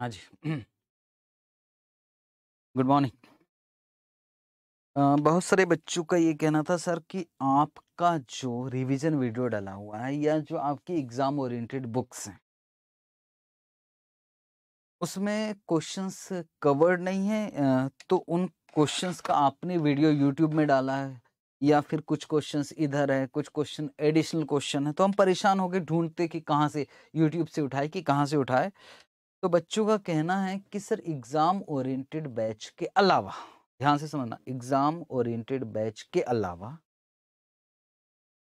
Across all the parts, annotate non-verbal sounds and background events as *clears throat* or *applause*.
हाँ जी good morning बहुत सारे बच्चों का ये कहना था सर कि आपका जो रिवीजन वीडियो डाला हुआ है या जो आपकी एग्ज़ाम ओरिएंटेड बुक्स हैं उसमें क्वेश्चंस कवर्ड नहीं है तो उन क्वेश्चंस का आपने वीडियो यूट्यूब में डाला है या फिर कुछ क्वेश्चंस इधर है कुछ क्वेश्चन एडिशनल क्वेश्चन है तो हम परेशान हो गए ढूंढते कि कहाँ से यूट्यूब से उठाए कि कहाँ से उठाए तो बच्चों का कहना है कि सर एग्ज़ाम ओरिएंटेड बैच के अलावा ध्यान से समझना एग्ज़ाम ओरिएंटेड बैच के अलावा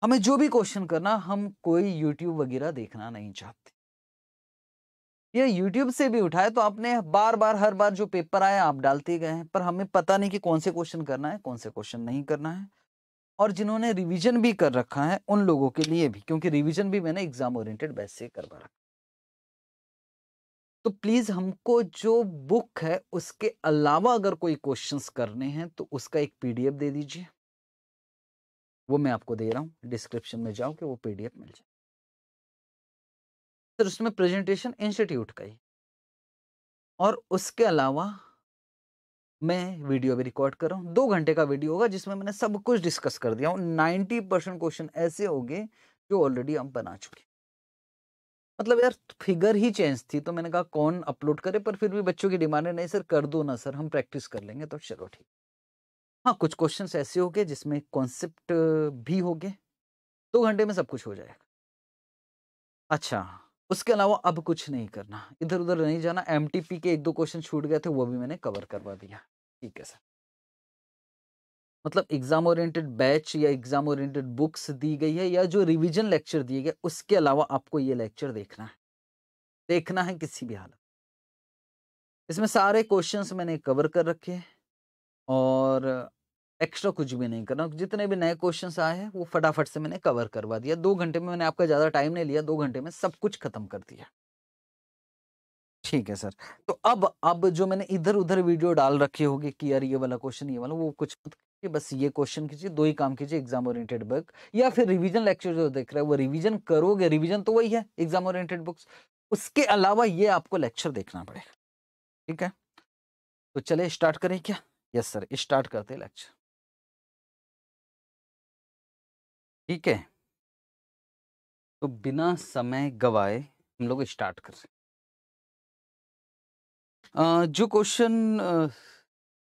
हमें जो भी क्वेश्चन करना हम कोई यूट्यूब वगैरह देखना नहीं चाहते ये यूट्यूब से भी उठाए तो आपने बार बार हर बार जो पेपर आया आप डालते गए हैं पर हमें पता नहीं कि कौन से क्वेश्चन करना है कौन से क्वेश्चन नहीं करना है और जिन्होंने रिवीजन भी कर रखा है उन लोगों के लिए भी क्योंकि रिवीजन भी मैंने एग्जाम ओरिएंटेड बैच से करवा रखा तो प्लीज़ हमको जो बुक है उसके अलावा अगर कोई क्वेश्चंस करने हैं तो उसका एक पीडीएफ दे दीजिए वो मैं आपको दे रहा हूँ डिस्क्रिप्शन में जाओ कि वो पीडीएफ मिल जाए सर उसमें प्रेजेंटेशन इंस्टीट्यूट का ही और उसके अलावा मैं वीडियो भी रिकॉर्ड कर रहा हूँ दो घंटे का वीडियो होगा जिसमें मैंने सब कुछ डिस्कस कर दिया हूँ नाइन्टी परसेंट क्वेश्चन ऐसे होंगे जो ऑलरेडी हम बना चुके मतलब यार फिगर ही चेंज थी तो मैंने कहा कौन अपलोड करे पर फिर भी बच्चों की डिमांड है नहीं सर कर दो ना सर हम प्रैक्टिस कर लेंगे तो चलो ठीक हाँ कुछ क्वेश्चन ऐसे हो गए जिसमें कॉन्सेप्ट भी हो गए दो तो घंटे में सब कुछ हो जाएगा अच्छा उसके अलावा अब कुछ नहीं करना इधर उधर नहीं जाना एम के एक दो क्वेश्चन छूट गए थे वो भी मैंने कवर करवा दिया ठीक है सर मतलब एग्जाम ओरिएंटेड बैच या एग्जाम ओरिएंटेड बुक्स दी गई है या जो रिवीजन लेक्चर दिए गए उसके अलावा आपको ये लेक्चर देखना है देखना है किसी भी हालत इसमें सारे क्वेश्चंस मैंने कवर कर रखे हैं और एक्स्ट्रा कुछ भी नहीं करना जितने भी नए क्वेश्चंस आए हैं वो फटाफट से मैंने कवर करवा दिया दो घंटे में मैंने आपका ज़्यादा टाइम नहीं लिया दो घंटे में सब कुछ खत्म कर दिया ठीक है सर तो अब अब जो मैंने इधर उधर वीडियो डाल रखी होगी कि यार ये वाला क्वेश्चन ये वाला वो कुछ कि बस ये क्वेश्चन कीजिए दो ही काम कीजिए एग्जाम ओरिएंटेड बुक या फिर रिवीजन लेक्चर जो देख रहे हैं वो रिवीजन करोगे रिवीजन तो वही है एग्जाम ओरिएंटेड बुक्स उसके अलावा ये आपको लेक्चर देखना पड़ेगा ठीक है तो चले स्टार्ट करें क्या यस सर स्टार्ट करते लेक्चर ठीक है तो बिना समय गवाए हम लोग स्टार्ट कर रहे जो क्वेश्चन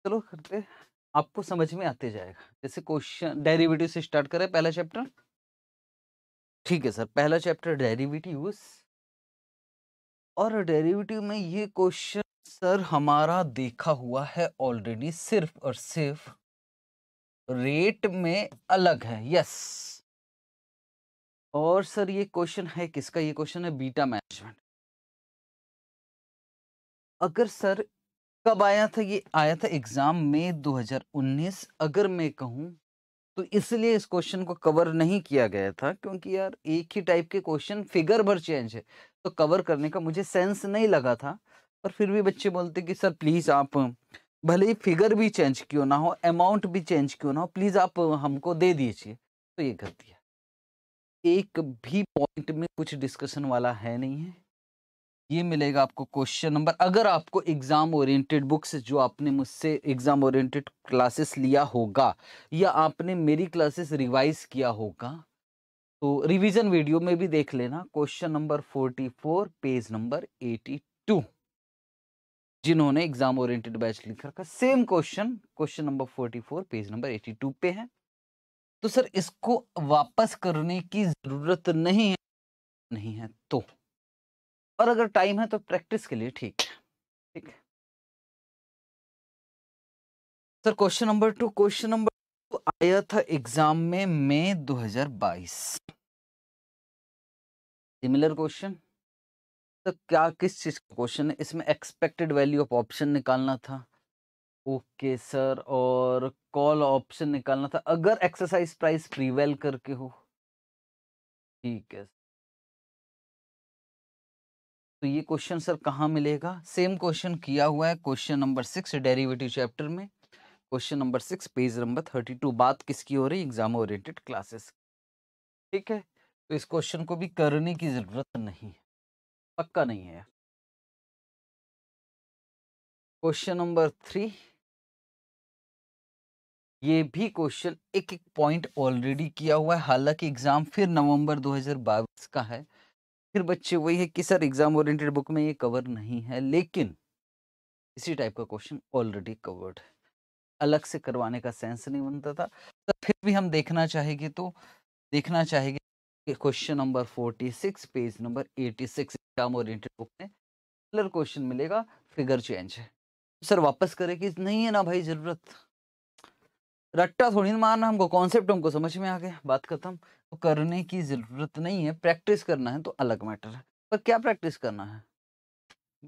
चलो करते हैं आपको समझ में आते जाएगा जैसे क्वेश्चन डेरिवेटिव से स्टार्ट करें पहला चैप्टर ठीक है सर पहला चैप्टर डेरिवेटिव और डेरिवेटिव में ये क्वेश्चन सर हमारा देखा हुआ है ऑलरेडी सिर्फ और सिर्फ रेट में अलग है यस और सर ये क्वेश्चन है किसका ये क्वेश्चन है बीटा मैनेजमेंट अगर सर कब आया था ये आया था एग्ज़ाम में 2019 अगर मैं कहूँ तो इसलिए इस क्वेश्चन को कवर नहीं किया गया था क्योंकि यार एक ही टाइप के क्वेश्चन फिगर भर चेंज है तो कवर करने का मुझे सेंस नहीं लगा था पर फिर भी बच्चे बोलते कि सर प्लीज़ आप भले ही फिगर भी चेंज क्यों ना हो अमाउंट भी चेंज क्यों ना हो प्लीज़ आप हमको दे दीजिए तो ये कर दिया एक भी पॉइंट में कुछ डिस्कशन वाला है नहीं है ये मिलेगा आपको क्वेश्चन नंबर अगर आपको एग्ज़ाम ओरिएंटेड बुक्स जो आपने मुझसे एग्ज़ाम ओरिएंटेड क्लासेस लिया होगा या आपने मेरी क्लासेस रिवाइज किया होगा तो रिवीजन वीडियो में भी देख लेना question number forty four page number eighty two जिन्होंने एग्ज़ाम ओरिएंटेड बैच लिख रखा same question question number forty four page number eighty two पे है तो सर इसको वापस करने की ज़रूरत नहीं है नहीं है तो और अगर टाइम है तो प्रैक्टिस के लिए ठीक है ठीक है sir question number two question number two आया था एग्जाम में मई 2022 सिमिलर क्वेश्चन तो क्या किस चीज का क्वेश्चन है इसमें एक्सपेक्टेड वैल्यू ऑफ ऑप्शन निकालना था ओके okay, सर और कॉल ऑप्शन निकालना था अगर एक्सरसाइज प्राइस प्रीवेल करके हो ठीक है तो ये क्वेश्चन सर कहाँ मिलेगा सेम क्वेश्चन किया हुआ है question number six derivative chapter में question number six page number thirty two बात किसकी हो रही है एग्जाम ओरिएंटेड क्लासेस ठीक है तो इस क्वेश्चन को भी करने की जरूरत नहीं है पक्का नहीं है क्वेश्चन नंबर थ्री ये भी क्वेश्चन एक एक पॉइंट ऑलरेडी किया हुआ है हालांकि एग्जाम फिर नवंबर 2022 का है फिर बच्चे वही है कि सर एग्जाम ओरिएंटेड बुक में ये कवर नहीं है लेकिन इसी टाइप का क्वेश्चन ऑलरेडी कवर्ड है अलग से करवाने का सेंस नहीं बनता था तो फिर भी हम देखना चाहेंगे तो देखना चाहेंगे question number forty six page number eighty six exam oriented book में क्वेश्चन मिलेगा फिगर चेंज है सर वापस करेगी कि नहीं है ना भाई जरूरत रट्टा थोड़ी ना मारना हमको कॉन्सेप्ट हमको समझ में आ गया बात खत्म तो करने की ज़रूरत नहीं है प्रैक्टिस करना है तो अलग मैटर है पर क्या प्रैक्टिस करना है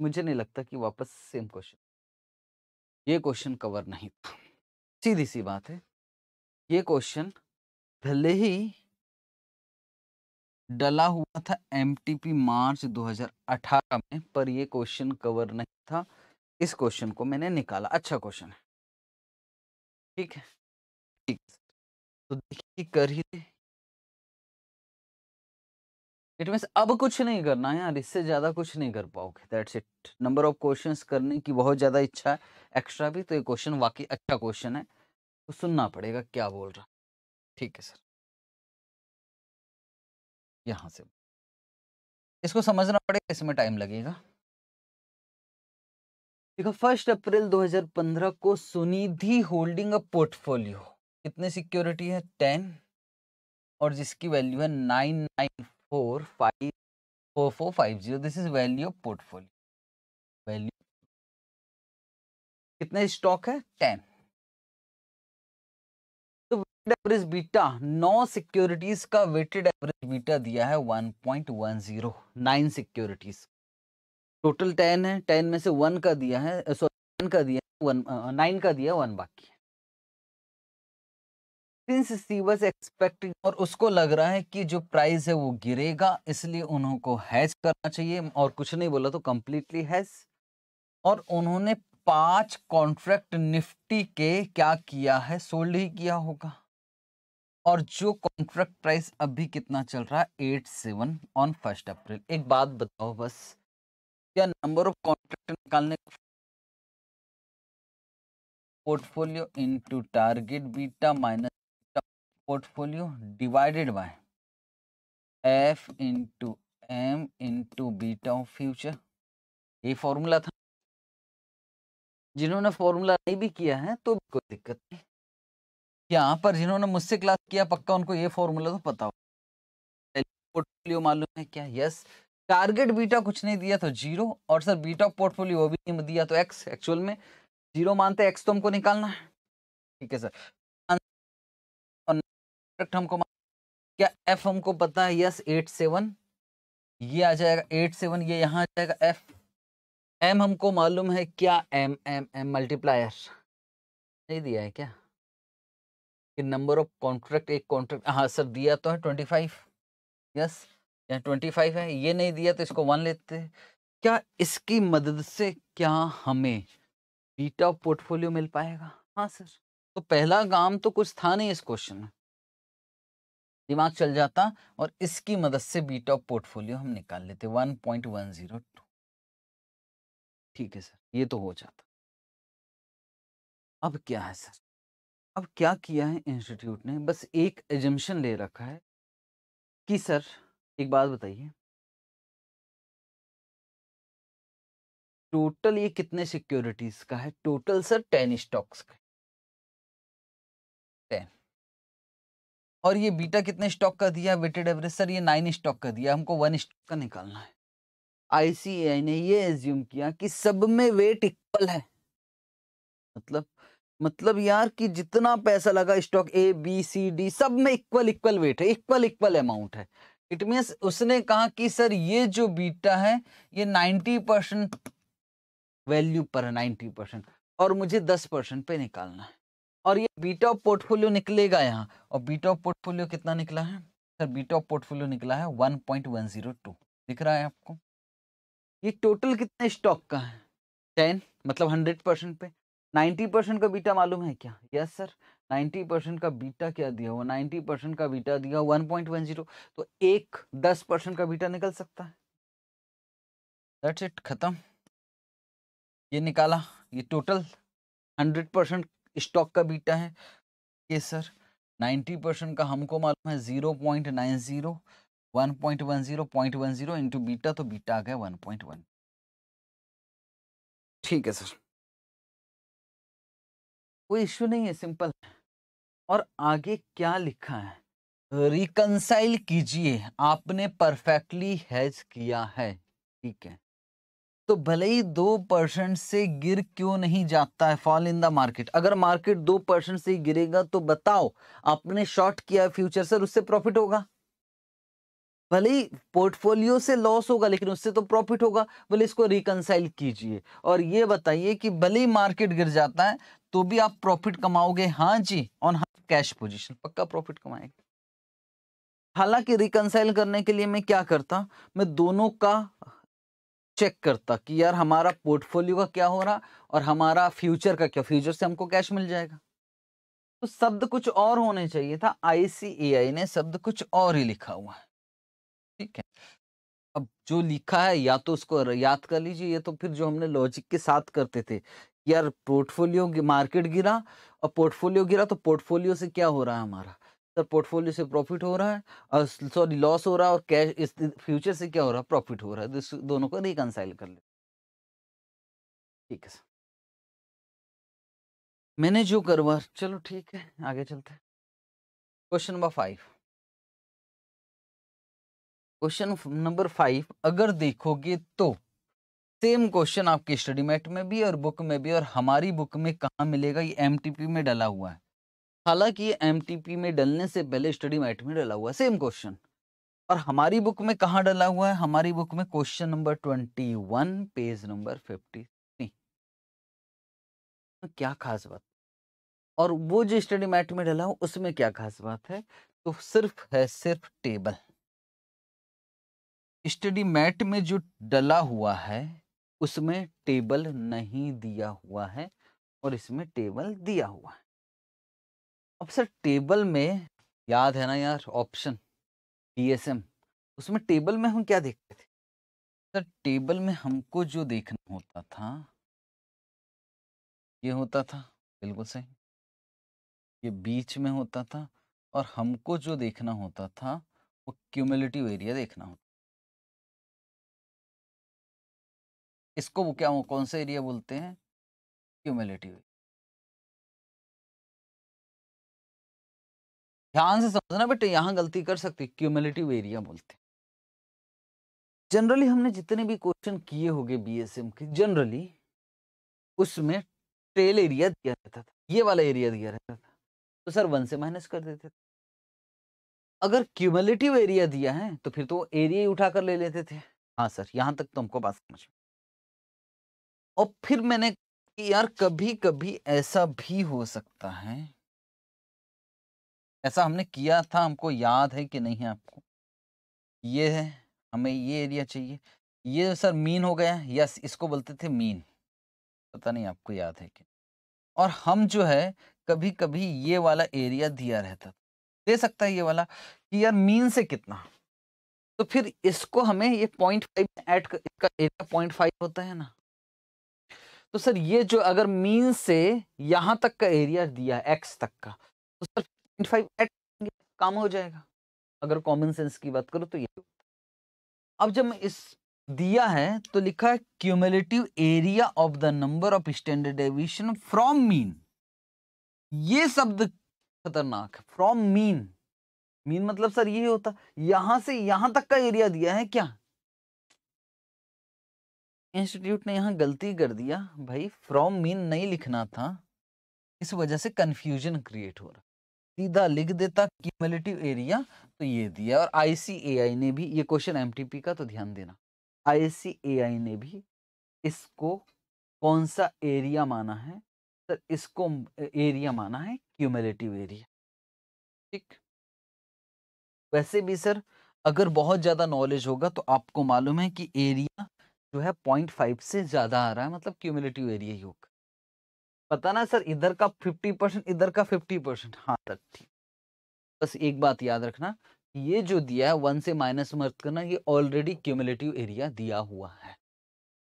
मुझे नहीं लगता कि वापस सेम क्वेश्चन ये क्वेश्चन कवर नहीं था सीधी सी बात है ये क्वेश्चन भले ही डला हुआ था एमटीपी मार्च 2018 में पर यह क्वेश्चन कवर नहीं था इस क्वेश्चन को मैंने निकाला अच्छा क्वेश्चन है ठीक है तो देखिए कर ही इट मीन अब कुछ नहीं करना है यार इससे ज़्यादा कुछ नहीं कर पाओगे that's it number of questions करने की बहुत ज़्यादा इच्छा है एक्स्ट्रा भी तो ये क्वेश्चन वाकई अच्छा क्वेश्चन है तो सुनना पड़ेगा क्या बोल रहा ठीक है सर यहाँ से इसको समझना पड़ेगा इसमें टाइम लगेगा देखो फर्स्ट अप्रैल 2015 को सुनिधि होल्डिंग अ पोर्टफोलियो कितने सिक्योरिटी है टेन और जिसकी वैल्यू है nine nine four five four four five zero this is value of portfolio value कितने स्टॉक है टेन तो वेटेड एवरेज बीटा नौ सिक्योरिटीज का वेटेड एवरेज बीटा दिया है one point one zero nine securities total ten है ten में से वन का दिया है सॉरी वन का दिया वन नाइन का दिया वन बाकी सिंस सी वॉज एक्सपेक्टिंग और उसको लग रहा है कि जो प्राइस है वो गिरेगा इसलिए उन्होंने हैज करना चाहिए और कुछ नहीं बोला तो कम्प्लीटली हैज और उन्होंने पांच कॉन्ट्रैक्ट निफ्टी के क्या किया है सोल्ड ही किया होगा और जो कॉन्ट्रैक्ट प्राइस अभी कितना चल रहा है eight seven on first April एक बात बताओ बस क्या नंबर ऑफ कॉन्ट्रैक्ट निकालने का portfolio into target beta minus portfolio divided by F into M into beta of future ये फॉर्मूला था जिन्होंने फॉर्मूला नहीं भी किया है तो कोई दिक्कत नहीं यहाँ पर जिन्होंने मुझसे क्लास किया पक्का उनको ये फॉर्मूला तो पता होगा पोर्टफोलियो मालूम है क्या यस टारगेट बीटा कुछ नहीं दिया तो जीरो और सर बीटा पोर्टफोलियो भी नहीं दिया तो एक्स एक्चुअल में जीरो मानते एक्स तो हमको निकालना है ठीक है सर प्रोडक्ट हमको क्या एफ हमको पता है यस एट सेवन ये आ जाएगा एट सेवन ये यहाँ आ जाएगा एफ एम हमको मालूम है क्या एम एम एम मल्टीप्लायर नहीं दिया है क्या कि नंबर ऑफ कॉन्ट्रैक्ट एक कॉन्ट्रैक्ट हाँ सर दिया तो है ट्वेंटी फाइव यस यहाँ ट्वेंटी फाइव है ये नहीं दिया तो इसको वन लेते क्या इसकी मदद से क्या हमें बीटा पोर्टफोलियो मिल पाएगा हाँ सर तो पहला काम तो कुछ था नहीं इस क्वेश्चन में दिमाग चल जाता और इसकी मदद से बीट ऑफ पोर्टफोलियो हम निकाल लेते 1.102 ठीक है सर ये तो हो जाता अब क्या है सर अब क्या किया है इंस्टीट्यूट ने बस एक एजम्पन ले रखा है कि सर एक बात बताइए टोटल ये कितने सिक्योरिटीज का है टोटल सर टेन स्टॉक्स का टेन और ये बीटा कितने स्टॉक का दिया वेटेड एवरेज सर ये नाइन स्टॉक का दिया हमको वन स्टॉक का निकालना है आईसीआई ने ये एज्यूम किया कि सब में वेट इक्वल है मतलब मतलब यार कि जितना पैसा लगा stock A B C D सब में इक्वल इक्वल वेट है इक्वल इक्वल अमाउंट है इट मीन्स उसने कहा कि सर ये जो बीटा है ये नाइन्टी परसेंट वैल्यू पर है नाइन्टी परसेंट और मुझे दस परसेंट पे निकालना है और ये बीटा ऑफ पोर्टफोलियो निकलेगा यहाँ और बीटा ऑफ पोर्टफोलियो कितना निकला है सर बीटा ऑफ पोर्टफोलियो निकला है 1.102 दिख रहा है आपको ये टोटल कितने स्टॉक का है टेन मतलब हंड्रेड परसेंट पे नाइन्टी परसेंट का बीटा मालूम है क्या यस सर नाइन्टी परसेंट का बीटा क्या दिया हुआ नाइन्टी परसेंट का बीटा दिया वन पॉइंट वन जीरो तो एक दस परसेंट का बीटा निकल सकता है दैट्स इट खत्म ये निकाला ये टोटल हंड्रेड परसेंट स्टॉक का बीटा है ये सर 90 परसेंट का हमको मालूम है zero point nine zero one point one zero point one zero into beta तो बीटा आ गया वन पॉइंट वन ठीक है सर कोई इश्यू नहीं है सिंपल है और आगे क्या लिखा है रिकनसाइल कीजिए आपने परफेक्टली हैज किया है ठीक है तो भले ही दो परसेंट से गिर क्यों नहीं जाता है फॉल इन द मार्केट अगर मार्केट दो परसेंट से गिरेगा तो बताओ आपने शॉर्ट किया फ्यूचर सर उससे प्रॉफिट होगा भले ही पोर्टफोलियो से लॉस होगा लेकिन उससे तो प्रॉफिट होगा बोले इसको रिकनसाइल कीजिए और ये बताइए कि भले ही मार्केट गिर जाता है तो भी आप प्रॉफिट कमाओगे हाँ जी ऑन हाफ कैश पोजिशन पक्का प्रॉफिट कमाएंगे हालांकि रिकनसाइल करने के लिए मैं क्या करता मैं दोनों का चेक करता कि यार हमारा पोर्टफोलियो का क्या हो रहा और हमारा फ्यूचर का क्या फ्यूचर से हमको कैश मिल जाएगा तो शब्द कुछ और होने चाहिए था आईसीएआई ने शब्द कुछ और ही लिखा हुआ है ठीक है अब जो लिखा है या तो उसको याद कर लीजिए ये तो फिर जो हमने लॉजिक के साथ करते थे यार पोर्टफोलियो मार्केट गिरा और पोर्टफोलियो गिरा तो पोर्टफोलियो से क्या हो रहा है हमारा सर पोर्टफोलियो से प्रॉफिट हो रहा है सॉरी लॉस हो रहा है और कैश इस फ्यूचर से क्या हो रहा है प्रॉफिट हो रहा है इस दोनों को रिकनसाइल कर ले ठीक है सर मैंने जो करवा चलो ठीक है आगे चलते हैं question number five question number five अगर देखोगे तो सेम क्वेश्चन आपके स्टडी मैट में भी और बुक में भी और हमारी बुक में कहाँ मिलेगा ये एम में डला हुआ है हालांकि एम में डलने से पहले स्टडी मैट में डला हुआ सेम क्वेश्चन और हमारी बुक में कहाँ डला हुआ है हमारी बुक में question number twenty one page number fifty three क्या खास बात और वो जो स्टडी मैट में डला हुआ उसमें क्या खास बात है तो सिर्फ है सिर्फ टेबल स्टडी मैट में जो डला हुआ है उसमें टेबल नहीं दिया हुआ है और इसमें टेबल दिया हुआ है अब सर टेबल में याद है ना यार ऑप्शन टीएसएम उसमें टेबल में हम क्या देखते थे सर टेबल में हमको जो देखना होता था ये होता था बिल्कुल सही ये बीच में होता था और हमको जो देखना होता था वो क्यूमुलेटिव एरिया देखना होता इसको वो क्या कौन सा एरिया बोलते हैं क्यूमुलेटिव ध्यान से समझना बेटे यहाँ गलती कर सकते क्यूमुलेटिव एरिया बोलते जनरली हमने जितने भी क्वेश्चन किए होंगे बीएसएम के जनरली उसमें टेल एरिया दिया रहता था ये वाला एरिया दिया रहता था तो सर वन से माइनस कर देते थे अगर क्यूमुलेटिव एरिया दिया है तो फिर तो वो एरिया ही उठा कर ले लेते थे हाँ सर यहाँ तक तो हमको बात समझ में और फिर मैंने यार कभी कभी ऐसा भी हो सकता है ऐसा हमने किया था हमको याद है कि नहीं है आपको ये है हमें ये एरिया चाहिए ये सर मीन हो गया यस इसको बोलते थे मीन पता नहीं आपको याद है कि और हम जो है कभी कभी ये वाला एरिया दिया रहता दे सकता है ये वाला कि यार मीन से कितना तो फिर इसको हमें ये पॉइंट फाइव एड इसका एरिया पॉइंट फाइव होता है ना तो सर ये जो अगर मीन से यहाँ तक का एरिया दिया एक्स तक का तो सर फाइव एट काम हो जाएगा अगर कॉमन सेंस की बात करो तो ये अब जब मैं इस दिया है तो लिखा है cumulative area of the number of standard deviation from mean ये शब्द खतरनाक है फ्रॉम मीन मीन मतलब सर ये होता यहां से यहां तक का एरिया दिया है क्या इंस्टीट्यूट ने यहां गलती कर दिया भाई फ्रॉम मीन नहीं लिखना था इस वजह से कंफ्यूजन क्रिएट हो रहा सीधा लिख देता क्यूमुलेटिव एरिया तो ये दिया और आईसीएआई ने भी ये क्वेश्चन एमटीपी का तो ध्यान देना आईसीएआई ने भी इसको कौन सा एरिया माना है सर तो इसको एरिया माना है क्यूमुलेटिव एरिया ठीक वैसे भी सर अगर बहुत ज़्यादा नॉलेज होगा तो आपको मालूम है कि एरिया जो है पॉइंट फाइव से ज़्यादा आ रहा है मतलब क्यूमुलेटिव एरिया ही होगा पता ना सर इधर का फिफ्टी परसेंट इधर का फिफ्टी परसेंट हाँ सर ठीक बस एक बात याद रखना ये जो दिया है वन से माइनस मत करना ये ऑलरेडी क्यूमुलेटिव एरिया दिया हुआ है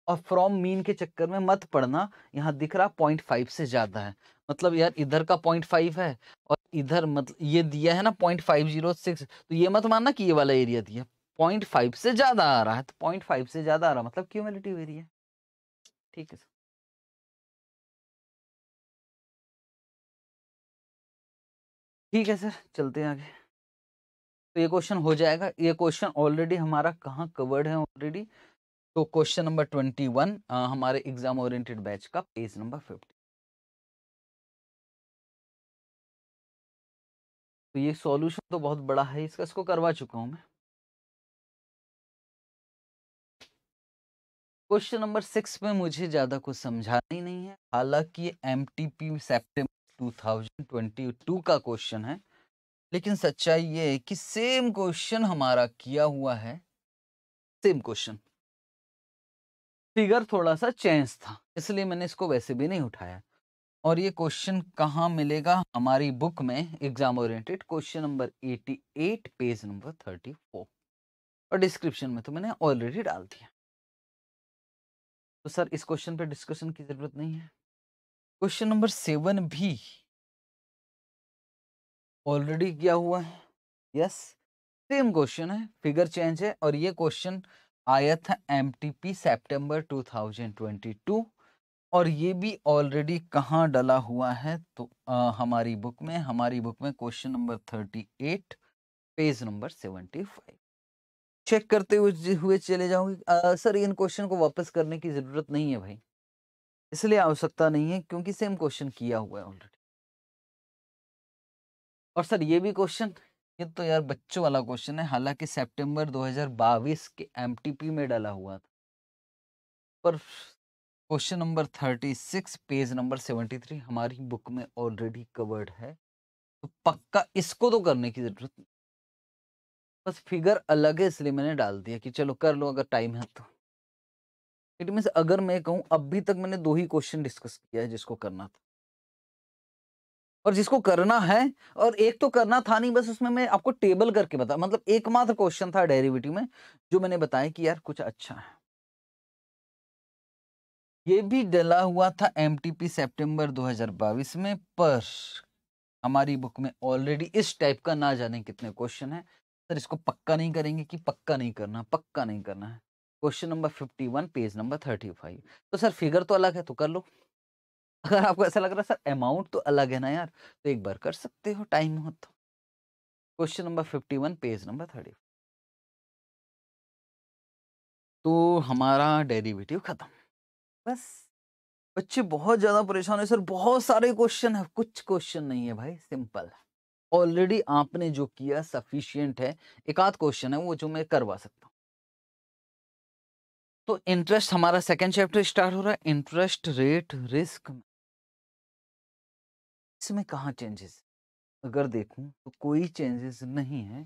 और फ्रॉम मीन के चक्कर में मत पड़ना यहाँ दिख रहा पॉइंट फाइव से ज़्यादा है मतलब यार इधर का पॉइंट फाइव है और इधर मतलब ये दिया है ना पॉइंट फाइव जीरो सिक्स तो ये मत मानना कि ये वाला एरिया दिया पॉइंट फाइव से ज़्यादा आ रहा है तो पॉइंट फाइव से ज़्यादा आ रहा मतलब क्यूमुलेटिव एरिया ठीक है सर ठीक है सर चलते हैं आगे तो ये क्वेश्चन हो जाएगा ये क्वेश्चन ऑलरेडी हमारा कहाँ कवर्ड है ऑलरेडी तो क्वेश्चन नंबर ट्वेंटी वन हमारे एग्जाम ओरिएंटेड बैच का पेज नंबर फिफ्टी तो ये सॉल्यूशन तो बहुत बड़ा है इसका इसको करवा चुका हूं मैं क्वेश्चन नंबर सिक्स में मुझे ज़्यादा कुछ समझाना ही नहीं है हालांकि एम टी पी सेप्टेम्बर 2022 का क्वेश्चन है लेकिन सच्चाई ये है कि सेम क्वेश्चन हमारा किया हुआ है सेम क्वेश्चन फिगर थोड़ा सा चेंज था इसलिए मैंने इसको वैसे भी नहीं उठाया और ये क्वेश्चन कहाँ मिलेगा हमारी बुक में exam oriented question number 88 page number 34 और डिस्क्रिप्शन में तो मैंने ऑलरेडी डाल दिया तो सर इस क्वेश्चन पर डिस्कशन की ज़रूरत नहीं है क्वेश्चन नंबर सेवन भी ऑलरेडी किया हुआ है यस सेम क्वेश्चन है फिगर चेंज है और ये क्वेश्चन आया था M T P September two thousand twenty two और ये भी ऑलरेडी कहाँ डला हुआ है तो आ, हमारी बुक में हमारी बुक में question number thirty eight page number seventy five check करते हुए हुए चले जाऊंगी सर इन क्वेश्चन को वापस करने की ज़रूरत नहीं है भाई इसलिए आवश्यकता नहीं है क्योंकि सेम क्वेश्चन किया हुआ है ऑलरेडी और सर ये भी क्वेश्चन ये तो यार बच्चों वाला क्वेश्चन है हालांकि सितंबर 2022 के एमटीपी में डाला हुआ था पर क्वेश्चन नंबर 36 पेज नंबर 73 हमारी बुक में ऑलरेडी कवर्ड है तो पक्का इसको तो करने की जरूरत नहीं बस फिगर अलग है इसलिए मैंने डाल दिया कि चलो कर लो अगर टाइम है तो इट मीन अगर मैं कहूं अभी तक मैंने दो ही क्वेश्चन डिस्कस किया है जिसको करना था और जिसको करना है और एक तो करना था नहीं बस उसमें मैं आपको टेबल करके बता मतलब एकमात्र क्वेश्चन था डेरिवेटिव में जो मैंने बताया कि यार कुछ अच्छा है ये भी डला हुआ था एमटीपी सितंबर 2022 में पर हमारी बुक में ऑलरेडी इस टाइप का ना जाने कितने क्वेश्चन है सर इसको पक्का नहीं करेंगे कि पक्का नहीं करना पक्का नहीं करना है question number fifty one page number thirty five तो सर फिगर तो अलग है तो कर लो अगर आपको ऐसा लग रहा है सर अमाउंट तो अलग है ना यार तो एक बार कर सकते हो टाइम हो तो question number fifty one page number thirty तो हमारा डेरिवेटिव खत्म बस बच्चे बहुत ज़्यादा परेशान है सर बहुत सारे क्वेश्चन है कुछ क्वेश्चन नहीं है भाई सिंपल ऑलरेडी आपने जो किया सफिशियंट है एक आध क्वेश्चन है वो जो मैं करवा सकता तो इंटरेस्ट हमारा सेकेंड चैप्टर स्टार्ट हो रहा है इंटरेस्ट रेट रिस्क इसमें कहाँ चेंजेस अगर देखूं तो कोई चेंजेस नहीं है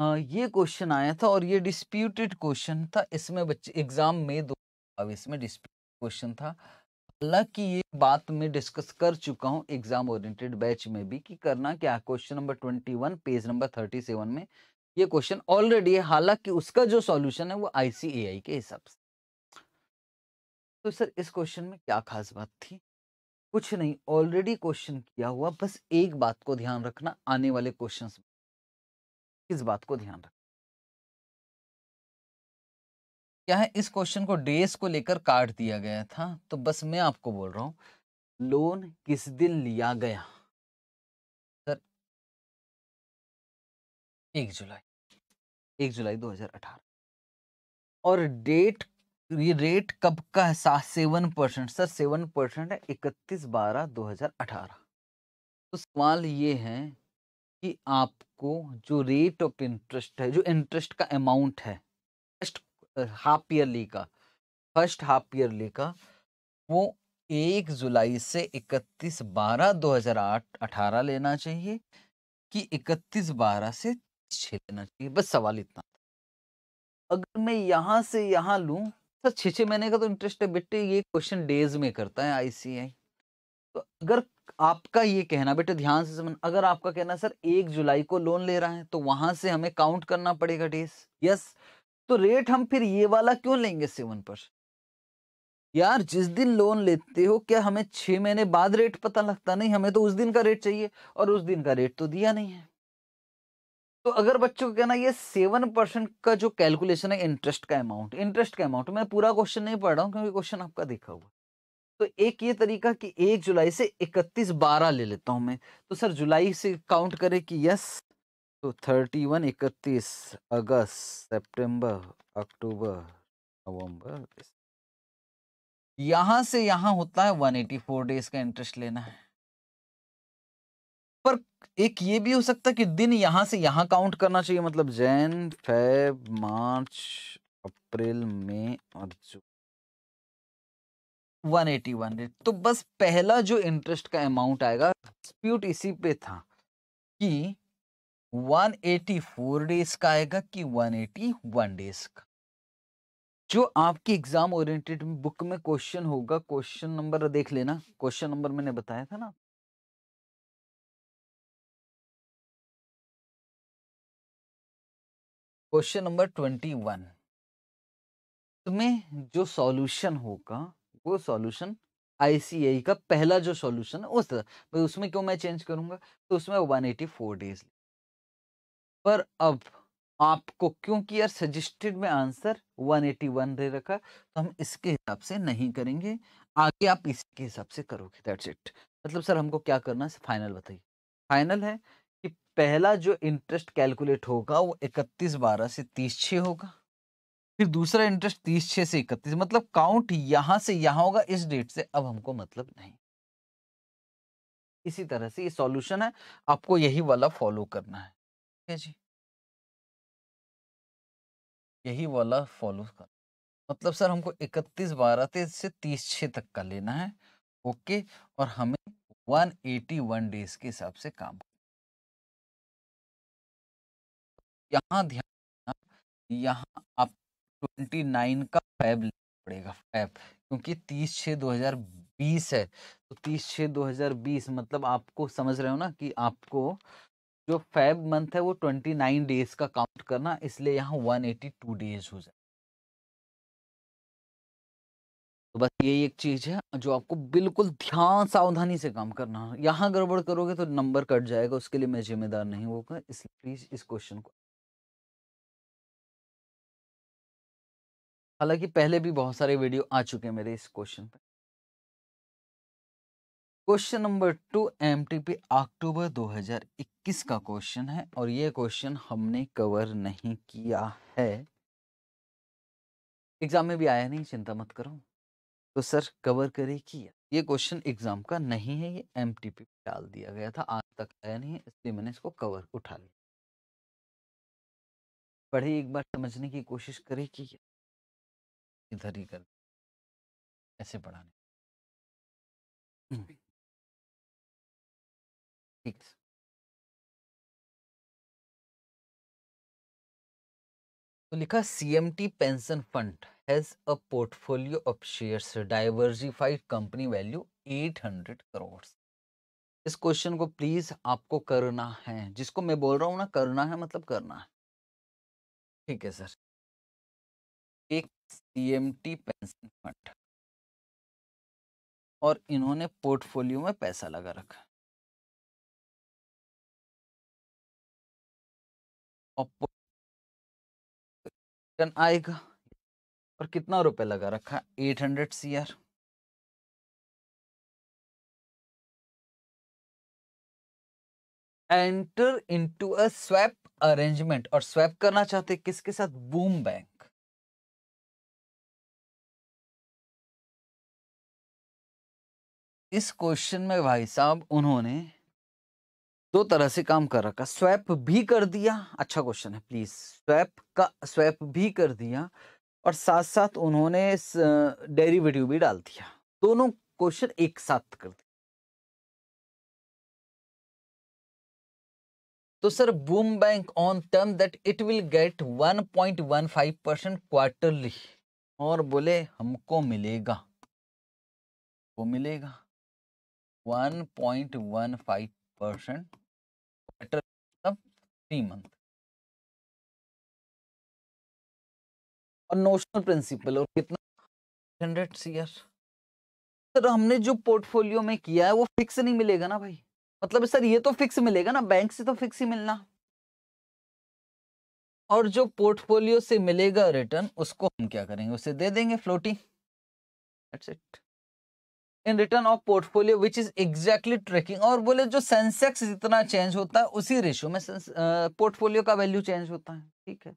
आ, ये क्वेश्चन आया था और ये डिस्प्यूटेड क्वेश्चन था इसमें बच्चे एग्जाम में दो अब इसमें डिस्प्यूटेड क्वेश्चन था हालांकि ये बात मैं डिस्कस कर चुका हूँ एग्जाम ओरिएंटेड बैच में भी कि करना क्या question number twenty one page number thirty seven में ये क्वेश्चन ऑलरेडी है हालांकि उसका जो सॉल्यूशन है वो आईसीएआई के हिसाब से तो सर इस क्वेश्चन में क्या खास बात थी कुछ नहीं ऑलरेडी क्वेश्चन किया हुआ बस एक बात को ध्यान रखना आने वाले क्वेश्चन इस बात को ध्यान रखना क्या है इस क्वेश्चन को डेस को लेकर काट दिया गया था तो बस मैं आपको बोल रहा हूं लोन किस दिन लिया गया एक जुलाई एक जुलाई 2018 और डेट ये रेट कब का है सात seven percent sir seven percent है इकतीस बारह दो हज़ार अठारह तो सवाल ये है कि आपको जो रेट ऑफ इंटरेस्ट है जो इंटरेस्ट का अमाउंट है फर्स्ट हाफ ईयरली का फर्स्ट हाफ ईयरली का वो एक जुलाई से इकतीस बारह दो हज़ार आठ अठारह लेना चाहिए कि इकतीस बारह से छः लेना चाहिए बस सवाल इतना अगर मैं यहाँ से यहाँ लूँ तो छः छः महीने का तो इंटरेस्ट है बेटे ये क्वेश्चन डेज में करता है आईसीआई तो अगर आपका ये कहना बेटे ध्यान से समझ अगर आपका कहना सर एक जुलाई को लोन ले रहा है तो वहां से हमें काउंट करना पड़ेगा डेज यस तो रेट हम फिर ये वाला क्यों लेंगे सेवन पर यार जिस दिन लोन लेते हो क्या हमें छह महीने बाद रेट पता लगता नहीं हमें तो उस दिन का रेट चाहिए और उस दिन का रेट तो दिया नहीं है तो अगर बच्चों को कहना ये सेवन परसेंट का जो कैलकुलेशन है इंटरेस्ट का अमाउंट इंटरेस्ट का अमाउंट मैं पूरा क्वेश्चन नहीं पढ़ रहा हूँ क्योंकि क्वेश्चन आपका देखा हुआ तो एक ये तरीका कि एक जुलाई से इकतीस बारह ले लेता हूँ मैं तो सर जुलाई से काउंट करें कि यस तो थर्टी वन इकतीस अगस्त सेप्टेम्बर अक्टूबर नवंबर यहाँ से यहाँ होता है वन एटी फोर डेज का इंटरेस्ट लेना है पर एक ये भी हो सकता है कि दिन यहां से यहां काउंट करना चाहिए मतलब जैन फेब मार्च अप्रैल मई और जून 181 तो बस पहला जो इंटरेस्ट का अमाउंट आएगा डिस्प्यूट इसी पे था कि 184 डेज का आएगा कि 181 डेज का जो आपकी एग्जाम ओरिएंटेड बुक में क्वेश्चन होगा क्वेश्चन नंबर देख लेना क्वेश्चन नंबर मैंने बताया था ना क्वेश्चन नंबर ट्वेंटी वन तुम्हें जो सॉल्यूशन होगा वो सॉल्यूशन आईसीआई का पहला जो सॉल्यूशन है उस तरह उसमें क्यों मैं चेंज करूंगा तो उसमें वन एटी फोर डेज पर अब आपको क्योंकि यार सजेस्टेड में आंसर 181 दे रखा तो हम इसके हिसाब से नहीं करेंगे आगे आप इसके हिसाब से करोगे दैट्स इट मतलब सर हमको क्या करना है फाइनल बताइए फाइनल है कि पहला जो इंटरेस्ट कैलकुलेट होगा वो इकतीस बारह से तीस छः होगा फिर दूसरा इंटरेस्ट तीस छः से इकतीस मतलब काउंट यहाँ से यहाँ होगा इस डेट से अब हमको मतलब नहीं इसी तरह से ये सॉल्यूशन है आपको यही वाला फॉलो करना है ठीक है जी यही वाला फॉलो कर मतलब सर हमको इकतीस बारह से तीस छः तक का लेना है ओके और हमें वन डेज के हिसाब से काम यहाँ ध्यान यहाँ आप ट्वेंटी नाइन का फैब लेना पड़ेगा फैब क्योंकि तीस छः दो हज़ार बीस है तो तीस छः दो हज़ार बीस मतलब आपको समझ रहे हो ना कि आपको जो फैब मंथ है वो ट्वेंटी नाइन डेज का काउंट करना इसलिए यहाँ वन एटी टू डेज हो जाए तो बस यही एक चीज़ है जो आपको बिल्कुल ध्यान सावधानी से काम करना है यहाँ गड़बड़ करोगे तो नंबर कट जाएगा उसके लिए मैं जिम्मेदार नहीं होगा इसलिए प्लीज़ इस क्वेश्चन को हालांकि पहले भी बहुत सारे वीडियो आ चुके हैं मेरे इस क्वेश्चन पे question number two M October 2021 का क्वेश्चन है और ये क्वेश्चन हमने कवर नहीं किया है एग्जाम में भी आया नहीं चिंता मत करो तो सर कवर करे किया ये क्वेश्चन एग्जाम का नहीं है ये एम डाल दिया गया था आज तक आया नहीं इसलिए मैंने इसको कवर उठा लिया पढ़े एक बार समझने की कोशिश करे कि इधर ही कर ऐसे पढ़ाने ठीक तो लिखा the pension fund has a portfolio of shares diversified company value at hundred crore इस क्वेश्चन को प्लीज आपको करना है जिसको मैं बोल रहा हूँ ना करना है मतलब करना है ठीक है सर एक सीएमटी पेंशन फंड और इन्होंने पोर्टफोलियो में पैसा लगा रखा और आएगा और कितना रुपए लगा रखा eight hundred C R enter into a swap arrangement और स्वैप करना चाहते किसके साथ बूम बैंक इस क्वेश्चन में भाई साहब उन्होंने दो तरह से काम कर रखा स्वैप भी कर दिया अच्छा क्वेश्चन है प्लीज स्वैप का स्वैप भी कर दिया और साथ साथ उन्होंने डेरिवेटिव भी डाल दिया दोनों क्वेश्चन एक साथ कर दिया तो sir boom bank on term that it will get 1.15 percent quarterly और बोले हमको मिलेगा वो मिलेगा 1.15 percent quarter of three month और नोशनल प्रिंसिपल और कितना हंड्रेड सीयर सर हमने जो पोर्टफोलियो में किया है वो फिक्स नहीं मिलेगा ना भाई मतलब सर ये तो फिक्स मिलेगा ना बैंक से तो फिक्स ही मिलना और जो पोर्टफोलियो से मिलेगा रिटर्न उसको हम क्या करेंगे उसे दे देंगे floating that's it in return of portfolio which is exactly tracking और बोले जो सेंसेक्स जितना चेंज होता है उसी रेशियो में पोर्टफोलियो का वैल्यू चेंज होता है ठीक है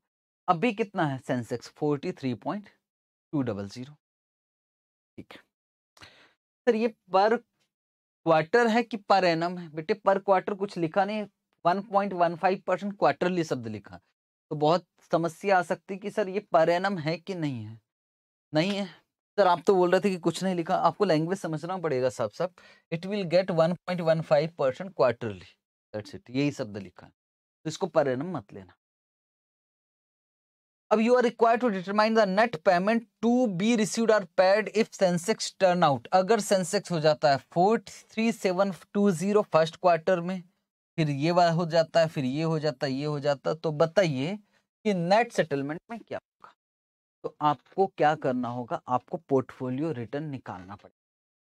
अभी कितना है Sensex forty three point two double zero ठीक है सर ये पर क्वार्टर है कि पर एनम है बेटे पर क्वार्टर कुछ लिखा नहीं one point one five percent quarterly शब्द लिखा तो बहुत समस्या आ सकती कि सर ये पर एनम है कि नहीं है नहीं है सर आप तो बोल रहे थे कि कुछ नहीं लिखा आपको लैंग्वेज समझना पड़ेगा सब सब it will get 1.15 percent quarterly that's it यही शब्द लिखा है तो इसको परिणाम मत लेना अब you are required to determine the net payment to be received or paid if Sensex turn out अगर सेंसेक्स हो जाता है four three seven two zero first quarter में फिर ये वाला हो जाता है फिर ये हो जाता है ये हो जाता है तो बताइए कि नेट सेटलमेंट में क्या तो आपको क्या करना होगा आपको पोर्टफोलियो रिटर्न निकालना पड़ेगा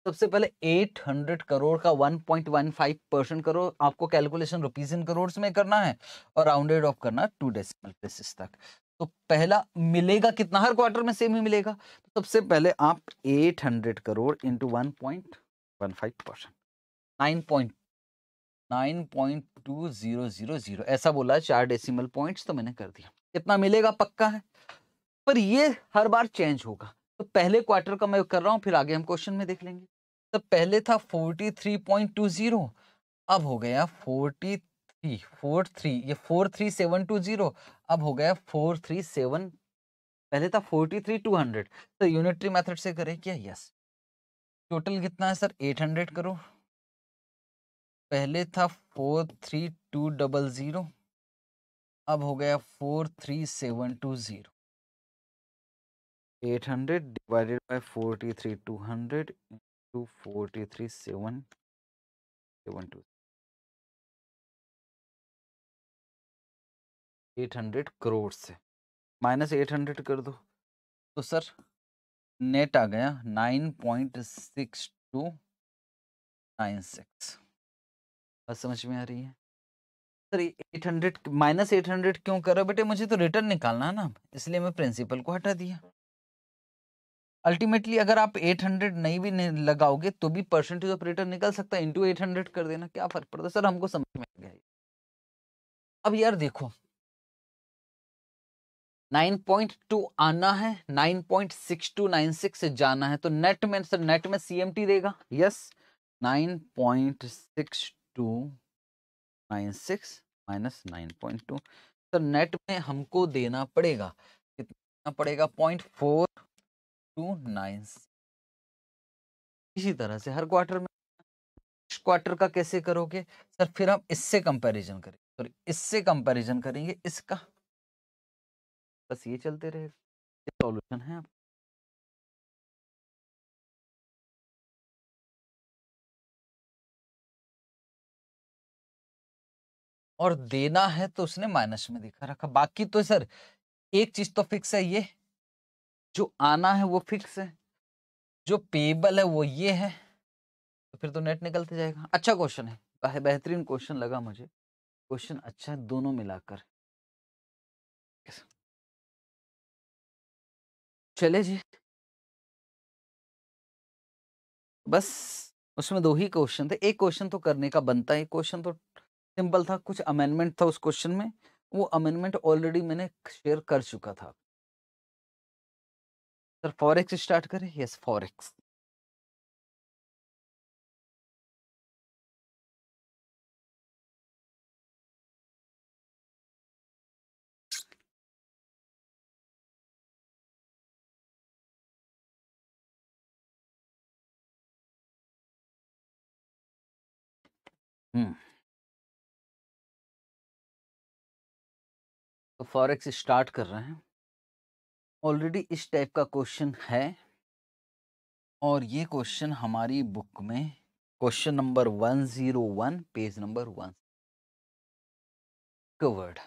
सबसे पहले 800 करोड़ का 1.15 परसेंट करो आपको कैलकुलेशन रुपीज इन करोड़ में करना है और राउंडेड ऑफ करना टू डेसिमल प्लेसिस तक तो पहला मिलेगा कितना हर क्वार्टर में सेम ही मिलेगा तो सबसे पहले आप 800 crore into one point one five percent nine point nine point two zero zero zero ऐसा बोला चार डेसिमल पॉइंट्स तो मैंने कर दिया कितना मिलेगा पक्का है पर ये हर बार चेंज होगा तो पहले क्वार्टर का मैं कर रहा हूँ फिर आगे हम क्वेश्चन में देख लेंगे तो पहले था 43.20 अब हो गया 43 43 ये 43720 अब हो गया 437 पहले था 43200 तो यूनिटरी मेथड से करें क्या यस टोटल कितना है सर 800 करो पहले था 43200 अब हो गया 43720 eight hundred divided by three two hundred into forty three seven seven two eight hundred crore से माइनस एट हंड्रेड कर दो तो सर नेट आ गया nine point six two nine six बस समझ में आ रही है sir eight hundred minus eight hundred क्यों करो बेटे मुझे तो रिटर्न निकालना है ना इसलिए मैं प्रिंसिपल को हटा दिया अल्टीमेटली अगर आप 800 नहीं भी नहीं लगाओगे तो भी परसेंटेज ऑपरेटर निकल सकता है इंटू एट कर देना क्या फर्क पड़ता है सर हमको समझ में आ गया अब यार देखो 9.2 आना है 9.6296 से जाना है तो नेट में सर नेट में सीएमटी देगा यस 9.6296 माइनस 9.2 सर नेट में हमको देना पड़ेगा कितना पड़ेगा फोर टू नाइन इसी तरह से हर क्वार्टर में क्वार्टर का कैसे करोगे सर फिर हम इससे कंपैरिजन करेंगे सॉरी इससे कंपैरिजन करेंगे इसका बस ये चलते रहेगा सॉल्यूशन है और देना है तो उसने माइनस में दिखा रखा बाकी तो सर एक चीज तो फिक्स है ये जो आना है वो फिक्स है जो पेबल है वो ये है तो फिर तो नेट निकलते जाएगा अच्छा क्वेश्चन है बेहतरीन क्वेश्चन लगा मुझे क्वेश्चन अच्छा है दोनों मिलाकर चले जी बस उसमें दो ही क्वेश्चन थे एक क्वेश्चन तो करने का बनता है क्वेश्चन तो सिंपल था कुछ अमेंडमेंट था उस क्वेश्चन में वो अमेंडमेंट ऑलरेडी मैंने शेयर कर चुका था सर फॉरेक्स स्टार्ट करें यस फॉरेक्स हम्म तो फॉरेक्स स्टार्ट कर रहे हैं ऑलरेडी इस टाइप का क्वेश्चन है और ये क्वेश्चन हमारी बुक में question number one zero one page number one covered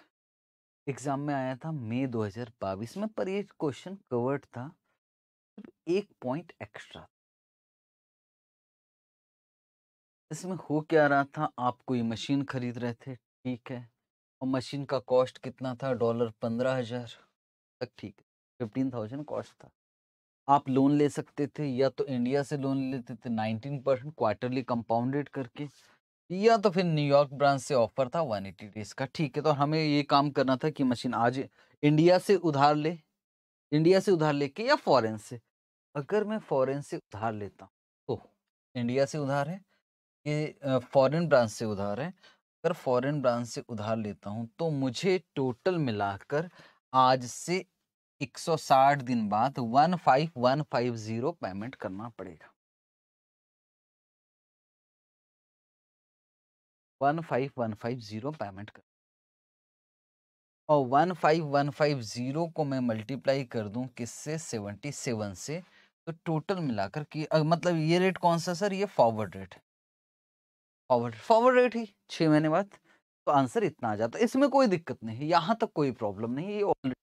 exam में आया था मई बाईस में पर ये क्वेश्चन कवर्ड था एक पॉइंट एक्स्ट्रा इसमें हो क्या रहा था आप कोई मशीन खरीद रहे थे ठीक है और मशीन का कॉस्ट कितना था डॉलर पंद्रह हजार तक ठीक फिफ्टीन थाउजेंड कॉस्ट था आप लोन ले सकते थे या तो इंडिया से लोन लेते थे नाइनटीन परसेंट क्वार्टरली कंपाउंडेड करके या तो फिर न्यूयॉर्क ब्रांच से ऑफर था वन एटी डेज का ठीक है तो हमें ये काम करना था कि मशीन आज इंडिया से उधार ले इंडिया से उधार लेके या फॉरेन से अगर मैं फॉरेन से उधार लेता हूँ तो इंडिया से उधार है ये फॉरेन ब्रांच से उधार है अगर फॉरेन ब्रांच से उधार लेता हूँ तो मुझे टोटल मिलाकर आज से 160 दिन बाद 15150 पेमेंट करना पड़ेगा 15150 पेमेंट कर और 15150 को मैं मल्टीप्लाई कर दूं किससे 77 से तो टोटल मिलाकर कि मतलब ये रेट कौन सा सर ये फॉरवर्ड रेट है फॉरवर्ड फॉरवर्ड रेट ही छः महीने बाद तो आंसर इतना आ जाता है इसमें कोई दिक्कत नहीं है यहाँ तक कोई प्रॉब्लम नहीं है ये ऑलरेडी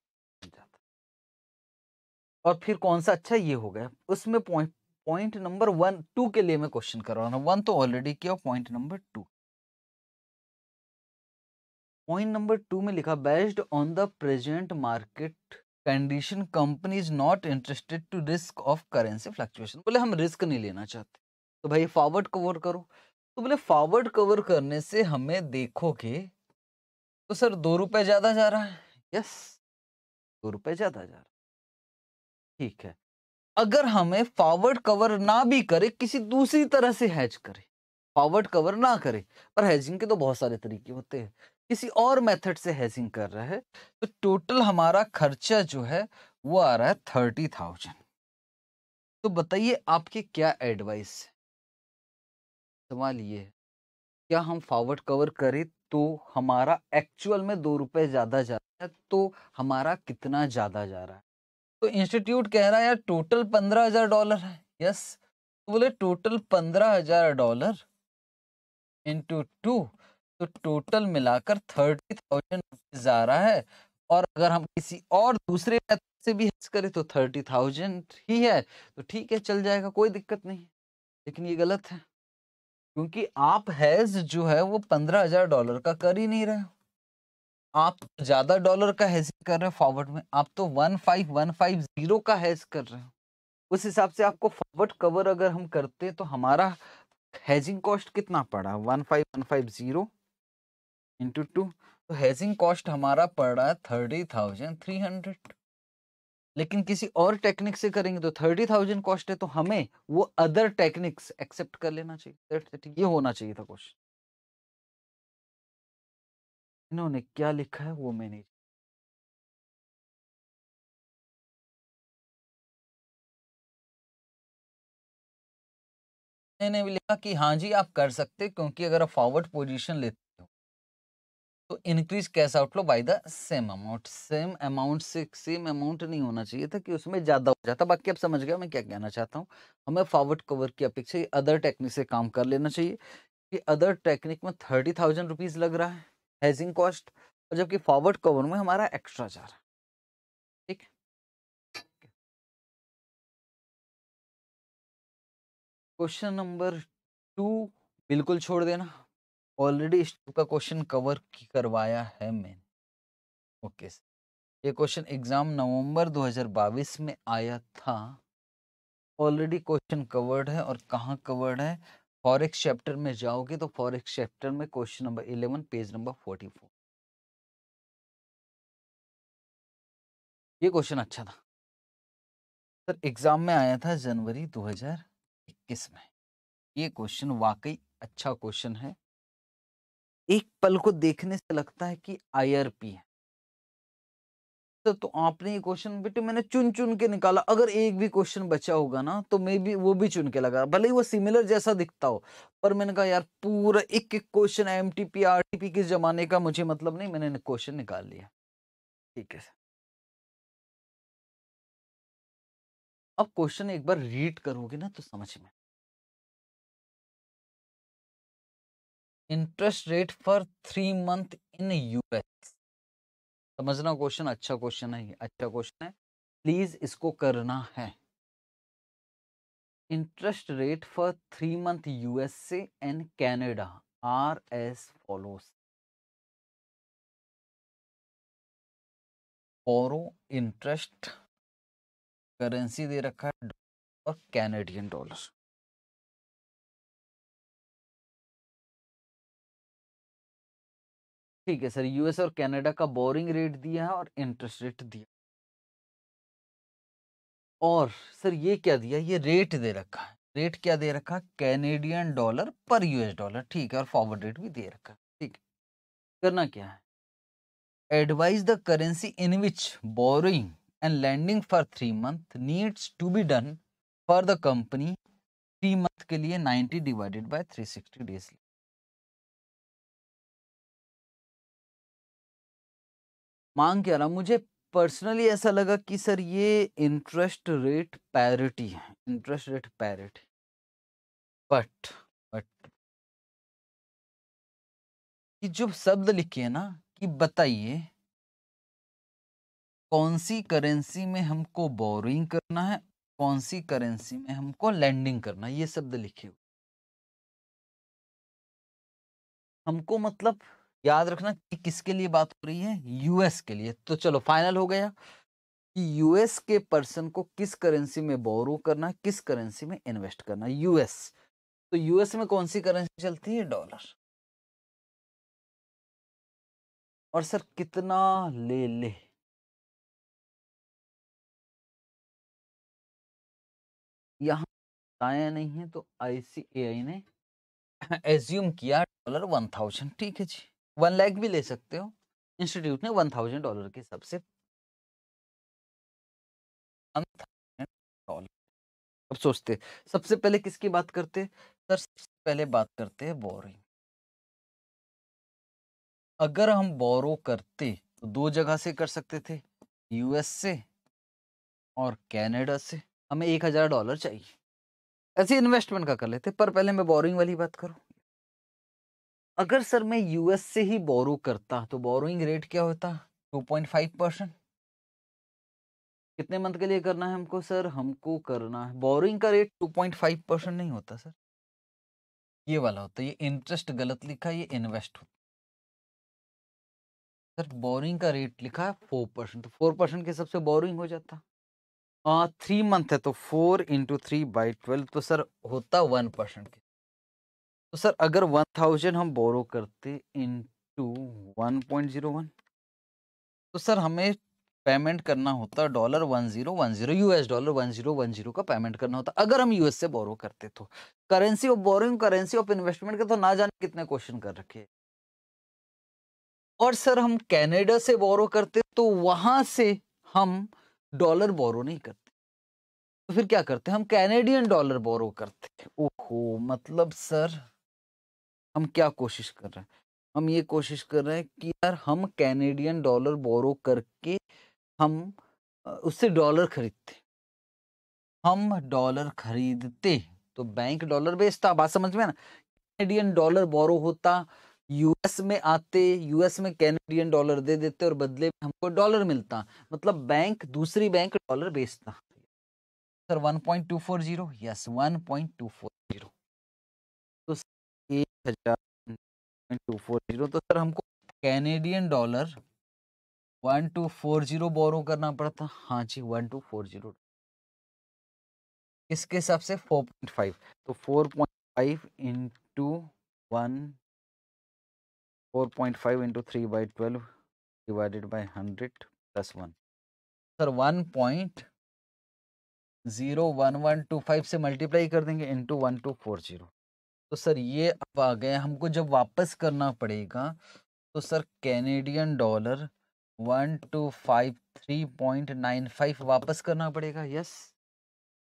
और फिर कौन सा अच्छा ये हो गया उसमें point point number one two के लिए मैं क्वेश्चन कर रहा हूँ वन तो ऑलरेडी किया point number two point number two में लिखा based on the present market condition company is not interested to risk of currency fluctuation बोले हम रिस्क नहीं लेना चाहते तो भाई फॉरवर्ड कवर करो तो बोले फॉरवर्ड कवर करने से हमें देखोगे तो सर दो रुपए ज़्यादा जा रहा है यस दो रुपए ज़्यादा जा रहा है ठीक है अगर हमें फॉरवर्ड कवर ना भी करे किसी दूसरी तरह से हैज करे फॉरवर्ड कवर ना करे पर हैजिंग के तो बहुत सारे तरीके होते हैं किसी और मेथड से हैजिंग कर रहा है तो टोटल हमारा खर्चा जो है वो आ रहा है थर्टी थाउजेंड तो बताइए आपके क्या एडवाइस है सवाल ये है क्या हम फॉरवर्ड कवर करें तो हमारा एक्चुअल में दो रुपए ज़्यादा जा रहा है तो हमारा कितना ज़्यादा जा रहा है तो इंस्टीट्यूट कह रहा है यार टोटल पंद्रह हजार डॉलर है यस तो बोले टोटल पंद्रह हजार डॉलर इंटू टू तो टोटल मिलाकर थर्टी थाउजेंड रुपीज आ रहा है और अगर हम किसी और दूसरे से भी हेज करें तो थर्टी थाउजेंड ही है तो ठीक है चल जाएगा कोई दिक्कत नहीं लेकिन ये गलत है क्योंकि आप हैज जो है वो पंद्रह हजार डॉलर का कर ही नहीं रहे हो आप ज्यादा डॉलर का हैज कर रहे हो फॉरवर्ड में आप तो one five one five zero का हैज कर रहे हो उस हिसाब से आपको फॉरवर्ड कवर अगर हम करते तो हमारा हैजिंग कॉस्ट कितना पड़ा one five one five zero into two तो हैजिंग कॉस्ट हमारा है थर्टी थाउजेंड थ्री हंड्रेड लेकिन किसी और टेक्निक से करेंगे तो थर्टी थाउजेंड कॉस्ट है तो हमें वो अदर टेक्निक्स एक्सेप्ट कर लेना चाहिए ये होना चाहिए था क्वेश्चन इन्होंने क्या लिखा है वो मैंने ने भी लिखा कि हाँ जी आप कर सकते क्योंकि अगर आप फॉरवर्ड पोजीशन लेते हो तो increase cash outflow by the same amount same amount से सेम अमाउंट नहीं होना चाहिए था कि उसमें ज़्यादा हो जाता बाकी आप समझ गए मैं क्या कहना चाहता हूँ हमें फॉरवर्ड कवर की अपेक्षा अदर टेक्निक से काम कर लेना चाहिए कि अदर टेक्निक में थर्टी थाउजेंड रुपीज़ लग रहा है हेजिंग कॉस्ट और जबकि फॉरवर्ड कवर में हमारा एक्स्ट्रा जा रहा ठीक क्वेश्चन नंबर टू बिल्कुल छोड़ देना ऑलरेडी इस का क्वेश्चन कवर करवाया है मैंने ओके okay, सर ये क्वेश्चन एग्जाम नवंबर 2022 में आया था ऑलरेडी क्वेश्चन कवर्ड है और कहाँ कवर्ड है फॉरेक्स चैप्टर में जाओगे तो फॉरेक्स चैप्टर में question number eleven page number forty four ये क्वेश्चन अच्छा था सर एग्जाम में आया था जनवरी 2021 में ये क्वेश्चन वाकई अच्छा क्वेश्चन है एक पल को देखने से लगता है कि पी है तो, तो आपने ये क्वेश्चन बेटे मैंने चुन चुन के निकाला अगर एक भी क्वेश्चन बचा होगा ना तो मे भी वो भी चुन के लगा भले ही वो सिमिलर जैसा दिखता हो पर मैंने कहा यार पूरा एक एक question M T P R T P जमाने का मुझे मतलब नहीं मैंने क्वेश्चन निकाल लिया ठीक है अब क्वेश्चन एक बार रीड करोगे ना तो समझ में interest rate for three month in US समझना क्वेश्चन अच्छा क्वेश्चन है अच्छा क्वेश्चन है प्लीज इसको करना है interest rate for three month USA and Canada are as follows और इंटरेस्ट करेंसी दे रखा है और कैनेडियन डॉलर ठीक है सर यूएस और कनाडा का बोरिंग रेट दिया है और इंटरेस्ट रेट दिया और सर ये क्या दिया ये रेट दे रखा है रेट क्या दे रखा कैनेडियन डॉलर पर यूएस डॉलर ठीक है और फॉरवर्ड रेट भी दे रखा है ठीक है करना क्या है advise the currency in which borrowing and lending for three month needs to be done for the company three month के लिए 90 डिवाइडेड बाई थ्री डेज मांग क्या रहा मुझे पर्सनली ऐसा लगा कि सर ये इंटरेस्ट रेट पैरिटी है interest rate parity but but कि जो शब्द लिखे है ना कि बताइए कौन सी करेंसी में हमको बोरिंग करना है कौन सी करेंसी में हमको लैंडिंग करना है ये शब्द लिखे हुए हमको मतलब याद रखना कि किसके लिए बात हो रही है यूएस के लिए तो चलो फाइनल हो गया कि यूएस के पर्सन को किस करेंसी में बोरो करना किस करेंसी में इन्वेस्ट करना यूएस तो यूएस में कौन सी करेंसी चलती है डॉलर और सर कितना ले ले यहां आया नहीं है तो आईसीएआई ने एज्यूम किया डॉलर वन थाउजेंड ठीक है जी वन लैख भी ले सकते हो इंस्टीट्यूट ने वन थाउजेंड डॉलर के हिसाब से अब सोचते सबसे पहले किसकी बात करते सर सबसे पहले बात करते हैं बोरिंग अगर हम बोरो करते तो दो जगह से कर सकते थे यूएस से और कनाडा से हमें एक हजार डॉलर चाहिए ऐसे इन्वेस्टमेंट का कर लेते पर पहले मैं बोरिंग वाली बात करूँ अगर सर मैं यूएस से ही बोरो करता तो बोरोइंग रेट क्या होता टू पॉइंट फाइव परसेंट कितने मंथ के लिए करना है हमको सर हमको करना है बोरोइंग का rate two point five percent नहीं होता सर ये वाला होता है ये इंटरेस्ट गलत लिखा ये इन्वेस्ट होता सर बोरिंग का रेट लिखा है फोर परसेंट तो फोर परसेंट के सबसे बोरिंग हो जाता हाँ, थ्री मंथ है तो four into three by twelve तो सर होता वन परसेंट के तो सर अगर वन थाउजेंड हम बोरो करते into one point zero one तो सर हमें पेमेंट करना होता dollar one zero one zero US dollar one zero one zero का पेमेंट करना होता अगर हम यूएस से बोरो करते तो currency of borrowing currency of investment के तो ना जाने कितने क्वेश्चन कर रखे और सर हम कनाडा से बोरो करते तो वहां से हम डॉलर बोरो नहीं करते तो फिर क्या करते हम कैनेडियन डॉलर बोरो करते ओहो मतलब सर हम क्या कोशिश कर रहे हैं हम ये कोशिश कर रहे हैं कि यार हम कैनेडियन डॉलर बोरो करके हम उससे डॉलर खरीदते हम डॉलर खरीदते तो बैंक डॉलर बेचता बात समझ में ना कैनेडियन डॉलर बोरो होता यूएस में आते यूएस में कैनेडियन डॉलर दे देते और बदले में हमको डॉलर मिलता मतलब बैंक दूसरी बैंक डॉलर बेचता sir one point two yes zero एक हजार टू फोर जीरो तो सर हमको Canadian dollar one two four zero borrow करना पड़ता हाँ जी वन टू फोर जीरो इसके हिसाब से फोर पॉइंट फाइव तो four point five into one four point five into three by twelve divided by hundred plus one sir one point zero one one two five से multiply कर देंगे into one two four zero तो sir ये अब आ गए हमको जब वापस करना पड़ेगा तो sir Canadian dollar one two five three point nine five वापस करना पड़ेगा यस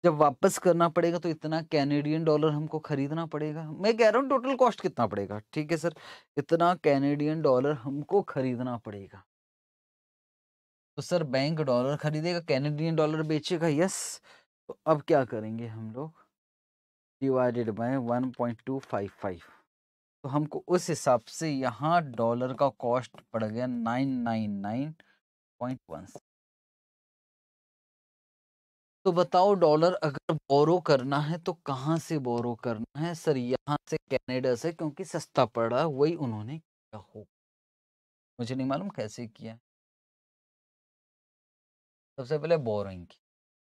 जब वापस करना पड़ेगा तो इतना कैनेडियन डॉलर हमको खरीदना पड़ेगा मैं कह रहा हूँ टोटल कॉस्ट कितना पड़ेगा ठीक है सर इतना कैनेडियन डॉलर हमको खरीदना पड़ेगा तो सर बैंक डॉलर खरीदेगा कैनेडियन डॉलर बेचेगा यस तो अब क्या करेंगे हम लोग डिवाइडेड बाय 1.255 तो हमको उस हिसाब से यहाँ डॉलर का कॉस्ट पड़ गया 999.1 तो बताओ डॉलर अगर बोरो करना है तो कहाँ से बोरो करना है सर यहाँ से कनाडा से क्योंकि सस्ता पड़ रहा है वही उन्होंने किया हो मुझे नहीं मालूम कैसे किया सबसे पहले बोरोइंग की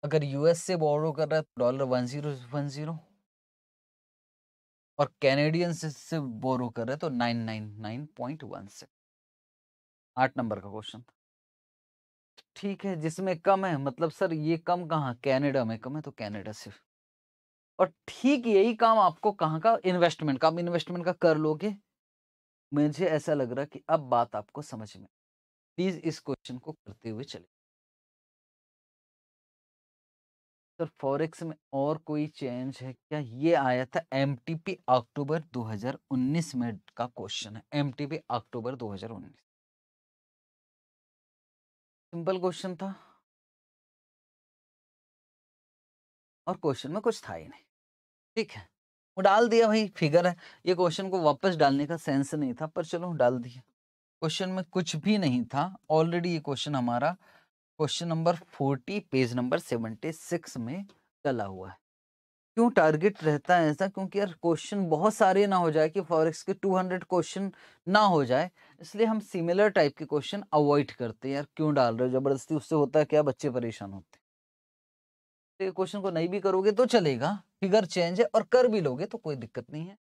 अगर यूएस से बोरो कर रहा है तो dollar one zero one zero और कैनेडियन से, से बोरो कर रहे तो nine nine nine point one six आठ नंबर का क्वेश्चन ठीक है जिसमें कम है मतलब सर ये कम कहाँ कैनेडा में कम है तो कैनेडा से और ठीक यही काम आपको कहाँ का इन्वेस्टमेंट का इन्वेस्टमेंट का कर लोगे मुझे ऐसा लग रहा कि अब बात आपको समझ में प्लीज इस क्वेश्चन को करते हुए चले सर तो फॉरेक्स में और कोई चेंज है क्या ये आया था एम अक्टूबर 2019 में का क्वेश्चन है एम अक्टूबर 2019 सिंपल क्वेश्चन था और क्वेश्चन में कुछ था ही नहीं ठीक है वो डाल दिया भाई फिगर है ये क्वेश्चन को वापस डालने का सेंस नहीं था पर चलो डाल दिया क्वेश्चन में कुछ भी नहीं था ऑलरेडी ये क्वेश्चन हमारा question number forty page number seventy six में चला हुआ है क्यों टारगेट रहता है ऐसा क्योंकि यार क्वेश्चन बहुत सारे ना हो जाए कि फॉरेक्स के टू हंड्रेड क्वेश्चन ना हो जाए इसलिए हम सिमिलर टाइप के क्वेश्चन अवॉइड करते हैं यार क्यों डाल रहे हो जबरदस्ती उससे होता है क्या बच्चे परेशान होते हैं तो क्वेश्चन को नहीं भी करोगे तो चलेगा फिगर चेंज है और कर भी लोगे तो कोई दिक्कत नहीं है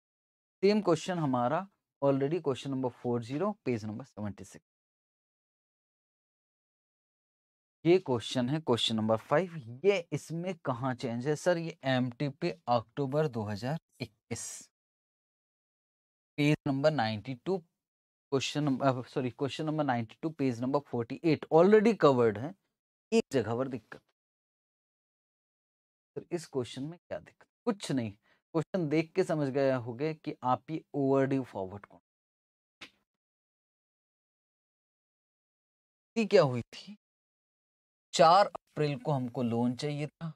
सेम क्वेश्चन हमारा already question number four zero page number seventy six ये क्वेश्चन है क्वेश्चन नंबर फाइव ये इसमें कहाँ चेंज है सर ये एम टी पी अक्टूबर दो हजार इक्कीस page number two question sorry question number two page number forty eight already covered है एक जगह पर दिक्कत सर इस क्वेश्चन में क्या दिक्कत कुछ नहीं क्वेश्चन देख के समझ गया हो गया कि आप ये ओवर ड्यू फॉरवर्ड कौन क्या हुई थी चार अप्रैल को हमको लोन चाहिए था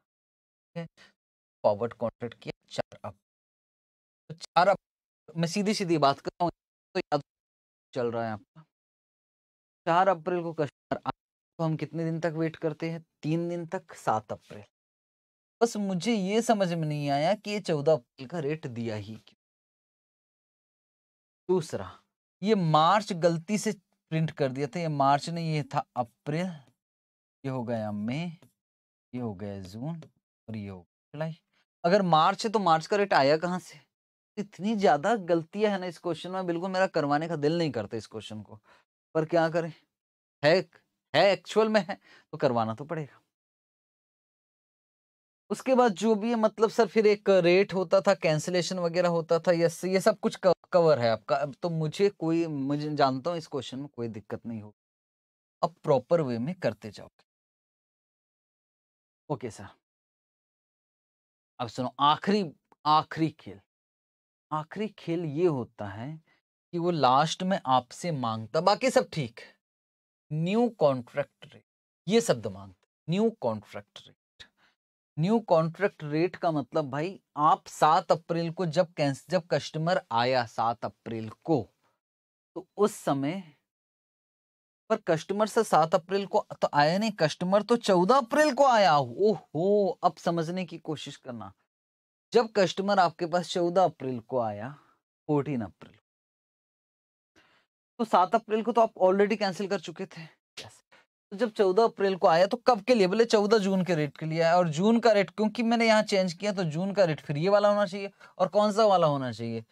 फॉरवर्ड कॉन्ट्रैक्ट किया चार अप्रैल तो चार अप्रैल मैं सीधी सीधी बात कर रहा हूँ तो याद चल रहा है आपका चार अप्रैल को कस्टमर तो हम कितने दिन तक वेट करते हैं तीन दिन तक सात अप्रैल बस मुझे ये समझ में नहीं आया कि ये चौदह अप्रैल का रेट दिया ही क्यों दूसरा ये मार्च गलती से प्रिंट कर दिया था ये मार्च नहीं ये था अप्रैल ये हो गया मे ये हो गया जून और ये हो गया जुलाई अगर मार्च है तो मार्च का रेट आया कहाँ से इतनी ज़्यादा गलतियां है ना इस क्वेश्चन में बिल्कुल मेरा करवाने का दिल नहीं करता इस क्वेश्चन को पर क्या करें है है एक्चुअल में है तो करवाना तो पड़ेगा उसके बाद जो भी है मतलब सर फिर एक रेट होता था कैंसिलेशन वगैरह होता था ये ये सब कुछ कवर है आपका अब तो मुझे कोई मुझे जानता हूँ इस क्वेश्चन में कोई दिक्कत नहीं होगी अब प्रॉपर वे में करते जाओगे ओके सर अब सुनो आखिरी आखिरी खेल आखिरी खेल ये होता है कि वो लास्ट में आपसे मांगता बाकी सब ठीक है न्यू कॉन्ट्रैक्ट रेट ये शब्द मांगता new contract rate new contract rate का मतलब भाई आप सात अप्रैल को जब कैंस जब कस्टमर आया सात अप्रैल को तो उस समय पर कस्टमर से सात अप्रैल को तो आया नहीं कस्टमर तो चौदह अप्रैल को आया ओहो अब समझने की कोशिश करना जब कस्टमर आपके पास चौदह अप्रैल को आया फोर्टीन अप्रैल तो सात अप्रैल को तो आप ऑलरेडी कैंसिल कर चुके थे तो जब चौदह अप्रैल को आया तो कब के लिए बोले चौदह जून के रेट के लिए आया और जून का रेट क्योंकि मैंने यहाँ चेंज किया तो जून का रेट फिर ये वाला होना चाहिए और कौन सा वाला होना चाहिए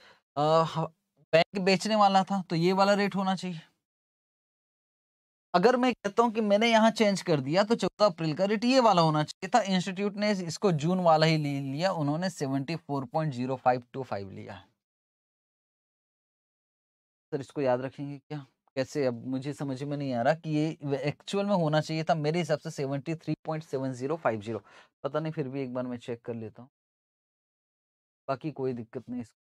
बैंक बेचने वाला था तो ये वाला रेट होना चाहिए अगर मैं कहता हूँ कि मैंने यहाँ चेंज कर दिया तो चौदह अप्रैल का रेट ये वाला होना चाहिए था इंस्टीट्यूट ने इसको जून वाला ही ले लिया उन्होंने seventy four point zero five two five लिया सर इसको याद रखेंगे क्या कैसे अब मुझे समझ में नहीं आ रहा कि ये एक्चुअल में होना चाहिए था मेरे हिसाब से seventy three point seven zero five zero पता नहीं फिर भी एक बार मैं चेक कर लेता हूँ बाकी कोई दिक्कत नहीं इसको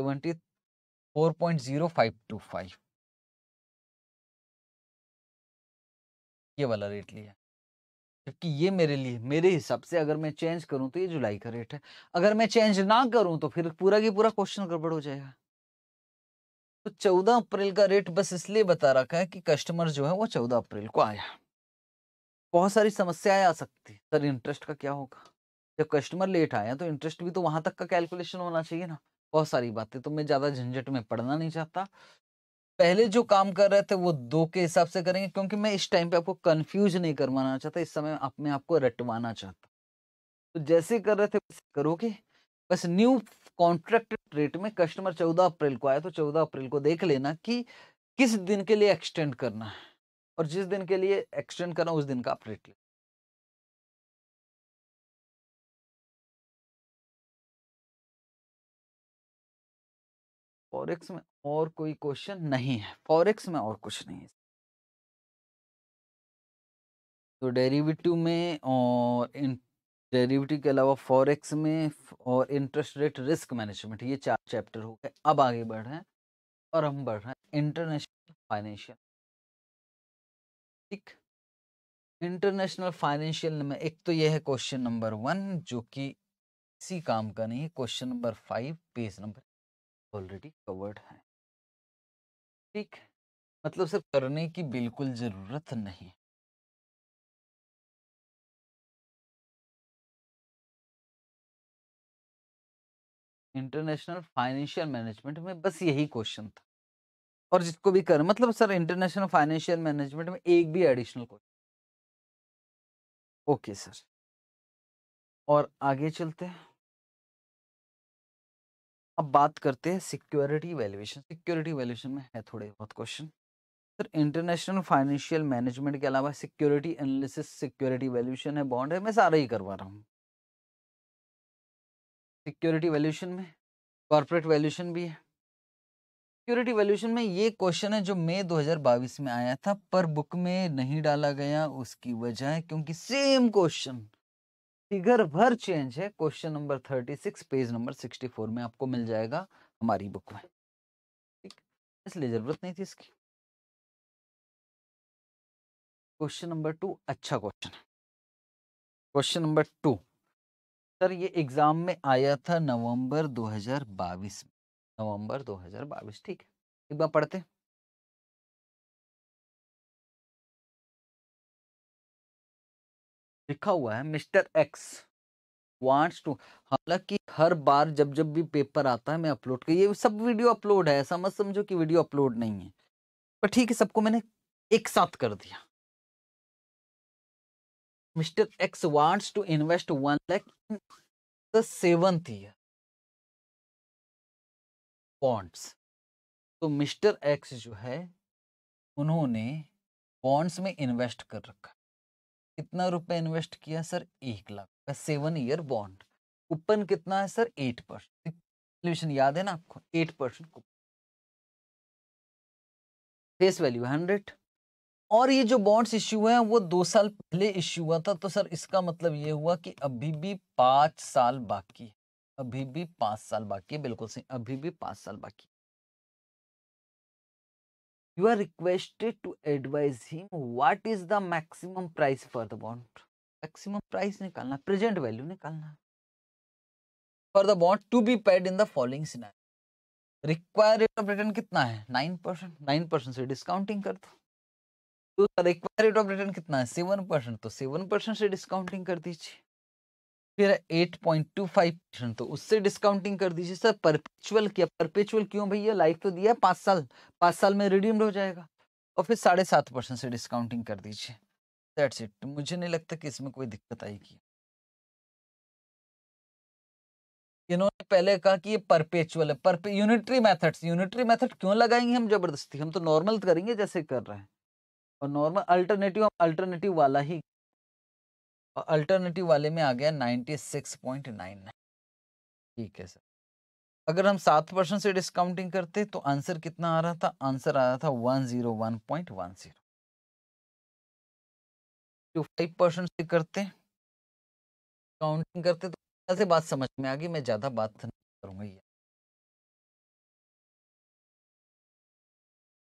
seventy four point zero five two five ये वाला रेट लिया जबकि ये मेरे लिए मेरे हिसाब से अगर मैं चेंज करूं तो ये जुलाई का रेट है अगर मैं चेंज ना करूं तो फिर पूरा की पूरा क्वेश्चन गड़बड़ हो जाएगा तो चौदह अप्रैल का रेट बस इसलिए बता रखा है कि कस्टमर जो है वो चौदह अप्रैल को आया बहुत सारी समस्याएं आ सकती सर इंटरेस्ट का क्या होगा जब कस्टमर लेट आया तो इंटरेस्ट भी तो वहां तक का कैलकुलेशन होना चाहिए ना बहुत सारी बातें तो मैं ज़्यादा झंझट में पढ़ना नहीं चाहता पहले जो काम कर रहे थे वो दो के हिसाब से करेंगे क्योंकि मैं इस टाइम पे आपको कंफ्यूज नहीं करवाना चाहता इस समय आप में आपको रटवाना चाहता तो जैसे कर रहे थे करोगे बस न्यू कॉन्ट्रैक्ट रेट में कस्टमर चौदह अप्रैल को आया तो चौदह अप्रैल को देख लेना कि किस दिन के लिए एक्सटेंड करना है और जिस दिन के लिए एक्सटेंड करना उस दिन का आप रेट लेना फॉरेक्स में और कोई क्वेश्चन नहीं है फॉरेक्स में और कुछ नहीं है तो डेरिवेटिव में और इन डेरिवेटिव के अलावा फॉरेक्स में और इंटरेस्ट रेट रिस्क मैनेजमेंट ये चार चैप्टर हो गए अब आगे बढ़ रहे हैं और हम बढ़ रहे हैं इंटरनेशनल फाइनेंशियल ठीक इंटरनेशनल फाइनेंशियल में एक तो यह है क्वेश्चन नंबर वन जो कि इसी काम का नहीं है question number five page number already covered है ठीक मतलब सिर्फ करने की बिल्कुल ज़रूरत नहीं इंटरनेशनल फाइनेंशियल मैनेजमेंट में बस यही क्वेश्चन था और जिसको भी कर मतलब सर इंटरनेशनल फाइनेंशियल मैनेजमेंट में एक भी एडिशनल क्वेश्चन ओके सर और आगे चलते हैं अब बात करते हैं सिक्योरिटी वैल्यूएशन सिक्योरिटी वैल्यूएशन में है थोड़े बहुत question sir international financial management के अलावा सिक्योरिटी एनालिसिस सिक्योरिटी वैल्यूएशन है बॉन्ड है मैं सारा ही करवा रहा हूँ सिक्योरिटी वैल्यूएशन में कॉर्पोरेट वैल्यूएशन भी है सिक्योरिटी वैल्यूएशन में ये क्वेश्चन है जो मई बाईस में आया था पर बुक में नहीं डाला गया उसकी वजह है क्योंकि सेम क्वेश्चन फिगर भर चेंज है question number thirty six page number sixty four में आपको मिल जाएगा हमारी बुक में ठीक इसलिए जरूरत नहीं थी इसकी क्वेश्चन नंबर टू अच्छा क्वेश्चन है क्वेश्चन नंबर टू सर ये एग्जाम में आया था नवंबर 2022 में नवंबर 2022 ठीक है एक बार पढ़ते हैं लिखा हुआ है मिस्टर एक्स वांट्स टू हालांकि हर बार जब जब भी पेपर आता है मैं अपलोड कर ये सब वीडियो अपलोड है समझ समझो कि वीडियो अपलोड नहीं है पर ठीक है सबको मैंने एक साथ कर दिया mister X wants to invest one lakh in the seventh year bonds तो मिस्टर एक्स जो है उन्होंने बॉन्ड्स में इन्वेस्ट कर रखा कितना रुपए इन्वेस्ट किया सर एक lakh seven year bond coupon कितना है सर एट परसेंट याद है ना आपको eight percent face value hundred और ये जो बॉन्ड्स इश्यू हैं वो दो साल पहले इश्यू हुआ था तो सर इसका मतलब ये हुआ कि अभी भी पांच साल बाकी है अभी भी पांच साल बाकी है बिल्कुल सही अभी भी पांच साल बाकी you are requested to advise him what is the maximum price for the bond maximum price निकालना present value निकालना for the bond to be paid in the following scenario required rate of return कितना है nine percent nine percent से discounting कर दो तो require rate of return कितना है सेवन परसेंट तो सेवन परसेंट से डिस्काउंटिंग कर दीजिए फिर eight point two five percent तो उससे डिस्काउंटिंग कर दीजिए सर परपेचुअल क्या परपेचुअल क्यों भैया लाइफ तो दिया है पाँच साल पाँच साल में रिडीम्ड हो जाएगा और फिर साढ़े सात परसेंट से डिस्काउंटिंग कर दीजिए दैट्स इट मुझे नहीं लगता कि इसमें कोई दिक्कत आएगी इन्होंने पहले कहा कि ये परपेचुअल है परपे यूनिटरी मैथड यूनिटरी मैथड क्यों लगाएंगे हम जबरदस्ती हम तो नॉर्मल करेंगे जैसे कर रहे हैं और नॉर्मल अल्टरनेटिव हम अल्टरनेटिव वाला ही और अल्टरनेटिव वाले में आ गया ninety six point nine nine ठीक है सर अगर हम सात परसेंट से डिस्काउंटिंग करते तो आंसर कितना आ रहा था आंसर आ रहा था one zero one point one zero five percent से करते काउंटिंग करते तो से बात समझ में आ गई मैं ज़्यादा बात नहीं ये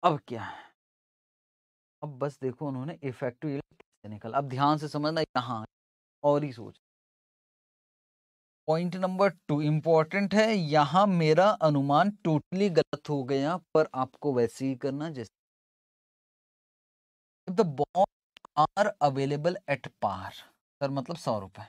अब क्या है अब बस देखो उन्होंने इफेक्टिव कैसे निकल अब ध्यान से समझना यहाँ और ही सोच पॉइंट नंबर टू इम्पॉर्टेंट है यहाँ मेरा अनुमान टोटली गलत हो गया पर आपको वैसे ही करना जैसे the bond are available at par sir मतलब सौ रुपए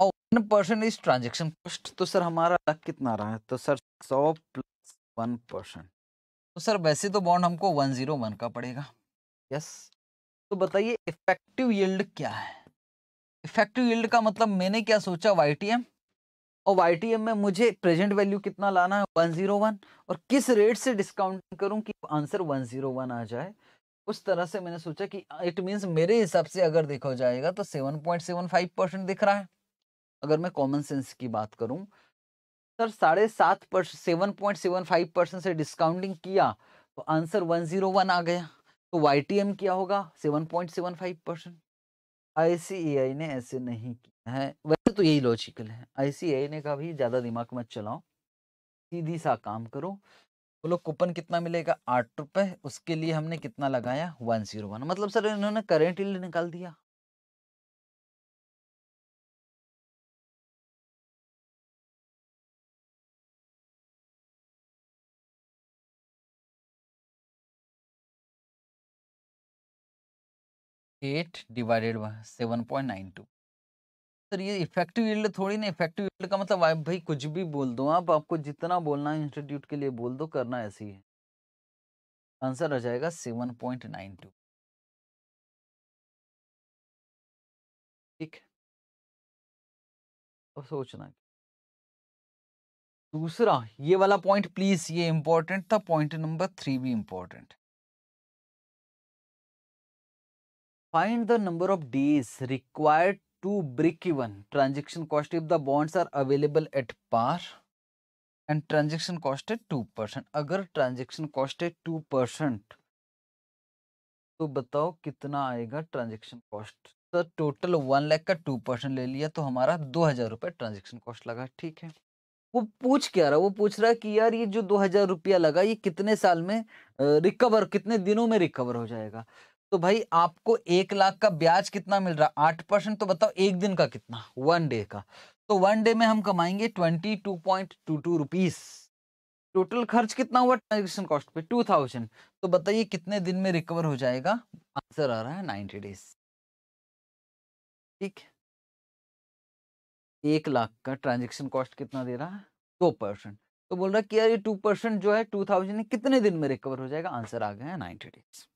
और one percent is transaction cost तो सर हमारा कितना रहा है तो सर सौ प्लस वन परसेंट तो सर वैसे तो बॉन्ड हमको वन जीरो वन का पड़ेगा यस तो बताइए इफेक्टिव यील्ड क्या है इफेक्टिव यील्ड का मतलब मैंने क्या सोचा वाई और वाई में मुझे प्रेजेंट वैल्यू कितना लाना है 101 और किस रेट से डिस्काउंट करूं कि आंसर 101 आ जाए उस तरह से मैंने सोचा कि इट मीन्स मेरे हिसाब से अगर देखा जाएगा तो 7.75 परसेंट दिख रहा है अगर मैं कॉमन सेंस की बात करूं सर साढ़े सात percent seven point seven five percent से डिस्काउंटिंग किया तो आंसर वन जीरो वन आ गया तो वाई क्या होगा 7.75 परसेंट आई ने ऐसे नहीं किया है वैसे तो यही लॉजिकल है आई ने कहा भी ज़्यादा दिमाग मत चलाओ सीधी सा काम करो बोलो कूपन कितना मिलेगा आठ रुपये उसके लिए हमने कितना लगाया वन जीरो वन मतलब सर इन्होंने करेंट इल निकाल दिया eight divided by seven point nine two sir ये इफेक्टिव यील्ड थोड़ी ना इफेक्टिव यील्ड का मतलब भाई कुछ भी बोल दो आप आपको जितना बोलना है इंस्टीट्यूट के लिए बोल दो करना ऐसे ही है आंसर आ जाएगा सेवन पॉइंट नाइन टू ठीक और अब सोचना दूसरा ये वाला पॉइंट प्लीज ये इंपॉर्टेंट था पॉइंट नंबर थ्री भी important find the number of days required to break even transaction cost if the bonds are available at par and transaction cost है टू परसेंट अगर ट्रांजेक्शन कॉस्ट है two percent तो बताओ कितना आएगा transaction cost तो total one lakh का two percent ले लिया तो हमारा दो हज़ार रुपये ट्रांजेक्शन कॉस्ट लगा ठीक है वो पूछ क्या रहा वो पूछ रहा कि यार ये जो दो हज़ार रुपया लगा ये कितने साल में रिकवर कितने दिनों में रिकवर हो जाएगा तो भाई आपको एक लाख का ब्याज कितना मिल रहा आठ परसेंट तो बताओ एक दिन का कितना वन डे का तो वन डे में हम कमाएंगे twenty two point two two rupees total खर्च कितना हुआ ट्रांजेक्शन कॉस्ट पे टू थाउजेंड तो बताइए कितने दिन में रिकवर हो जाएगा आंसर आ रहा है नाइन्टी डेज ठीक एक लाख का ट्रांजेक्शन कॉस्ट कितना दे रहा है दो परसेंट तो बोल रहा है कि यार ये टू परसेंट जो है टू थाउजेंड कितने दिन में रिकवर हो जाएगा आंसर आ गया है नाइन्टी डेज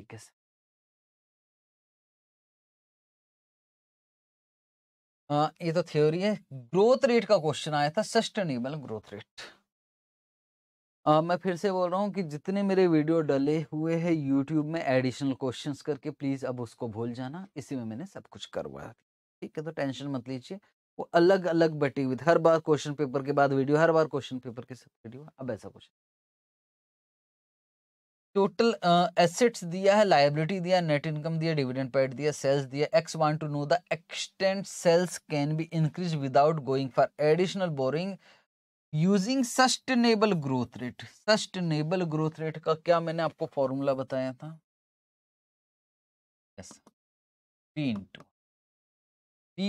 ठीक आ, हाँ, ये तो थ्योरी है ग्रोथ रेट का क्वेश्चन आया था सस्टेनेबल ग्रोथ रेट आ, मैं फिर से बोल रहा हूँ कि जितने मेरे वीडियो डले हुए हैं यूट्यूब में एडिशनल क्वेश्चंस करके प्लीज़ अब उसको भूल जाना इसी में मैंने सब कुछ करवाया ठीक है तो टेंशन मत लीजिए वो अलग अलग बटी हुई हर बार क्वेश्चन पेपर के बाद वीडियो हर बार क्वेश्चन पेपर के साथ वीडियो अब ऐसा कुछ टोटल एसेट्स दिया है लाइबिलिटी दिया नेट इनकम दिया डिविडेंड पेड दिया सेल्स दिया X one two know the extent sales can be increase without going for additional borrowing using sustainable growth rate sustainable growth rate का क्या मैंने आपको फॉर्मूला बताया था yes. पी इंटू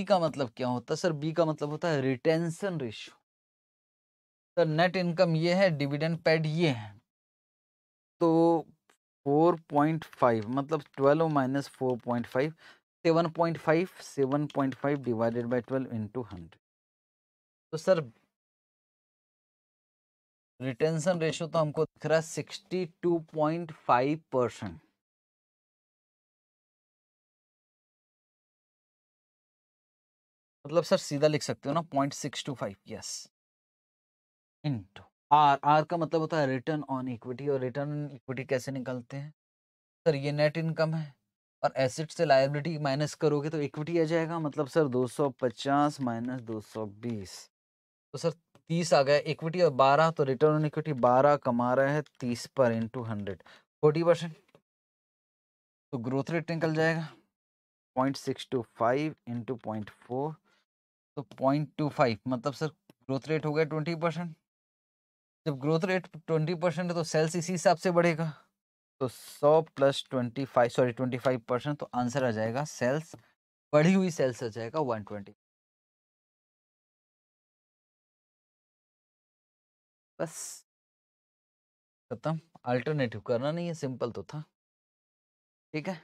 का मतलब क्या होता है सर बी का मतलब होता है retention ratio sir net income ये है डिविडेंड पेड ये है तो फोर पॉइंट फाइव मतलब twelve minus four point five seven point five seven point five divided by twelve into hundred तो सर रिटेंशन रेशो तो हमको दिख रहा है sixty two point five percent मतलब सर सीधा लिख सकते हो ना point six two five yes into R R का मतलब होता है रिटर्न ऑन इक्विटी और रिटर्न ऑन इक्विटी कैसे निकलते हैं सर ये नेट इनकम है और एसेट से लाइबिलिटी माइनस करोगे तो इक्विटी आ जाएगा मतलब सर 250 माइनस 220 तो सर 30 आ गया इक्विटी और 12 तो रिटर्न ऑन इक्विटी 12 कमा रहा है 30 पर इंटू हंड्रेड फोर्टी परसेंट तो ग्रोथ रेट निकल जाएगा point six two five into point four तो पॉइंट टू फाइव मतलब सर ग्रोथ रेट हो गया ट्वेंटी परसेंट जब ग्रोथ रेट ट्वेंटी परसेंट है तो सेल्स इसी हिसाब से बढ़ेगा तो सौ plus twenty five sorry twenty five percent तो आंसर आ जाएगा सेल्स बढ़ी हुई सेल्स आ जाएगा वन ट्वेंटी बस खत्म अल्टरनेटिव करना नहीं है सिंपल तो था ठीक है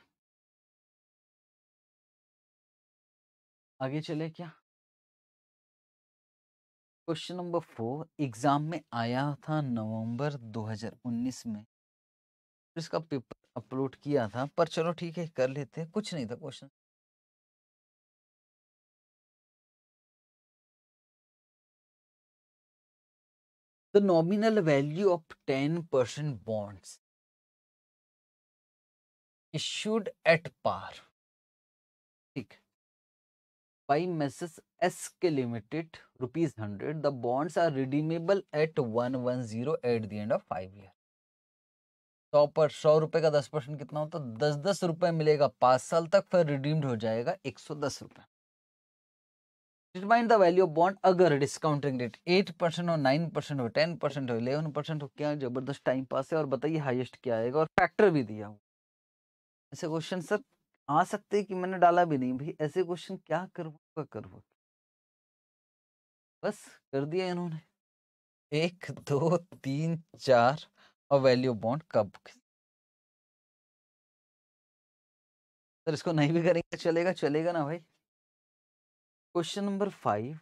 आगे चले क्या क्वेश्चन नंबर फोर एग्ज़ाम में आया था नवंबर 2019 में इसका पेपर अपलोड किया था पर चलो ठीक है कर लेते हैं कुछ नहीं था question the nominal value of ten percent bonds issued at par ठीक है K limited rupees hundred the bonds are redeemable at one one zero at the end of five year सौ पर सौ रुपए का दस परसेंट कितना होता है दस दस रुपए मिलेगा पांच साल तक फिर रिडीम्ड हो जाएगा एक सौ दस रुपए determine the value of bond अगर डिस्काउंटिंग रेट एट परसेंट हो नाइन परसेंट हो टेन परसेंट हो इलेवन परसेंट हो क्या जबरदस्त टाइम पास है और बताइए हाइएस्ट क्या आएगा और फैक्टर भी दिया हुआ ऐसे क्वेश्चन सर आ सकते कि मैंने डाला भी नहीं भाई ऐसे क्वेश्चन क्या करवा करवा बस कर दिया इन्होंने एक दो तीन चार और वैल्यू बॉन्ड कब सर इसको नहीं भी करेंगे चलेगा चलेगा ना भाई क्वेश्चन नंबर फाइव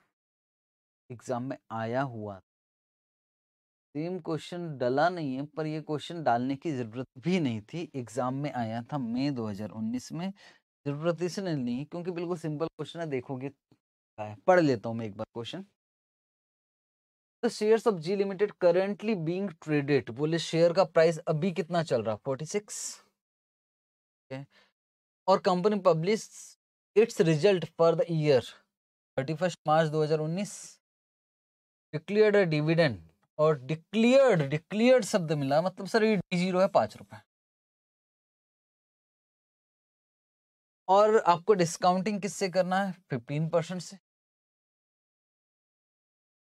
एग्जाम में आया हुआ सेम क्वेश्चन डला नहीं है पर ये क्वेश्चन डालने की ज़रूरत भी नहीं थी एग्जाम में आया था मई 2019 में ज़रूरत इसलिए नहीं क्योंकि बिल्कुल सिंपल क्वेश्चन है देखोगे पढ़ लेता हूँ मैं एक बार question the share of G limited currently being traded बोले शेयर का प्राइस अभी कितना चल रहा फोर्टी सिक्स और company publish its result for the year thirty first March दो हजार उन्नीस डिक्लेयर डिविडेंड और डिक्लियर्ड डिक्लियर्ड शब्द मिला मतलब सर ये डी जीरो है पाँच रुपये और आपको डिस्काउंटिंग किससे करना है फिफ्टीन परसेंट से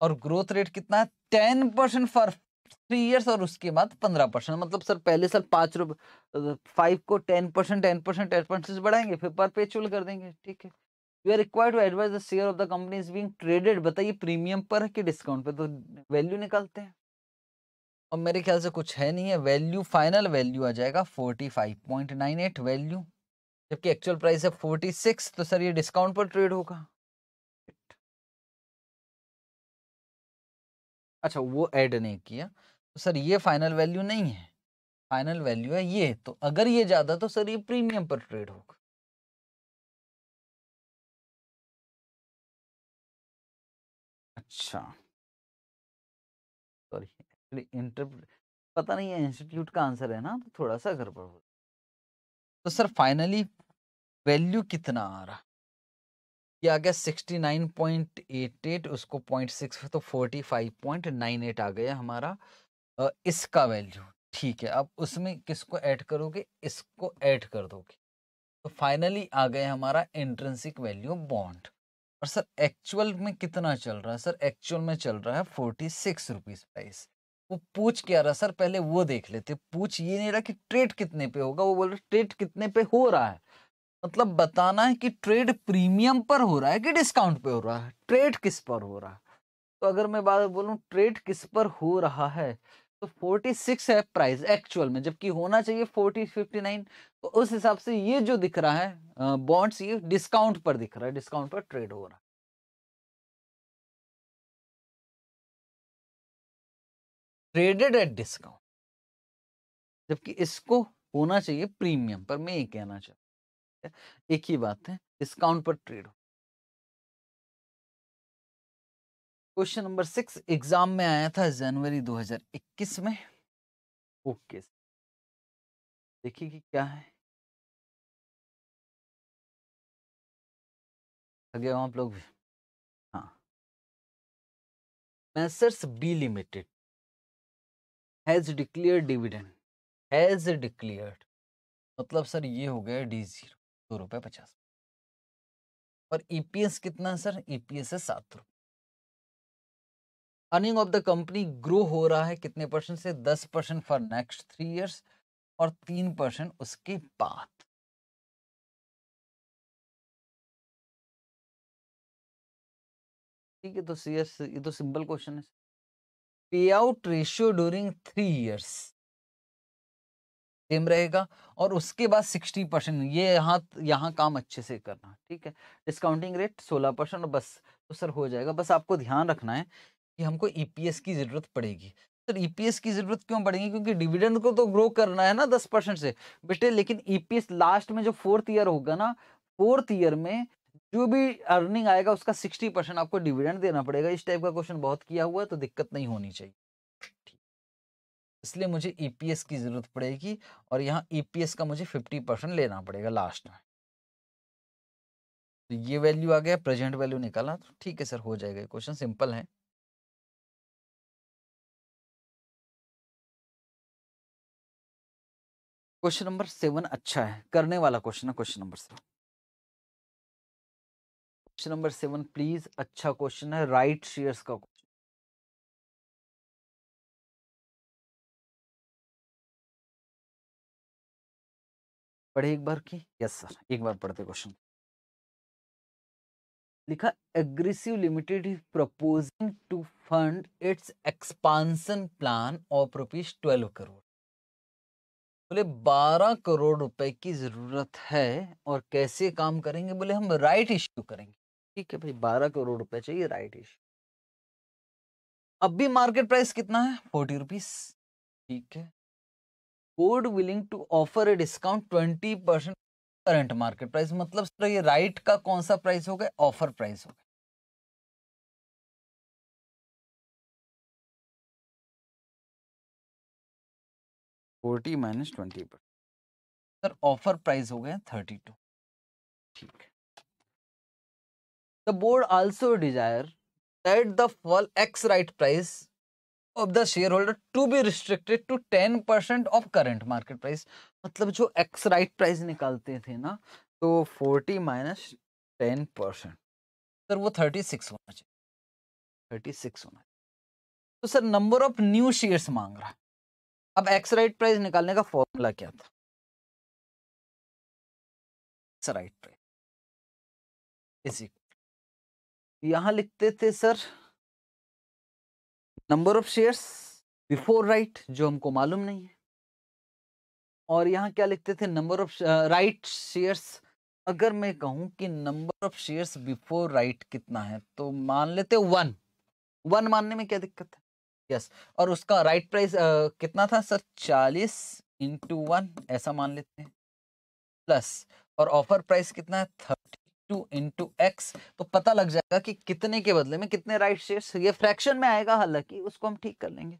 और ग्रोथ रेट कितना है ten percent for three years और उसके बाद पंद्रह परसेंट मतलब सर पहले साल पाँच रुपये फाइव को ten percent ten percent ten percent बढ़ाएंगे फिर परपेचुअल कर देंगे ठीक है you are required to advise the share of the company is being traded बताइए प्रीमियम पर है कि डिस्काउंट पर तो वैल्यू निकालते हैं और मेरे ख्याल से कुछ है नहीं है वैल्यू फाइनल वैल्यू आ जाएगा forty five point nine eight value जबकि एक्चुअल प्राइस है फोर्टी सिक्स तो सर ये डिस्काउंट पर ट्रेड होगा अच्छा वो ऐड नहीं किया तो सर ये फाइनल वैल्यू नहीं है फाइनल वैल्यू है ये तो अगर ये ज़्यादा तो सर ये प्रीमियम पर ट्रेड होगा अच्छा सॉरी एक्चुअली इंटर पता नहीं है इंस्टीट्यूट का आंसर है ना तो थोड़ा सा गड़बड़ हो तो सर फाइनली वैल्यू कितना आ रहा ये आ गया sixty nine point eight eight उसको पॉइंट सिक्स तो forty five point nine eight आ गया हमारा इसका वैल्यू ठीक है अब उसमें किसको ऐड करोगे इसको ऐड कर दोगे तो फाइनली आ गया हमारा इंट्रेंसिक वैल्यू बॉन्ड और सर एक्चुअल में कितना चल रहा है सर एक्चुअल में चल रहा है फोर्टी सिक्स रुपीज़ प्राइस वो पूछ क्या रहा सर पहले वो देख लेते पूछ ये नहीं रहा कि ट्रेड कितने पे होगा वो बोल रहे ट्रेड कितने पे हो रहा है मतलब बताना है कि ट्रेड प्रीमियम पर हो रहा है कि डिस्काउंट पे हो रहा है ट्रेड किस पर हो रहा है तो अगर मैं बात बोलूँ ट्रेड किस पर हो रहा है तो 46 है प्राइस एक्चुअल में जबकि होना चाहिए 40 59 तो उस हिसाब से ये जो दिख रहा है बॉन्ड्स ये डिस्काउंट पर दिख रहा है डिस्काउंट पर ट्रेड हो रहा है ट्रेडेड एट डिस्काउंट जबकि इसको होना चाहिए प्रीमियम पर मैं ये कहना चाहता एक ही बात है डिस्काउंट पर ट्रेड हो क्वेश्चन नंबर सिक्स एग्जाम में आया था जनवरी 2021 में ओके देखिए कि क्या है आप लोग भी हाँ messrs B limited has declare dividend has declared मतलब सर ये हो गया डी जीरो दो रुपये पचास और ईपीएस कितना है सर ईपीएस है सात रुपये earning of the company grow हो रहा है कितने परसेंट से दस percent for next three years और तीन परसेंट उसके बाद ठीक है तो एस ये तो सिंपल क्वेश्चन है payout ratio during three years same रहेगा और उसके बाद सिक्सटी परसेंट ये यहाँ यहाँ काम अच्छे से करना ठीक है डिस्काउंटिंग रेट सोलह परसेंट और बस तो सर हो जाएगा बस आपको ध्यान रखना है कि हमको ईपीएस e की जरूरत पड़ेगी सर ईपीएस e की जरूरत क्यों पड़ेगी क्योंकि डिविडेंड को तो ग्रो करना है ना दस परसेंट से बेटे लेकिन ईपीएस e लास्ट में जो फोर्थ ईयर होगा ना फोर्थ ईयर में जो भी अर्निंग आएगा उसका सिक्सटी परसेंट आपको डिविडेंड देना पड़ेगा इस टाइप का क्वेश्चन बहुत किया हुआ है तो दिक्कत नहीं होनी चाहिए इसलिए मुझे ईपीएस की जरूरत पड़ेगी और यहाँ ईपीएस का मुझे फिफ्टी परसेंट लेना पड़ेगा लास्ट में तो ये वैल्यू आ गया प्रेजेंट वैल्यू निकाला तो ठीक है सर हो जाएगा क्वेश्चन सिंपल है क्वेश्चन नंबर सेवन अच्छा है करने वाला क्वेश्चन है question number seven question number seven please अच्छा क्वेश्चन है राइट शेयर्स का क्वेश्चन पढ़े एक बार की यस सर एक बार पढ़ते क्वेश्चन लिखा aggressive limited is proposing to fund its expansion plan of rupees twelve crore बोले बारह करोड़ रुपए की ज़रूरत है और कैसे काम करेंगे बोले हम राइट इश्यू करेंगे ठीक है भाई बारह करोड़ रुपए चाहिए राइट इश्यू अब भी मार्केट प्राइस कितना है फोर्टी रुपीज ठीक है code willing to offer a discount twenty percent current market price मतलब ये राइट का कौन सा प्राइस हो गया ऑफर प्राइस हो गया forty minus twenty sir offer price हो गया थर्टी टू ठीक the board also desire that the fall ex right price of the share holder to be restricted to ten percent of current market price मतलब जो ex right price निकालते थे ना तो forty minus ten percent sir वो thirty six होना चाहिए thirty six होना चाहिए तो sir number of new shares मांग रहा अब एक्सराइट प्राइस निकालने का फॉर्मूला क्या था एक्सराइट प्राइस यहां लिखते थे sir number of shares before right जो हमको मालूम नहीं है और यहाँ क्या लिखते थे नंबर ऑफ राइट शेयर्स अगर मैं कहूं कि number of shares before right कितना है तो मान लेते वन वन मानने में क्या दिक्कत है यस और उसका राइट प्राइस कितना था सर चालीस इंटू वन ऐसा मान लेते हैं प्लस और ऑफर प्राइस कितना है थर्टी टू इंटू एक्स तो पता लग जाएगा कि कितने के बदले में कितने राइट शेयर्स ये फ्रैक्शन में आएगा हालांकि उसको हम ठीक कर लेंगे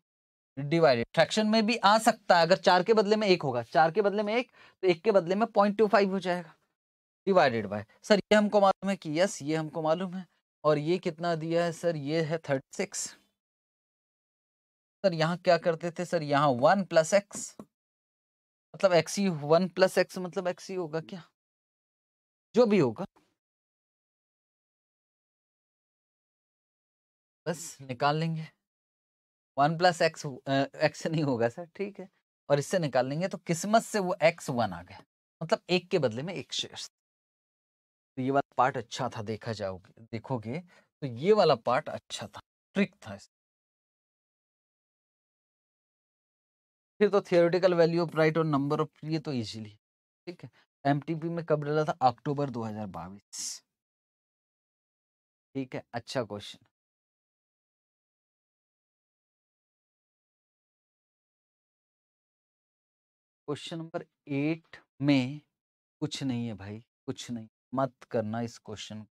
डिवाइडेड फ्रैक्शन में भी आ सकता है अगर चार के बदले में एक होगा चार के बदले में एक तो एक के बदले में पॉइंट टू फाइव हो जाएगा डिवाइडेड बाय सर ये हमको मालूम है कि यस ये हमको मालूम है और ये कितना दिया है सर ये है थर्टी सिक्स सर यहाँ क्या करते थे सर यहाँ वन प्लस एक्स मतलब एक्स ही वन प्लस एक्स मतलब एक्स ही होगा क्या जो भी होगा बस निकाल लेंगे वन प्लस एक्स एक्स नहीं होगा सर ठीक है और इससे निकाल लेंगे तो किस्मत से वो एक्स वन आ गया मतलब एक के बदले में एक शेयर तो ये वाला पार्ट अच्छा था देखा जाओगे देखोगे तो ये वाला पार्ट अच्छा था ट्रिक था इस फिर तो थियोरिटिकल वैल्यू ऑफ राइट और नंबर ऑफ ये तो इजीली ठीक है एमटीपी में कब डाला था अक्टूबर 2022 ठीक है अच्छा क्वेश्चन क्वेश्चन नंबर एट में कुछ नहीं है भाई कुछ नहीं मत करना इस क्वेश्चन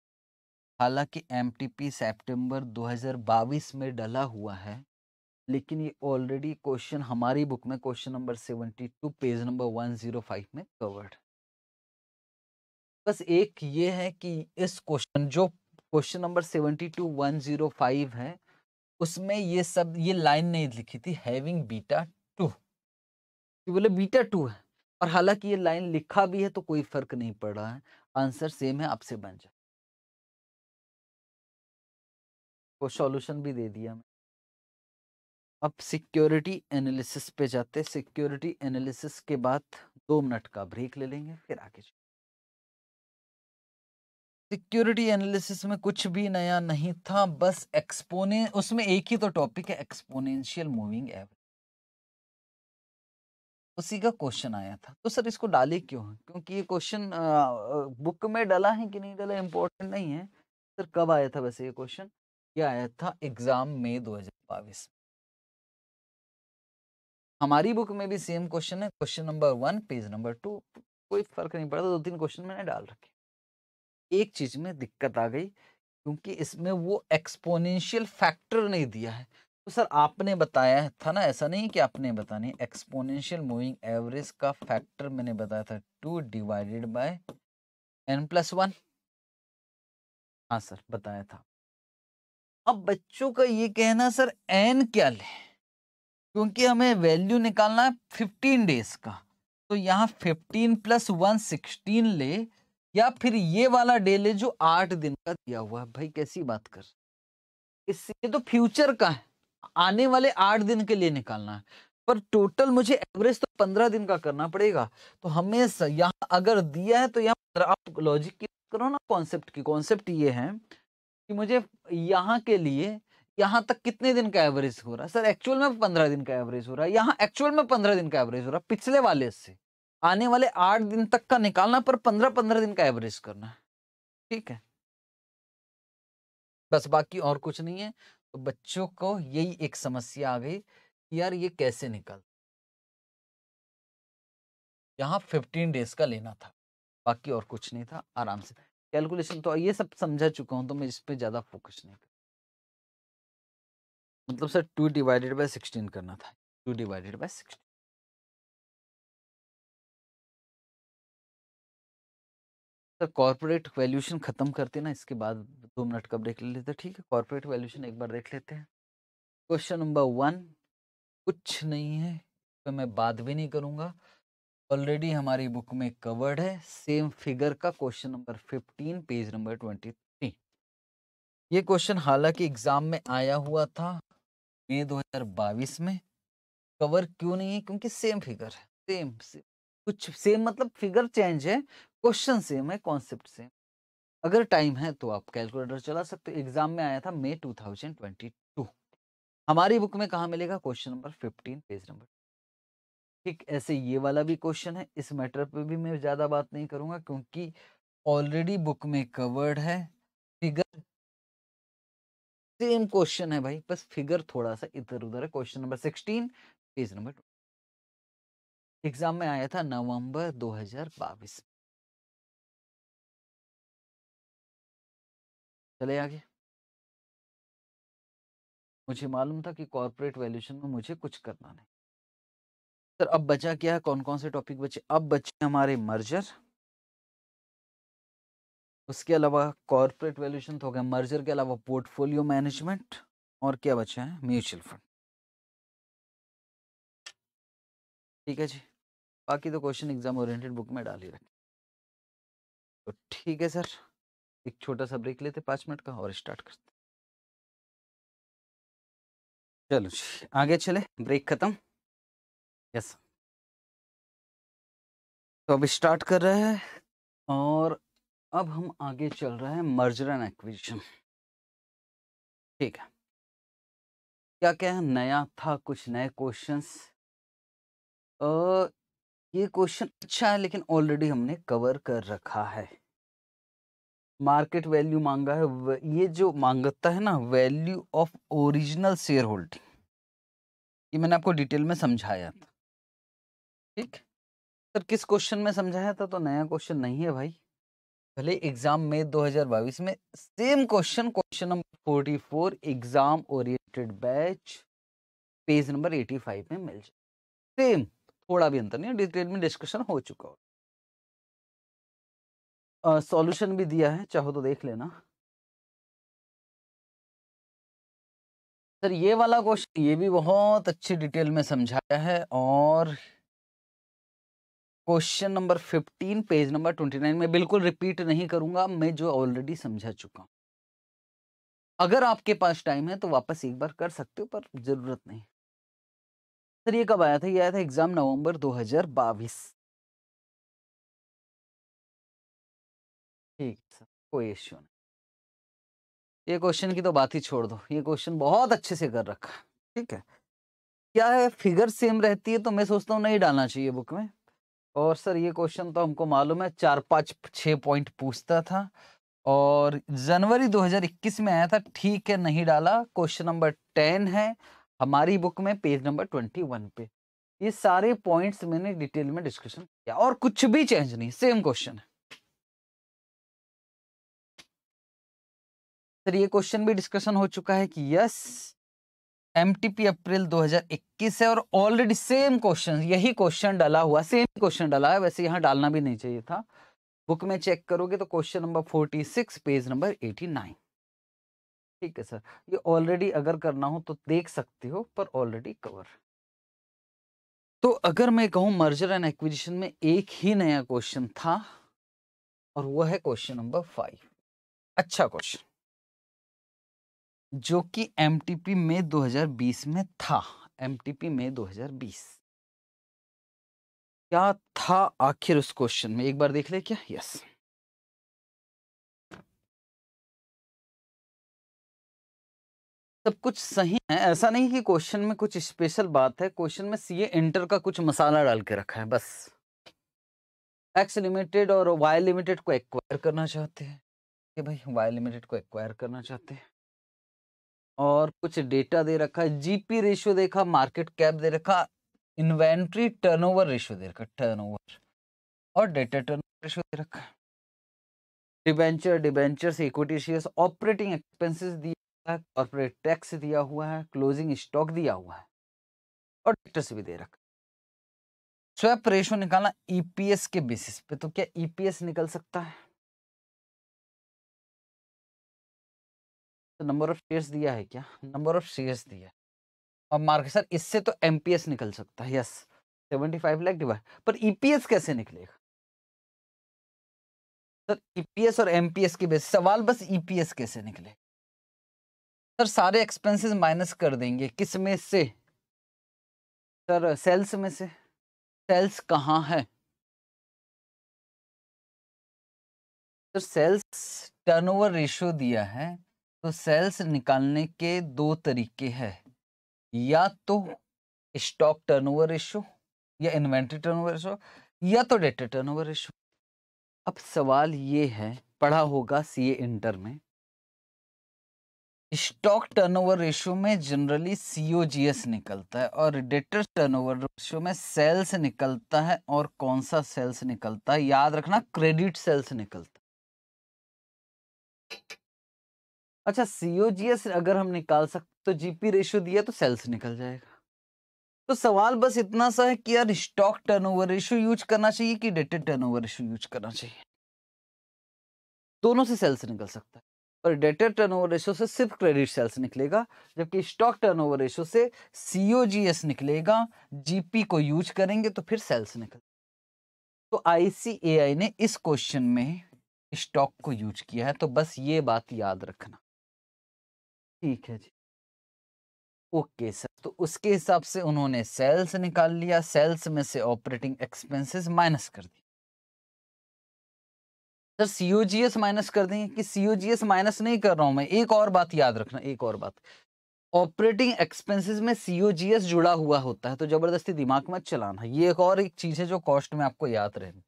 हालांकि एमटीपी सितंबर 2022 में डला हुआ है लेकिन ये ऑलरेडी क्वेश्चन हमारी बुक में question number seventy two page number one zero five में कवर्ड बस एक ये है कि इस क्वेश्चन जो question number seventy two one zero five है उसमें ये सब ये लाइन नहीं लिखी थी हैविंग बीटा टू बोले बीटा टू है और हालांकि ये लाइन लिखा भी है तो कोई फर्क नहीं पड़ रहा है आंसर सेम है आपसे बन जाए वो सॉल्यूशन भी दे दिया मैं अब सिक्योरिटी एनालिसिस पे जाते हैं सिक्योरिटी एनालिसिस के बाद दो मिनट का ब्रेक ले लेंगे फिर आगे सिक्योरिटी एनालिसिस में कुछ भी नया नहीं था बस एक्सपोने उसमें एक ही तो टॉपिक है एक्सपोनेंशियल मूविंग एवरेज उसी का क्वेश्चन आया था तो सर इसको डाले क्यों है क्योंकि ये क्वेश्चन बुक में डला है कि नहीं डला इम्पोर्टेंट नहीं है सर कब आया था वैसे ये क्वेश्चन क्या आया था एग्जाम मई बाईस हमारी बुक में भी सेम क्वेश्चन है question number one page number two कोई फर्क नहीं पड़ता दो तीन क्वेश्चन मैंने डाल रखे एक चीज में दिक्कत आ गई क्योंकि इसमें वो एक्सपोनेंशियल फैक्टर नहीं दिया है तो सर आपने बताया था ना ऐसा नहीं कि आपने नहीं एक्सपोनेंशियल मूविंग एवरेज का फैक्टर मैंने बताया था two divided by n plus one हाँ सर बताया था अब बच्चों का ये कहना सर एन क्या ले क्योंकि हमें वैल्यू निकालना है फिफ्टीन डेज का तो यहाँ फिफ्टीन प्लस वन सिक्सटीन ले या फिर ये वाला डे ले जो आठ दिन का दिया हुआ है भाई कैसी बात कर इससे ये तो फ्यूचर का है आने वाले आठ दिन के लिए निकालना है पर टोटल मुझे एवरेज तो पंद्रह दिन का करना पड़ेगा तो हमेशा यहाँ अगर दिया है तो यहाँ आप लॉजिक की करो ना कॉन्सेप्ट की कॉन्सेप्ट ये है कि मुझे यहाँ के लिए यहाँ तक कितने दिन का एवरेज हो रहा है सर एक्चुअल में पंद्रह दिन का एवरेज हो रहा है यहाँ एक्चुअल में पंद्रह दिन का एवरेज हो रहा है पिछले वाले से आने वाले आठ दिन तक का निकालना पर पंद्रह पंद्रह दिन का एवरेज करना ठीक है बस बाकी और कुछ नहीं है तो बच्चों को यही एक समस्या आ गई यार ये कैसे निकल यहाँ फिफ्टीन डेज का लेना था बाकी और कुछ नहीं था आराम से कैलकुलेशन तो ये सब समझा चुका हूँ तो मैं इस पर ज़्यादा फोकस नहीं कर मतलब sir two divided by sixteen करना था two divided by sixteen sir corporate valuation ख़त्म करते ना इसके बाद दो मिनट का ब्रेक ले लेते ठीक है कॉर्पोरेट वैल्यूशन एक बार देख लेते हैं क्वेश्चन नंबर वन कुछ नहीं है तो मैं बात भी नहीं करूँगा ऑलरेडी हमारी बुक में कवर्ड है सेम फिगर का question number fifteen page number twenty three ये क्वेश्चन हालांकि एग्जाम में आया हुआ था मई 2022 में कवर क्यों नहीं है क्योंकि सेम फिगर है सेम सेम कुछ सेम मतलब फिगर चेंज है क्वेश्चन सेम है कॉन्सेप्ट सेम अगर टाइम है तो आप कैलकुलेटर चला सकते हो एग्जाम में आया था मई 2022 हमारी बुक में कहा मिलेगा क्वेश्चन नंबर 15 पेज नंबर ठीक ऐसे ये वाला भी क्वेश्चन है इस मैटर पे भी मैं ज़्यादा बात नहीं करूँगा क्योंकि ऑलरेडी बुक में कवर्ड है फिगर सेम क्वेश्चन है भाई बस फिगर थोड़ा सा इधर उधर है question number sixteen page number exam में आया था नवंबर दो हजार बाईस चले आगे मुझे मालूम था कि कॉर्पोरेट वैल्यूशन में मुझे कुछ करना नहीं सर अब बचा क्या है कौन कौन से टॉपिक बचे अब बचे हमारे मर्जर उसके अलावा कॉरपोरेट वैल्यूशन तो हो गया मर्जर के अलावा पोर्टफोलियो मैनेजमेंट और क्या बचा है म्यूचुअल फंड ठीक है जी बाकी तो क्वेश्चन एग्जाम ओरिएंटेड बुक में डाल ही रखें तो ठीक है सर एक छोटा सा ब्रेक लेते पाँच मिनट का और स्टार्ट करते चलो जी आगे चले ब्रेक खत्म यस तो अब स्टार्ट कर रहे हैं और अब हम आगे चल रहे हैं मर्जर एंड एक्विजिशन ठीक है क्या क्या है नया था कुछ नए क्वेश्चंस ये क्वेश्चन अच्छा है लेकिन ऑलरेडी हमने कवर कर रखा है मार्केट वैल्यू मांगा है ये जो मांगता है ना value of original share holding ये मैंने आपको डिटेल में समझाया था ठीक सर किस क्वेश्चन में समझाया था तो नया क्वेश्चन नहीं है भाई भले एग्जाम में 2022 में same question question number 44 exam oriented batch page number 85 में मिल जाए सेम थोड़ा भी अंतर नहीं डिटेल में डिस्कशन हो चुका हो सॉल्यूशन uh, भी दिया है चाहो तो देख लेना सर ये वाला क्वेश्चन ये भी बहुत अच्छी डिटेल में समझाया है और क्वेश्चन नंबर 15 पेज नंबर 29 में बिल्कुल रिपीट नहीं करूंगा मैं जो ऑलरेडी समझा चुका हूं अगर आपके पास टाइम है तो वापस एक बार कर सकते हो पर जरूरत नहीं सर ये कब आया था ये आया था एग्जाम नवंबर 2022 ठीक सर कोई इश्यू नहीं ये क्वेश्चन की तो बात ही छोड़ दो ये क्वेश्चन बहुत अच्छे से कर रखा ठीक है क्या है फिगर सेम रहती है तो मैं सोचता हूँ नहीं डालना चाहिए बुक में और सर ये क्वेश्चन तो हमको मालूम है चार पाँच छः पॉइंट पूछता था और जनवरी 2021 में आया था ठीक है नहीं डाला क्वेश्चन नंबर टेन है हमारी बुक में पेज नंबर ट्वेंटी वन पे ये सारे पॉइंट्स मैंने डिटेल में डिस्कशन किया और कुछ भी चेंज नहीं सेम क्वेश्चन है सर ये क्वेश्चन भी डिस्कशन हो चुका है कि यस एम अप्रैल 2021 है और ऑलरेडी सेम क्वेश्चन यही क्वेश्चन डाला हुआ सेम क्वेश्चन डाला है वैसे यहाँ डालना भी नहीं चाहिए था बुक में चेक करोगे तो क्वेश्चन नंबर 46 पेज नंबर 89 ठीक है सर ये ऑलरेडी अगर करना हो तो देख सकते हो पर ऑलरेडी कवर तो अगर मैं कहूँ मर्जर एंड एक्विजिशन में एक ही नया क्वेश्चन था और वह है क्वेश्चन नंबर फाइव अच्छा क्वेश्चन जो कि एमटीपी में 2020 में था एमटीपी में 2020 क्या था आखिर उस क्वेश्चन में एक बार देख ले क्या यस yes. सब कुछ सही है ऐसा नहीं कि क्वेश्चन में कुछ स्पेशल बात है क्वेश्चन में सीए इंटर का कुछ मसाला डाल के रखा है बस एक्स लिमिटेड और वाई लिमिटेड को एक्वायर करना चाहते हैं कि भाई वाई लिमिटेड को एक्वायर करना चाहते हैं और कुछ डेटा दे रखा है जीपी रेशियो देखा मार्केट कैप दे रखा इन्वेंट्री टर्नओवर रेशियो दे रखा टर्नओवर और डेटा टर्नओवर रेशियो दे रखा डिबेंचर से इक्विटी शेयर्स ऑपरेटिंग एक्सपेंसेस दिया है कॉर्पोरेट टैक्स दिया हुआ है क्लोजिंग स्टॉक दिया हुआ है और डेटर्स भी दे रखा स्वैप रेशो निकालना ईपीएस e के बेसिस पे तो क्या ईपीएस e निकल सकता है तो नंबर ऑफ शेयर्स दिया है क्या नंबर ऑफ शेयर्स दिया है और मार्केट सर इससे तो एम निकल सकता है yes seventy five lakh divide पर ईपीएस e कैसे निकलेगा सर ईपीएस e और एमपीएस के बेस सवाल बस ईपीएस e कैसे निकले सर सारे एक्सपेंसेस माइनस कर देंगे किस में से सर सेल्स में से सेल्स कहाँ है सर सेल्स टर्नओवर रेशियो दिया है तो सेल्स निकालने के दो तरीके हैं या तो स्टॉक टर्नओवर रेशो या इन्वेंट्री टर्नओवर रेशो या तो डेटर टर्नओवर रेशो अब सवाल ये है पढ़ा होगा सीए इंटर में स्टॉक टर्नओवर रेशो में जनरली सीओजीएस निकलता है और टर्न टर्नओवर रेशो में सेल्स निकलता है और कौन सा सेल्स निकलता है याद रखना क्रेडिट सेल्स निकलता है अच्छा सीओजीएस अगर हम निकाल सकते तो जीपी रेशियो दिया तो सेल्स निकल जाएगा तो सवाल बस इतना सा है कि यार स्टॉक टर्नओवर रेशियो यूज करना चाहिए कि डेटेड टर्नओवर रेशियो यूज करना चाहिए दोनों से सेल्स निकल सकता है पर डेटेड टर्नओवर रेशियो से सिर्फ क्रेडिट सेल्स निकलेगा जबकि स्टॉक टर्नओवर रेशियो से सीओजीएस निकलेगा जीपी को यूज करेंगे तो फिर सेल्स निकल तो आईसीएआई ने इस क्वेश्चन में स्टॉक को यूज किया है तो बस ये बात याद रखना ठीक है जी ओके सर तो उसके हिसाब से उन्होंने सेल्स निकाल लिया सेल्स में से ऑपरेटिंग एक्सपेंसेस माइनस कर दी सर सीओजीएस माइनस कर देंगे कि सीओजीएस माइनस नहीं कर रहा हूं मैं एक और बात याद रखना एक और बात ऑपरेटिंग एक्सपेंसेस में सीओजीएस जुड़ा हुआ होता है तो जबरदस्ती दिमाग मत चलाना ये एक और एक चीज है जो कॉस्ट में आपको याद रहनी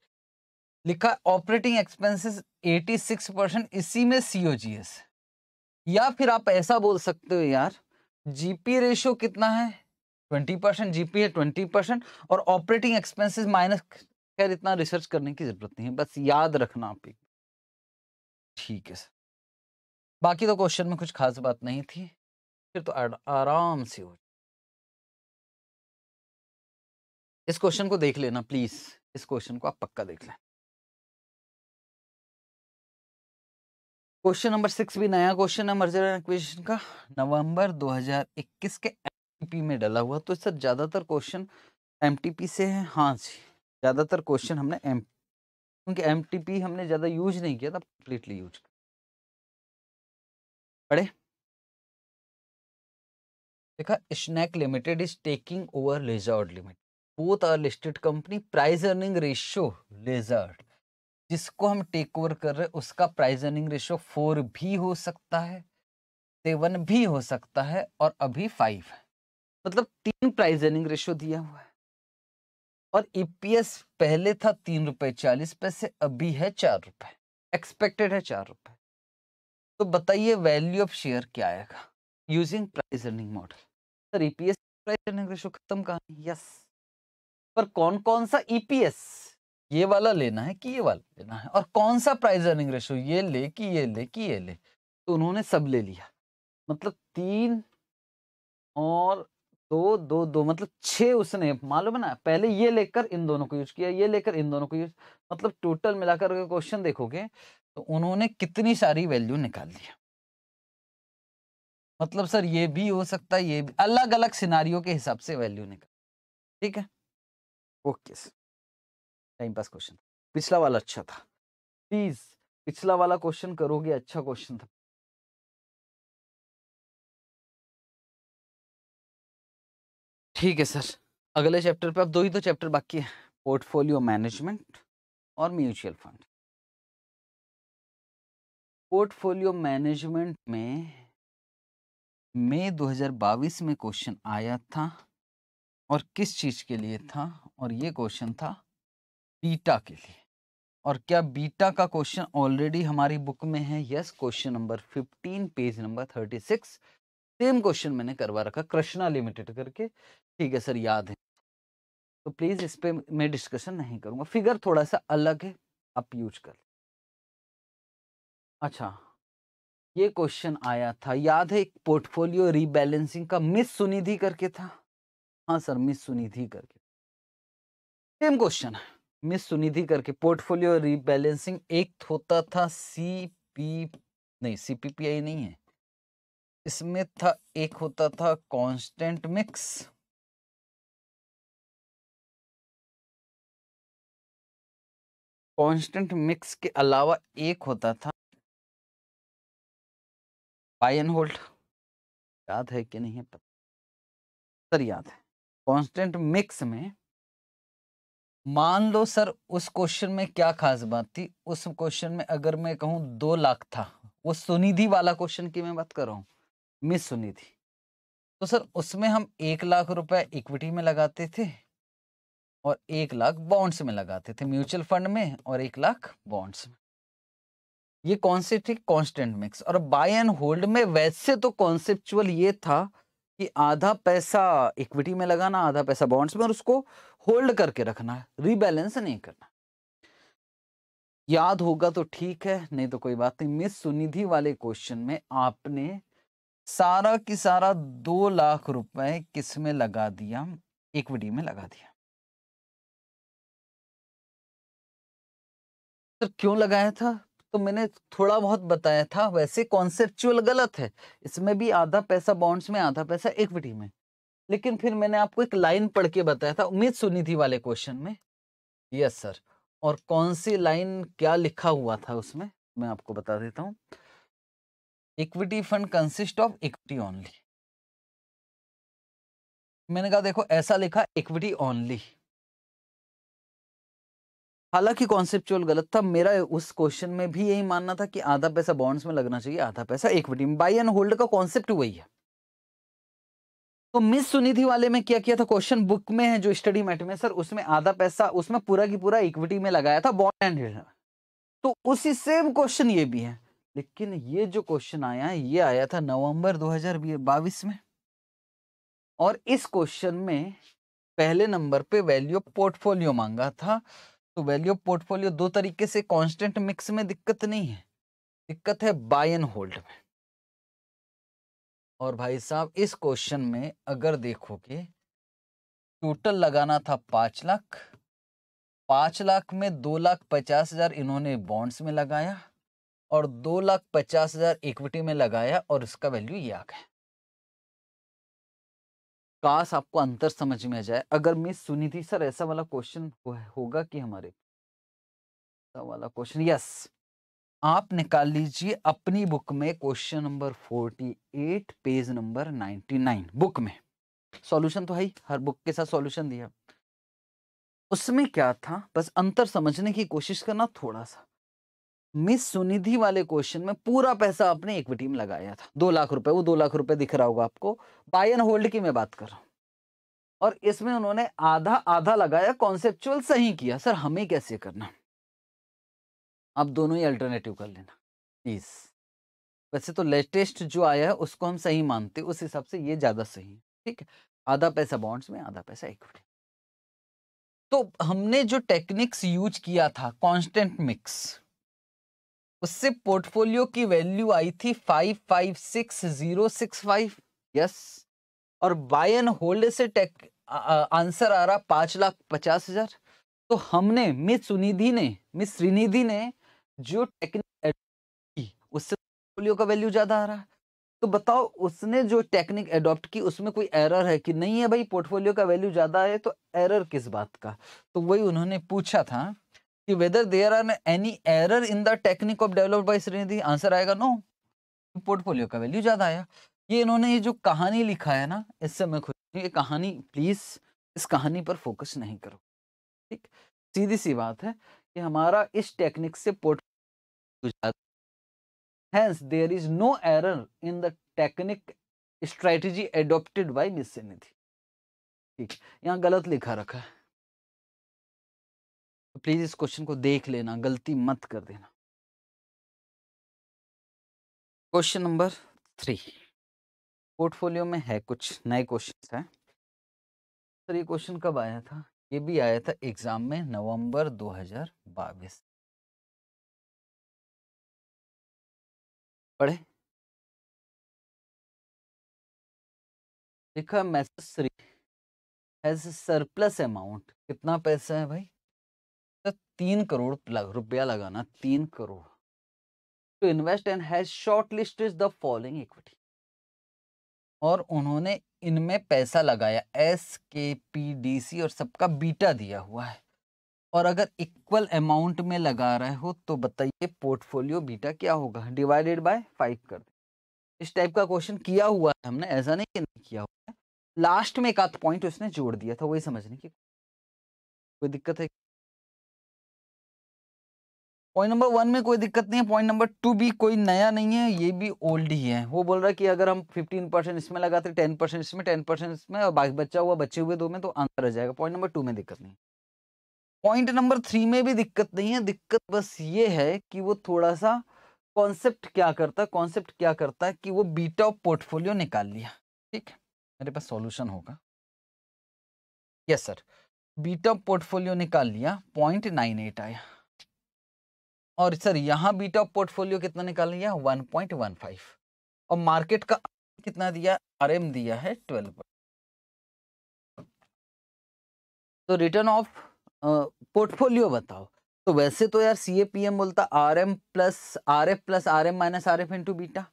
लिखा ऑपरेटिंग एक्सपेंसेस 86 परसेंट इसी में सीओजीएस है या फिर आप ऐसा बोल सकते हो यार जीपी रेशियो कितना है ट्वेंटी परसेंट जीपी है ट्वेंटी परसेंट और ऑपरेटिंग एक्सपेंसेस माइनस खैर इतना रिसर्च करने की जरूरत नहीं है बस याद रखना आप एक ठीक है सर बाकी तो क्वेश्चन में कुछ खास बात नहीं थी फिर तो आराम से हो इस क्वेश्चन को देख लेना प्लीज इस क्वेश्चन को आप पक्का देख लें क्वेश्चन नंबर सिक्स भी नया क्वेश्चन है मर्जर इक्वेशन का नवंबर 2021 के एमटीपी में डला हुआ तो सर ज़्यादातर क्वेश्चन एमटीपी से है हाँ जी ज़्यादातर क्वेश्चन हमने एम क्योंकि एमटीपी हमने ज़्यादा यूज नहीं किया था कम्प्लीटली यूज पढ़े देखा Snack limited is taking over Lizard limited both are listed company price earning ratio Lizard जिसको हम टेक ओवर कर रहे उसका प्राइज अर्निंग रेशियो फोर भी हो सकता है सेवन भी हो सकता है और अभी फाइव है मतलब तीन प्राइज अर्निंग रेशियो दिया हुआ है और ईपीएस e पहले था तीन रुपए चालीस पैसे अभी है चार रुपए एक्सपेक्टेड है चार रुपए तो बताइए वैल्यू ऑफ शेयर क्या आएगा using price earning model sir EPS price earning ratio खत्म कहा यस पर कौन कौन सा ईपीएस e ये वाला लेना है कि ये वाला लेना है और कौन सा प्राइस अर्निंग रेशो ये ले कि ये ले कि ये ले तो उन्होंने सब ले लिया मतलब तीन और दो दो दो मतलब छः उसने मालूम है ना पहले ये लेकर इन दोनों को यूज किया ये लेकर इन दोनों को यूज मतलब टोटल मिलाकर अगर क्वेश्चन देखोगे तो उन्होंने कितनी सारी वैल्यू निकाल दिया मतलब सर ये भी हो सकता है ये भी अलग अलग सिनारियों के हिसाब से वैल्यू निकाल ठीक है okay sir time pass question पिछला वाला अच्छा था प्लीज पिछला वाला क्वेश्चन करोगे अच्छा क्वेश्चन था ठीक है सर अगले चैप्टर पे अब दो ही तो चैप्टर बाकी है पोर्टफोलियो मैनेजमेंट और म्यूचुअल फंड पोर्टफोलियो मैनेजमेंट में मई 2022 में क्वेश्चन आया था और किस चीज़ के लिए था और ये क्वेश्चन था बीटा के लिए और क्या बीटा का क्वेश्चन ऑलरेडी हमारी बुक में है yes question number 15 page number 36 same question मैंने करवा रखा कृष्णा लिमिटेड करके ठीक है सर याद है तो प्लीज इस पर मैं डिस्कशन नहीं करूंगा फिगर थोड़ा सा अलग है आप यूज कर अच्छा ये क्वेश्चन आया था याद है एक पोर्टफोलियो रीबैलेंसिंग का मिस सुनिधि करके था हाँ सर मिस सुनिधि करके सेम क्वेश्चन है मिस सुनिधि करके पोर्टफोलियो रिबैलेंसिंग एक होता था सी पी नहीं सी पी पी आई नहीं है इसमें था एक होता था कांस्टेंट मिक्स कांस्टेंट मिक्स के अलावा एक होता था बाय एंड होल्ड याद है कि नहीं है पता सर याद है कांस्टेंट मिक्स में मान लो सर उस क्वेश्चन में क्या खास बात थी उस क्वेश्चन में अगर मैं कहूँ दो लाख था वो सुनिधि वाला क्वेश्चन की मैं बात कर रहा हूँ मिस सुनिधि तो सर उसमें हम एक लाख रुपए इक्विटी में लगाते थे और एक लाख बॉन्ड्स में लगाते थे म्यूचुअल फंड में और एक लाख बॉन्ड्स में ये कॉन्सेप्ट थी कॉन्स्टेंट मिक्स और बाय एंड होल्ड में वैसे तो कॉन्सेप्चुअल ये था कि आधा पैसा इक्विटी में लगाना आधा पैसा बॉन्ड्स में और उसको होल्ड करके रखना रिबैलेंस रीबैलेंस नहीं करना याद होगा तो ठीक है नहीं तो कोई बात नहीं मिस सुनिधि वाले क्वेश्चन में आपने सारा की सारा दो लाख रुपए किस में लगा दिया इक्विटी में लगा दिया तो क्यों लगाया था तो मैंने थोड़ा बहुत बताया था वैसे कॉन्सेप्चुअल गलत है इसमें भी आधा पैसा बॉन्ड्स में आधा पैसा इक्विटी में लेकिन फिर मैंने आपको एक लाइन पढ़ के बताया था उम्मीद सुनी थी वाले क्वेश्चन में यस सर और कौन सी लाइन क्या लिखा हुआ था उसमें मैं आपको बता देता हूँ equity fund consist of equity only मैंने कहा देखो ऐसा लिखा इक्विटी ओनली हालांकि कॉन्सेप्चुअल गलत था मेरा उस क्वेश्चन में भी यही मानना था कि आधा पैसा बॉन्ड्स में लगना चाहिए आधा पैसा इक्विटी में बाई एंड होल्ड का कॉन्सेप्ट वही है तो मिस सुनिधि वाले में क्या किया था क्वेश्चन बुक में है जो स्टडी मैट में सर उसमें आधा पैसा उसमें पूरा की पूरा इक्विटी में लगाया था बॉन्ड एंड तो उसी सेम क्वेश्चन ये भी है लेकिन ये जो क्वेश्चन आया है ये आया था नवंबर 2022 में और इस क्वेश्चन में पहले नंबर पे वैल्यू पोर्टफोलियो मांगा था तो वैल्यू ऑफ पोर्टफोलियो दो तरीके से कांस्टेंट मिक्स में दिक्कत नहीं है दिक्कत है बाय एंड होल्ड में और भाई साहब इस क्वेश्चन में अगर देखोगे टोटल लगाना था पाँच लाख पांच लाख में दो लाख पचास हजार इन्होंने बॉन्ड्स में लगाया और दो लाख पचास हजार इक्विटी में लगाया और उसका वैल्यू ये आ गया काश आपको अंतर समझ में आ जाए अगर मिस सुनिधि सर ऐसा वाला क्वेश्चन होगा कि हमारे ऐसा वाला क्वेश्चन यस आप निकाल लीजिए अपनी बुक में question number forty eight page number ninety nine book में सॉल्यूशन तो है हर बुक के साथ सॉल्यूशन दिया उसमें क्या था बस अंतर समझने की कोशिश करना थोड़ा सा मिस सुनिधि वाले क्वेश्चन में पूरा पैसा आपने इक्विटी में लगाया था दो लाख रुपए वो दो लाख रुपए दिख रहा होगा आपको बाय एंड होल्ड की मैं बात कर रहा हूं और इसमें उन्होंने आधा आधा लगाया कॉन्सेप्चुअल सही किया सर हमें कैसे करना आप दोनों ही अल्टरनेटिव कर लेना प्लीज वैसे तो लेटेस्ट जो आया है उसको हम सही मानते उस हिसाब से ये ज्यादा सही है ठीक है आधा पैसा बॉन्ड्स में आधा पैसा इक्विटी तो हमने जो टेक्निक्स यूज किया था कॉन्स्टेंट मिक्स उससे पोर्टफोलियो की वैल्यू आई थी five five six zero six five yes और बाय एंड होल्ड से टेक आंसर आ रहा पांच लाख पचास हजार तो हमने मिस सुनिधि ने मिस श्रीनिधि ने जो टेक्निक उससे पोर्टफोलियो का वैल्यू ज़्यादा आ रहा तो बताओ उसने जो टेक्निक एडॉप्ट की उसमें कोई एरर है कि नहीं है भाई पोर्टफोलियो का वैल्यू ज़्यादा है तो एरर किस बात का तो वही उन्होंने पूछा था whether there are any error in the technique of developed by Shrinidhi answer आएगा नो पोर्टफोलियो का वैल्यू ज़्यादा आया ये इन्होंने ये जो कहानी लिखा है ना इससे मैं खुश ये कहानी प्लीज़ इस कहानी पर फोकस नहीं करो ठीक सीधी सी बात है कि हमारा इस टेक्निक से portfolio hence there is no error in the technique strategy adopted by miss ठीक यहाँ गलत लिखा रखा है तो प्लीज इस क्वेश्चन को देख लेना गलती मत कर देना क्वेश्चन नंबर थ्री पोर्टफोलियो में है कुछ नए क्वेश्चन है सर ये क्वेश्चन कब आया था ये भी आया था एग्जाम में नवंबर 2022 पढ़े लिखा मैसेज हैज सरप्लस अमाउंट कितना पैसा है भाई तीन करोड़ लग, रुपया लगाना तीन करोड़ टू तो invest and has short list is the following equity और उन्होंने इनमें पैसा लगाया एस के पी डी सी और सबका बीटा दिया हुआ है और अगर इक्वल अमाउंट में लगा रहे हो तो बताइए पोर्टफोलियो बीटा क्या होगा डिवाइडेड बाय फाइव कर दे इस टाइप का क्वेश्चन किया हुआ है हमने ऐसा नहीं कि नहीं किया हुआ है लास्ट में एक आध पॉइंट उसने जोड़ दिया था वही समझने की कोई दिक्कत है पॉइंट नंबर वन में कोई दिक्कत नहीं है पॉइंट नंबर टू भी कोई नया नहीं है ये भी ओल्ड ही है वो बोल रहा है कि अगर हम फिफ्टीन परसेंट इसमें लगाते टेन परसेंट इसमें टेन परसेंट इसमें और बाकी बच्चा हुआ बच्चे हुए दो में तो आंसर आ जाएगा पॉइंट नंबर टू में दिक्कत नहीं पॉइंट नंबर थ्री में भी दिक्कत नहीं है दिक्कत बस ये है कि वो थोड़ा सा कॉन्सेप्ट क्या करता है कॉन्सेप्ट क्या करता है कि वो बीटा ऑफ पोर्टफोलियो निकाल लिया ठीक है मेरे पास सॉल्यूशन होगा yes sir beta of portfolio निकाल लिया पॉइंट नाइन एट आया और सर यहाँ बीटा पोर्टफोलियो कितना पॉइंट वन 1.15 और मार्केट का कितना दिया आर एम दिया है 12 तो रिटर्न ऑफ पोर्टफोलियो बताओ तो वैसे तो यार सी ए पी एम बोलता R M plus R F plus R M minus R F into beta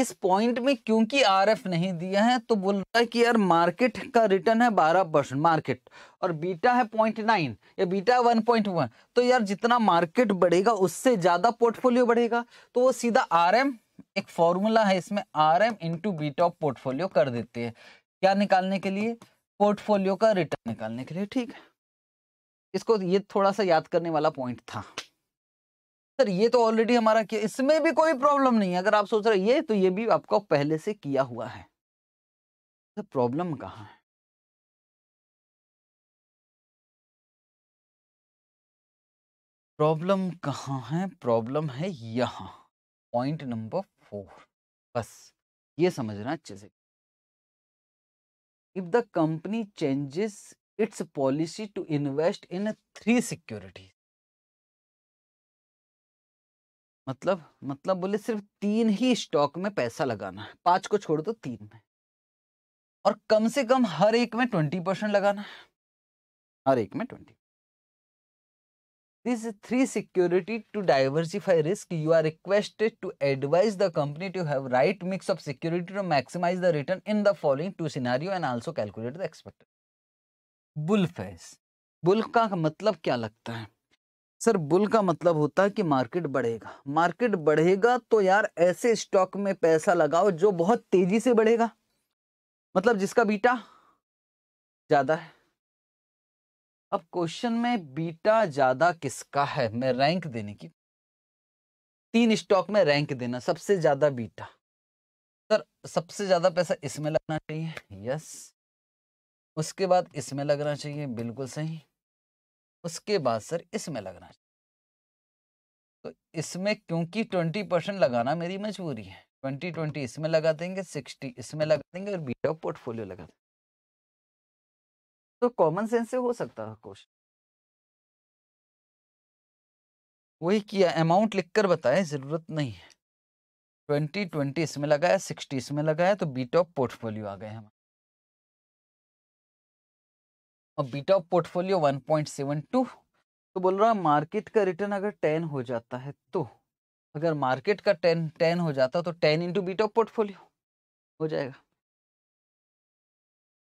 इस पॉइंट में क्योंकि आरएफ नहीं दिया है तो बोल रहा है कि यार मार्केट का रिटर्न है बारह परसेंट मार्केट और बीटा है पॉइंट नाइन या बीटा वन पॉइंट वन तो यार जितना मार्केट बढ़ेगा उससे ज़्यादा पोर्टफोलियो बढ़ेगा तो वो सीधा आरएम एक फॉर्मूला है इसमें R M into beta of portfolio कर देते हैं क्या निकालने के लिए पोर्टफोलियो का रिटर्न निकालने के लिए ठीक है इसको ये थोड़ा सा याद करने वाला पॉइंट था सर ये तो ऑलरेडी हमारा किया इसमें भी कोई प्रॉब्लम नहीं है अगर आप सोच रहे ये तो ये भी आपका पहले से किया हुआ है तो प्रॉब्लम कहाँ है प्रॉब्लम कहाँ है प्रॉब्लम है यहाँ पॉइंट नंबर फोर बस ये समझना अच्छे से if the company changes its policy to invest in three securities मतलब मतलब बोले सिर्फ तीन ही स्टॉक में पैसा लगाना है पांच को छोड़ दो तीन में और कम से कम हर एक में ट्वेंटी परसेंट लगाना है हर एक में twenty this three security to diversify risk you are requested to advise the company to have right mix of security to maximize the return in the following two scenario and also calculate the expected bull phase का मतलब क्या लगता है sir bull का मतलब होता है कि मार्केट बढ़ेगा मार्केट बढ़ेगा तो यार ऐसे स्टॉक में पैसा लगाओ जो बहुत तेजी से बढ़ेगा मतलब जिसका बीटा ज्यादा है अब क्वेश्चन में बीटा ज्यादा किसका है मैं रैंक देने की तीन स्टॉक में रैंक देना सबसे ज्यादा बीटा सर सबसे ज्यादा पैसा इसमें लगना चाहिए यस उसके बाद इसमें लगना चाहिए बिल्कुल सही उसके बाद सर इसमें लगना चाहिए तो इसमें क्योंकि ट्वेंटी परसेंट लगाना मेरी मजबूरी है ट्वेंटी ट्वेंटी इसमें लगा देंगे सिक्सटी इसमें लगा देंगे और बीटा पोर्टफोलियो लगा देंगे तो कॉमन सेंस से हो सकता है क्वेश्चन वही किया अमाउंट लिखकर बताए जरूरत नहीं है ट्वेंटी ट्वेंटी इसमें लगाया सिक्सटी इसमें लगाया तो बीटॉप पोर्टफोलियो आ गए हमारे और बीटा ऑफ पोर्टफोलियो 1.72 तो बोल रहा है मार्केट का रिटर्न अगर 10 हो जाता है तो अगर मार्केट का 10 10 हो जाता है तो 10 इंटू बीटा ऑफ पोर्टफोलियो हो जाएगा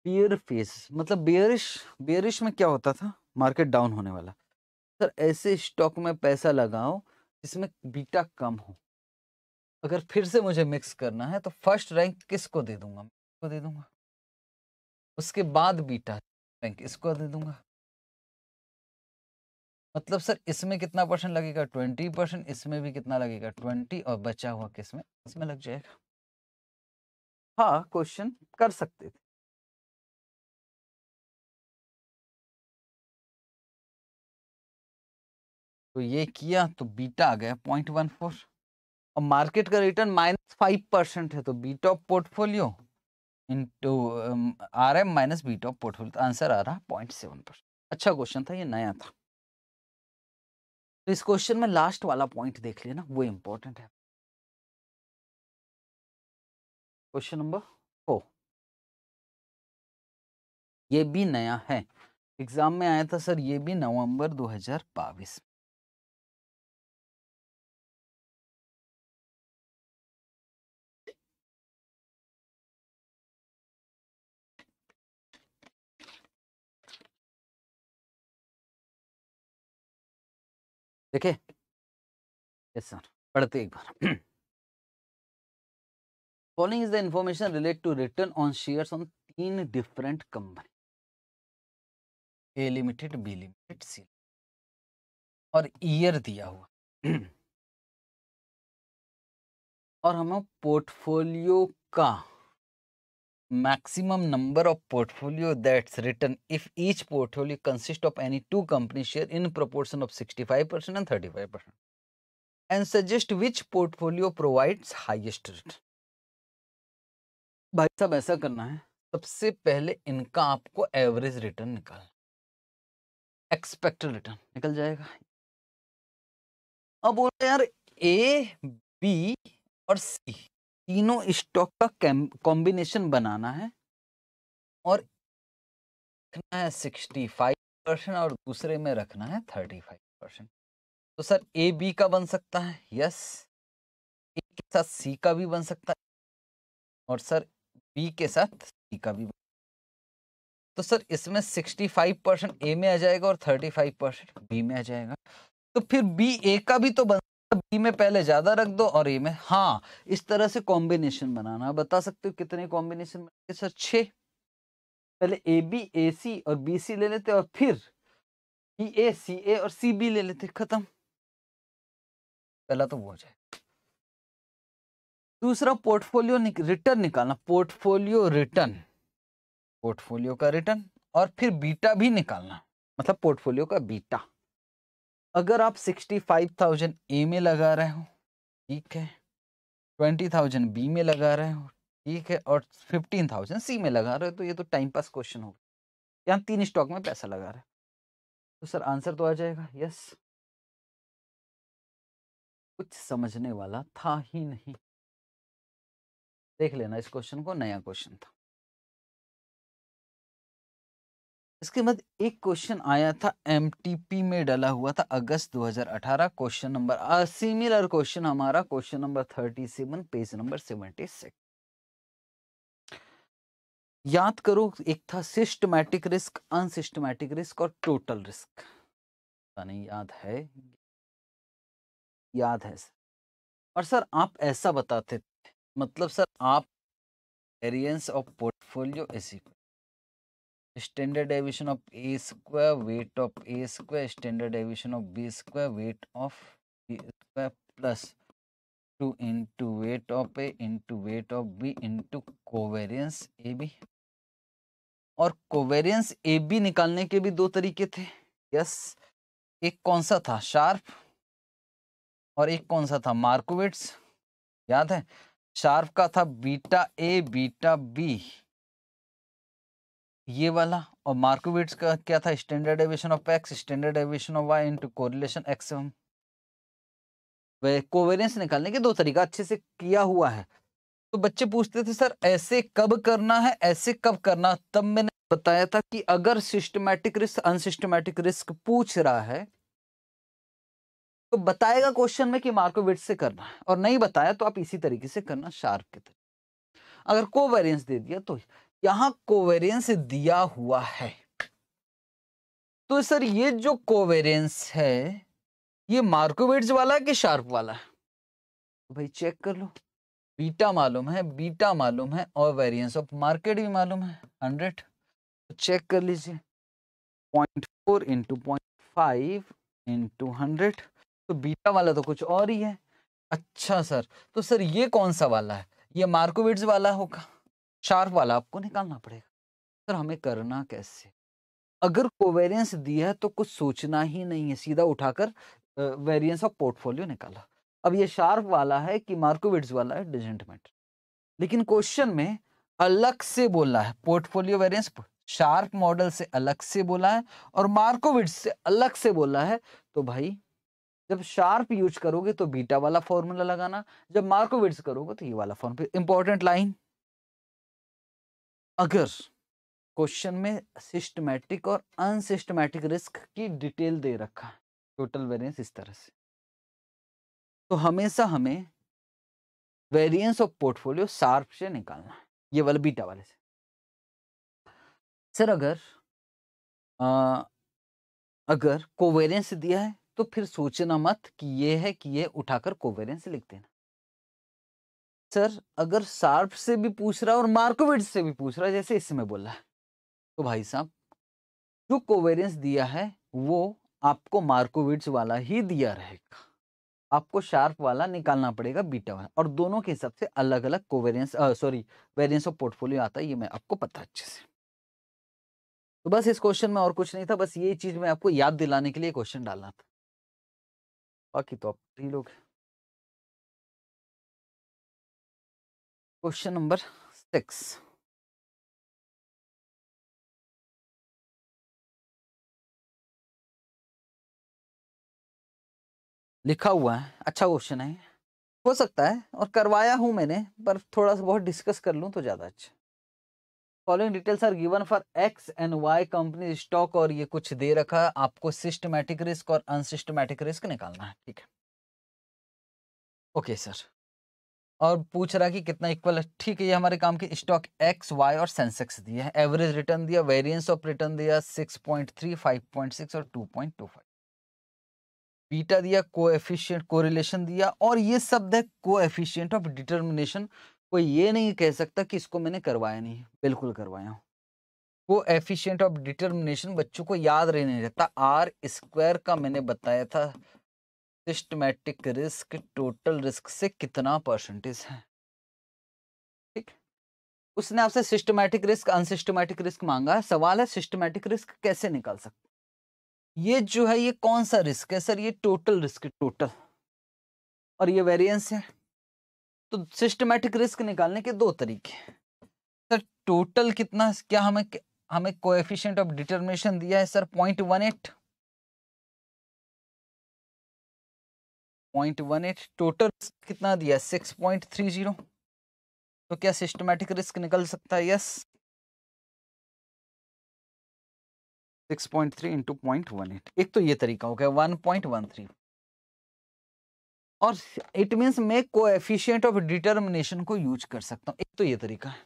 बियर फेस मतलब बियरिश बियरिश में क्या होता था मार्केट डाउन होने वाला सर ऐसे स्टॉक में पैसा लगाओ जिसमें बीटा कम हो अगर फिर से मुझे मिक्स करना है तो फर्स्ट रैंक किसको दे दूंगा को दे दूंगा उसके बाद बीटा बैंक इसको दे दूंगा मतलब सर इसमें कितना परसेंट लगेगा ट्वेंटी परसेंट इसमें भी कितना लगेगा ट्वेंटी और बचा हुआ किसमें इसमें लग जाएगा हाँ क्वेश्चन कर सकते थे तो ये किया तो बीटा आ गया पॉइंट वन फोर और मार्केट का रिटर्न माइनस फाइव परसेंट है तो beta portfolio into R M minus B top portfolio तो आंसर आ रहा पॉइंट सेवन परसेंट अच्छा क्वेश्चन था ये नया था तो इस क्वेश्चन में लास्ट वाला पॉइंट देख लिया ना वो इंपॉर्टेंट है क्वेश्चन नंबर फोर ये भी नया है एग्जाम में आया था सर ये भी नवंबर दो हजार बाईस में देखे सर पढ़ते एक बार following is the information relate to return on shares on तीन different company A limited B limited C और ईयर दिया हुआ *clears throat* और हमें पोर्टफोलियो का maximum number of portfolio that's written if each portfolio consists of any two company share in proportion of 65% and 35% and suggest which portfolio provides highest return भाई साहब ऐसा करना है सबसे पहले इनका आपको एवरेज रिटर्न निकालना एक्सपेक्टेड रिटर्न निकल जाएगा अब बोलते यार ए बी और सी तीनों स्टॉक का कॉम्बिनेशन बनाना है और रखना है सिक्सटी फाइव परसेंट और दूसरे में रखना है थर्टी फाइव परसेंट तो सर ए बी का बन सकता है यस ए के साथ सी का भी बन सकता है और सर बी के साथ सी का भी बन तो सर इसमें सिक्सटी फाइव परसेंट ए में आ जाएगा और थर्टी फाइव परसेंट बी में आ जाएगा तो फिर बी ए का भी तो बन बी में पहले ज्यादा रख दो और ए में हाँ इस तरह से कॉम्बिनेशन बनाना बता सकते हो कितने कॉम्बिनेशन सर छह पहले ए बी ए सी और बी सी ले लेते और फिर बी ए सी ए और सी बी ले लेते खत्म पहला तो वो हो जाए दूसरा पोर्टफोलियो निक, रिटर्न निकालना पोर्टफोलियो रिटर्न पोर्टफोलियो का रिटर्न और फिर बीटा भी निकालना मतलब पोर्टफोलियो का बीटा अगर आप सिक्सटी फाइव थाउजेंड ए में लगा रहे हो ठीक है ट्वेंटी थाउजेंड बी में लगा रहे हो ठीक है और फिफ्टीन थाउजेंड सी में लगा रहे हो तो ये तो टाइम पास क्वेश्चन होगा यहाँ तीन स्टॉक में पैसा लगा रहे हो तो सर आंसर तो आ जाएगा यस कुछ समझने वाला था ही नहीं देख लेना इस क्वेश्चन को नया क्वेश्चन था इसके बाद एक क्वेश्चन आया था एम में डला हुआ था August 2018 question number similar question हमारा क्वेश्चन नंबर 37 पेज नंबर 76 याद करो एक था सिस्टमैटिक रिस्क अनसिस्टमैटिक रिस्क और टोटल रिस्क नहीं याद है याद है सर और सर आप ऐसा बताते थे मतलब सर आप एरियंस ऑफ पोर्टफोलियो ऐसी standard deviation of A square weight of A square standard deviation of B square weight of B square plus two into weight of A into weight of B into covariance A B और covariance A B निकालने के भी दो तरीके थे yes एक कौन सा था शार्प और एक कौन सा था मार्कोवेट्स याद है शार्प का था बीटा ए बीटा बी ये वाला और मार्कोविट्स का क्या था standard deviation of X standard deviation of Y into correlation X M covariance निकालने के दो तरीका अच्छे से किया हुआ है तो बच्चे पूछते थे सर ऐसे कब करना है ऐसे कब करना तब मैंने बताया था कि अगर सिस्टमैटिक रिस्क अनसिस्टमैटिक रिस्क पूछ रहा है तो बताएगा क्वेश्चन में कि मार्कोविट से करना है और नहीं बताया तो आप इसी तरीके से करना शार्प के तरीके अगर कोवेरियंस दे दिया तो यहां कोवेरियंस दिया हुआ है तो सर ये जो कोवेरियंस है ये मार्कोवेट्स वाला है कि शार्प वाला है तो भाई चेक कर लो बीटा मालूम है बीटा मालूम है और वेरिएंस ऑफ मार्केट भी मालूम है हंड्रेड तो चेक कर लीजिए point four into point five into hundred तो बीटा वाला तो कुछ और ही है अच्छा सर तो सर ये कौन सा वाला है ये मार्कोविट्स वाला होगा शार्प वाला आपको निकालना पड़ेगा सर हमें करना कैसे अगर कोवेरियंस दिया है तो कुछ सोचना ही नहीं है सीधा उठाकर वेरियंस ऑफ पोर्टफोलियो निकाला अब ये शार्प वाला है कि मार्कोविड्स वाला है डिजेंट लेकिन क्वेश्चन में अलग से बोला है पोर्टफोलियो वेरियंस शार्प मॉडल से अलग से बोला है और मार्कोविड से अलग से बोला है तो भाई जब शार्प यूज करोगे तो बीटा वाला फॉर्मूला लगाना जब मार्कोविड्स करोगे तो ये वाला फॉर्मूला इंपॉर्टेंट लाइन अगर क्वेश्चन में सिस्टमैटिक और अनसिस्टमैटिक रिस्क की डिटेल दे रखा है टोटल वेरिएंस इस तरह से तो हमेशा हमें वेरिएंस ऑफ पोर्टफोलियो सार्फ से निकालना ये वाले बीटा वाले से सर अगर आ, अगर कोवेरियंस दिया है तो फिर सोचना मत कि ये है कि ये उठाकर कोवेरियंस लिख देना सर अगर शार्प से भी पूछ रहा है और मार्कोविट से भी पूछ रहा जैसे इसमें बोला है तो भाई साहब जो कोवेरियंस दिया है वो आपको मार्कोविट्स वाला ही दिया रहेगा आपको शार्प वाला निकालना पड़ेगा बीटा वाला और दोनों के हिसाब से अलग अलग covariance sorry variance of portfolio आता है ये मैं आपको पता अच्छे से तो बस इस क्वेश्चन में और कुछ नहीं था बस ये चीज मैं आपको याद दिलाने के लिए क्वेश्चन डालना था बाकी तो आप ही लोग क्वेश्चन नंबर सिक्स लिखा हुआ है अच्छा क्वेश्चन है हो सकता है और करवाया हूं मैंने पर थोड़ा सा बहुत डिस्कस कर लूं तो ज़्यादा अच्छा following details are given for X and Y company stock और ये कुछ दे रखा है आपको सिस्टमैटिक रिस्क और अनसिस्टमैटिक रिस्क निकालना है ठीक है ओके सर और पूछ रहा कि कितना इक्वल है ठीक है ये हमारे काम के स्टॉक एक्स वाई और सेंसेक्स दिए हैं एवरेज रिटर्न दिया वेरिएंस ऑफ रिटर्न दिया 6.3 5.6 और 2.25 बीटा दिया कोएफिशिएंट कोरिलेशन दिया और ये शब्द है कोएफिशिएंट ऑफ डिटर्मिनेशन कोई ये नहीं कह सकता कि इसको मैंने करवाया नहीं बिल्कुल करवाया हूँ कोएफिशिएंट ऑफ डिटर्मिनेशन बच्चों को याद रहने रहता आर स्क्वायर का मैंने बताया था सिस्टमेटिक रिस्क टोटल रिस्क से कितना परसेंटेज है ठीक उसने आपसे सिस्टमेटिक रिस्क अनसिस्टमेटिक रिस्क मांगा है सवाल है सिस्टमेटिक रिस्क कैसे निकाल सकते ये जो है ये कौन सा रिस्क है सर ये टोटल रिस्क टोटल और ये वेरिएंस है तो सिस्टमेटिक रिस्क निकालने के दो तरीके सर टोटल कितना क्या हमें हमें कोएफिशिएंट ऑफ डिटर्मिनेशन दिया है sir point one eight point one eight total कितना दिया सिक्स पॉइंट थ्री जीरो तो क्या सिस्टमेटिक रिस्क निकल सकता है yes six point three into point one eight एक तो ये तरीका हो गया वन पॉइंट वन थ्री और इट मीन्स मैं को एफिशियंट ऑफ डिटर्मिनेशन को यूज कर सकता हूँ एक तो ये तरीका है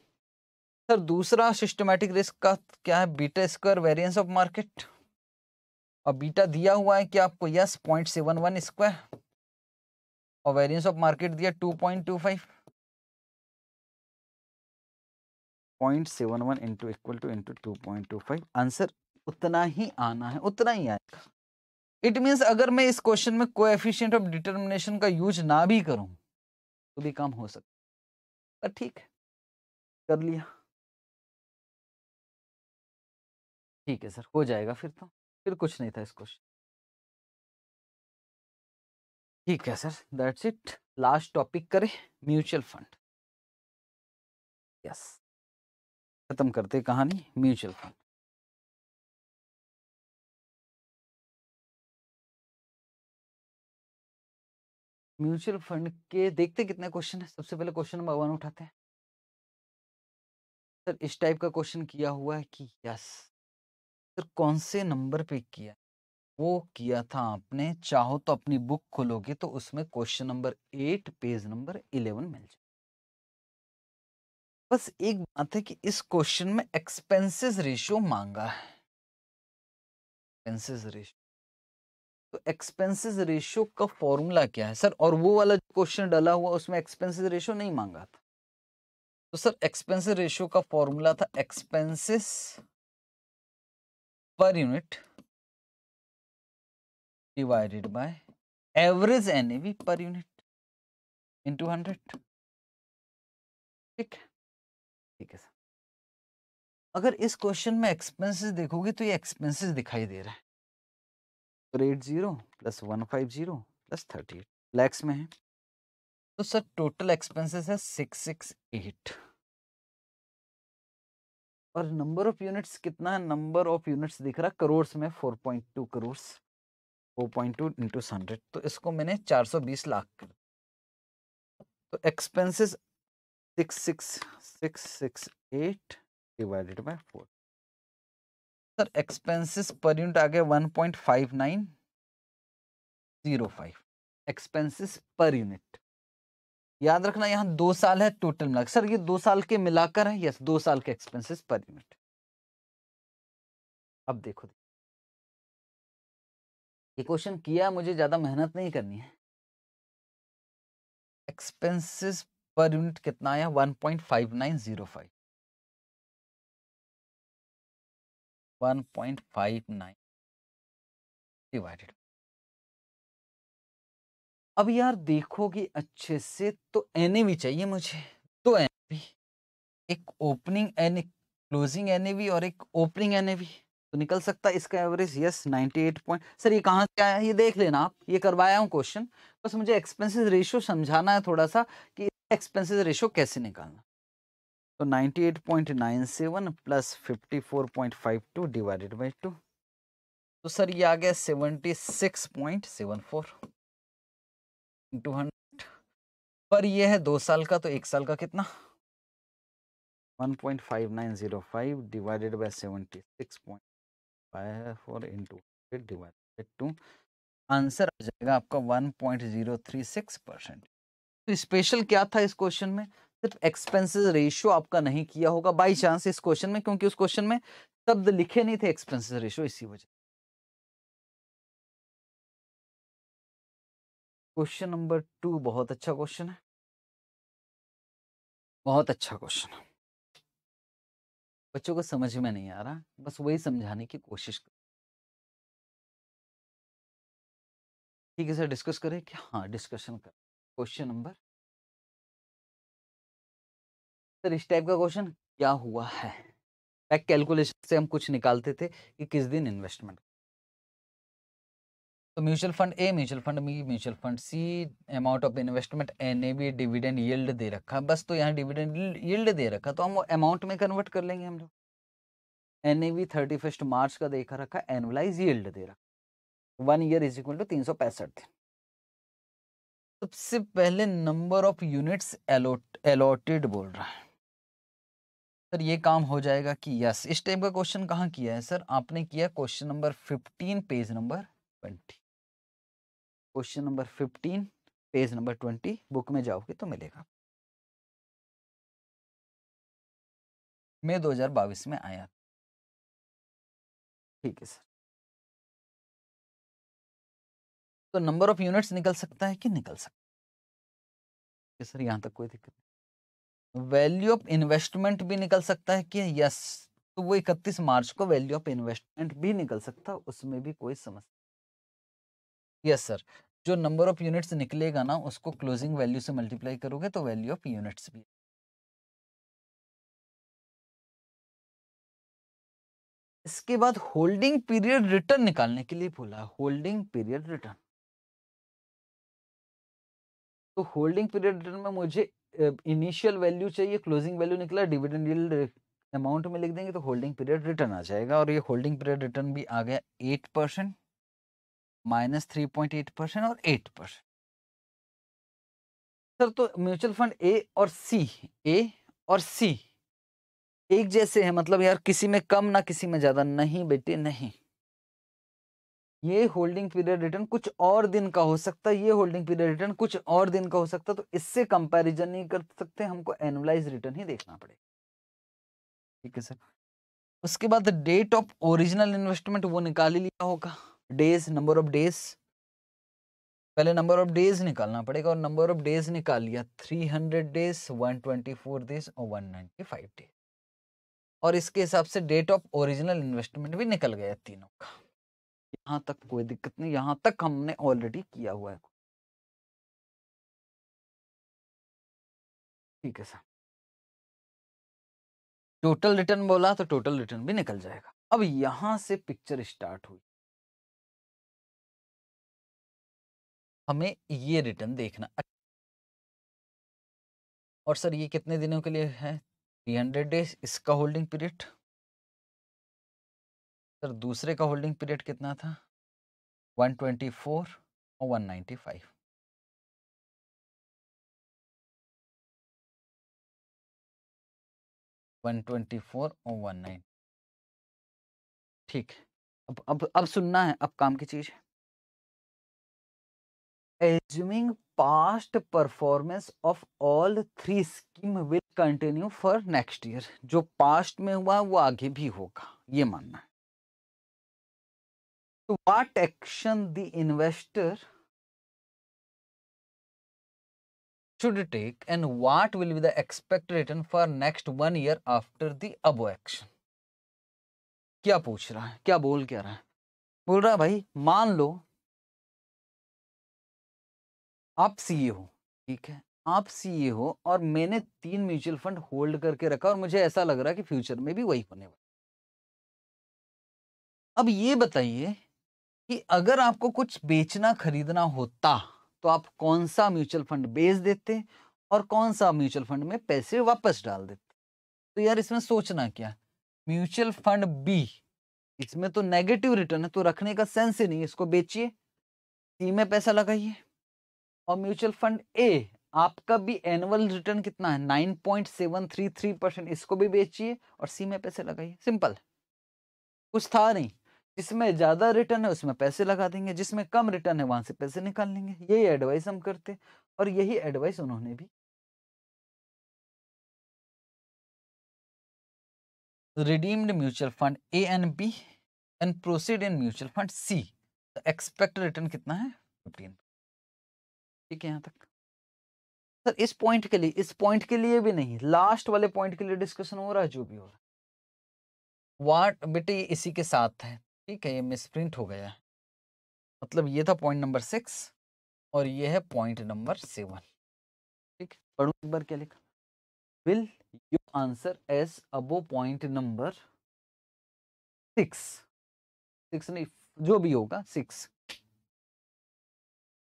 सर दूसरा सिस्टमेटिक रिस्क का क्या है beta square variance of market और बीटा दिया हुआ है कि आपको yes point seven one square और वेरियंस ऑफ मार्केट दिया two point two five point seven one into equal to into two point two five answer उतना ही आना है उतना ही आएगा इट मीन्स अगर मैं इस क्वेश्चन में कोएफिशिएंट ऑफ डिटर्मिनेशन का यूज ना भी करूं तो भी काम हो सकता पर ठीक है कर लिया ठीक है सर हो जाएगा फिर तो फिर कुछ नहीं था इस क्वेश्चन ठीक है sir that's it last topic करें म्यूचुअल फंड यस खत्म करते कहानी म्यूचुअल फंड म्यूचुअल फंड के देखते कितने क्वेश्चन है सबसे पहले क्वेश्चन नंबर वन उठाते हैं सर इस टाइप का क्वेश्चन किया हुआ है कि यस सर कौन से नंबर पे किया वो किया था आपने चाहो तो अपनी बुक खोलोगे तो उसमें question number eight page number eleven मिल जाए बस एक बात है कि इस क्वेश्चन में एक्सपेंसेस रेशियो मांगा है एक्सपेंसेस रेशियो तो एक्सपेंसेस रेशियो का फॉर्मूला क्या है सर और वो वाला क्वेश्चन डाला हुआ उसमें एक्सपेंसेस रेशियो नहीं मांगा था तो सर एक्सपेंसेस रेशियो का फॉर्मूला था expenses per unit divided by average NAV per unit into 100 ठीक ठीक है सर अगर इस क्वेश्चन में एक्सपेंसेस देखोगे तो ये एक्सपेंसेस दिखाई दे रहा है तो eight zero plus one five zero plus thirty eight lakhs में है तो सर टोटल एक्सपेंसेस है सिक्स सिक्स एट और नंबर ऑफ यूनिट्स कितना है नंबर ऑफ यूनिट्स दिख रहा है करोड़ में four point two crore four point two into hundred तो इसको मैंने चार सौ बीस लाख कर तो expenses divided by sir expenses per unit आ गए one point five nine zero five expenses per unit याद रखना यहाँ दो साल है टोटल मिला सर ये दो साल के मिलाकर है यस दो साल के एक्सपेंसेस पर यूनिट अब देखो ये क्वेश्चन किया मुझे ज़्यादा मेहनत नहीं करनी है एक्सपेंसेस पर यूनिट कितना आया फाइव नाइन डिवाइडेड अब यार देखोगे अच्छे से तो एन भी चाहिए मुझे तो एन भी एक ओपनिंग एन क्लोजिंग एन और एक ओपनिंग एन भी तो निकल सकता इसका एवरेज यस 98 पॉइंट सर ये कहाँ से आया ये देख लेना आप ये करवाया हूँ क्वेश्चन बस मुझे एक्सपेंसेस रेशियो समझाना है थोड़ा सा कि एक्सपेंसेस रेशियो कैसे निकालना तो 98.97 प्लस 54.52 डिवाइडेड बाई टू तो सर ये आ गया 76.74 टू हंड्रेड पर यह है दो साल का तो एक साल का कितना 1.5905 divided by 76. Five four into divided two answer आ जाएगा आपका 1.036 परसेंट तो स्पेशल क्या था इस क्वेश्चन में सिर्फ एक्सपेंसेस रेशियो आपका नहीं किया होगा बाई चांस इस क्वेश्चन में क्योंकि उस क्वेश्चन में शब्द लिखे नहीं थे एक्सपेंसेस रेशियो इसी वजह क्वेश्चन नंबर टू बहुत अच्छा क्वेश्चन है बहुत अच्छा क्वेश्चन है बच्चों को समझ में नहीं आ रहा बस वही समझाने की कोशिश कर ठीक है सर डिस्कस करें कि हाँ डिस्कशन कर क्वेश्चन नंबर सर इस टाइप का क्वेश्चन क्या हुआ है बैक कैलकुलेशन से हम कुछ निकालते थे कि किस दिन इन्वेस्टमेंट तो mutual fund A mutual fund B mutual fund C amount of investment in A B dividend yield दे रखा बस तो यहाँ डिविडेंड यील्ड दे रखा तो हम अमाउंट में कन्वर्ट कर लेंगे हम लोग in A B thirty first March का देखा रखा एनुअलाइज यील्ड दे रखा one year is equal to तीन सौ पैंसठ दिन सबसे पहले नंबर ऑफ यूनिट्स एलोटेड बोल रहा है सर ये काम हो जाएगा कि यस इस टाइप का क्वेश्चन कहाँ किया है सर आपने किया question number fifteen page number twenty question number fifteen page number twenty book में जाओगे तो मिलेगा मई बाईस में आया ठीक है सर तो नंबर ऑफ यूनिट्स निकल सकता है कि निकल सकता है सर यहाँ तक कोई दिक्कत नहीं वैल्यू ऑफ इन्वेस्टमेंट भी निकल सकता है कि यस तो वो इकतीस मार्च को वैल्यू ऑफ इन्वेस्टमेंट भी निकल सकता उसमें भी कोई समस्या यस सर जो नंबर ऑफ यूनिट्स निकलेगा ना उसको क्लोजिंग वैल्यू से मल्टीप्लाई करोगे तो वैल्यू ऑफ यूनिट्स भी इसके बाद होल्डिंग पीरियड रिटर्न निकालने के लिए बोला होल्डिंग पीरियड रिटर्न तो होल्डिंग पीरियड रिटर्न में मुझे इनिशियल वैल्यू चाहिए क्लोजिंग वैल्यू निकला डिविडेंड यील्ड अमाउंट में लिख देंगे तो होल्डिंग पीरियड रिटर्न आ जाएगा और ये होल्डिंग पीरियड रिटर्न भी आ गया eight percent minus three point eight percent और एट परसेंट सर तो म्यूचुअल फंड ए और सी ए और सी एक जैसे है मतलब यार किसी में कम ना किसी में ज्यादा नहीं बेटे नहीं ये होल्डिंग पीरियड रिटर्न कुछ और दिन का हो सकता है ये होल्डिंग पीरियड रिटर्न कुछ और दिन का हो सकता है तो इससे कंपैरिजन नहीं कर सकते हमको एनुलाइज रिटर्न ही देखना पड़ेगा ठीक है सर उसके बाद डेट ऑफ ओरिजिनल इन्वेस्टमेंट वो निकाल ही लिया होगा डेज नंबर ऑफ डेज पहले नंबर ऑफ डेज निकालना पड़ेगा और नंबर ऑफ डेज निकाल लिया 300 डेज 124 डेज और 195 डेज और इसके हिसाब से डेट ऑफ ओरिजिनल इन्वेस्टमेंट भी निकल गया तीनों का यहाँ तक कोई दिक्कत नहीं यहाँ तक हमने ऑलरेडी किया हुआ है ठीक है सर टोटल रिटर्न बोला तो टोटल रिटर्न भी निकल जाएगा अब यहाँ से पिक्चर स्टार्ट हुई हमें ये रिटर्न देखना और सर ये कितने दिनों के लिए है थ्री हंड्रेड डेज इसका होल्डिंग पीरियड सर दूसरे का होल्डिंग पीरियड कितना था वन ट्वेंटी फोर और one ninety five one twenty four और वन नाइन ठीक अब अब अब सुनना है अब काम की चीज़ है assuming past performance of all three scheme will continue for next year जो past में हुआ वो आगे भी होगा ये मानना है तो what action the investor should take and what will be the expected return for next one year after the above action क्या पूछ रहा है क्या बोल क्या रहा है बोल रहा है भाई मान लो आप सीए हो ठीक है आप सीए हो और मैंने तीन म्यूचुअल फंड होल्ड करके रखा और मुझे ऐसा लग रहा है कि फ्यूचर में भी वही होने वाला अब ये बताइए कि अगर आपको कुछ बेचना खरीदना होता तो आप कौन सा म्यूचुअल फंड बेच देते और कौन सा म्यूचुअल फंड में पैसे वापस डाल देते तो यार इसमें सोचना क्या म्यूचुअल फंड बी इसमें तो नेगेटिव रिटर्न है तो रखने का सेंस ही नहीं इसको बेचिए सी में पैसा लगाइए और म्यूचुअल फंड ए आपका भी एनुअल रिटर्न कितना है nine point seven three three percent इसको भी बेचिए और सी में पैसे लगाइए सिंपल कुछ था नहीं जिसमें ज़्यादा रिटर्न है उसमें पैसे लगा देंगे जिसमें कम रिटर्न है वहाँ से पैसे निकाल लेंगे यही एडवाइस हम करते और यही एडवाइस उन्होंने भी redeemed mutual fund A and B and proceed in mutual fund C expect return कितना है फिफ्टीन ठीक है यहाँ तक सर इस पॉइंट के लिए इस पॉइंट के लिए भी नहीं लास्ट वाले पॉइंट के लिए डिस्कशन हो रहा है जो भी हो रहा है वाट बेटे ये इसी के साथ है ठीक है ये मिस प्रिंट हो गया मतलब ये था पॉइंट नंबर सिक्स और ये है पॉइंट नंबर सेवन ठीक पढ़ू एक बार क्या लिखा will you answer as above point number six six नहीं जो भी होगा सिक्स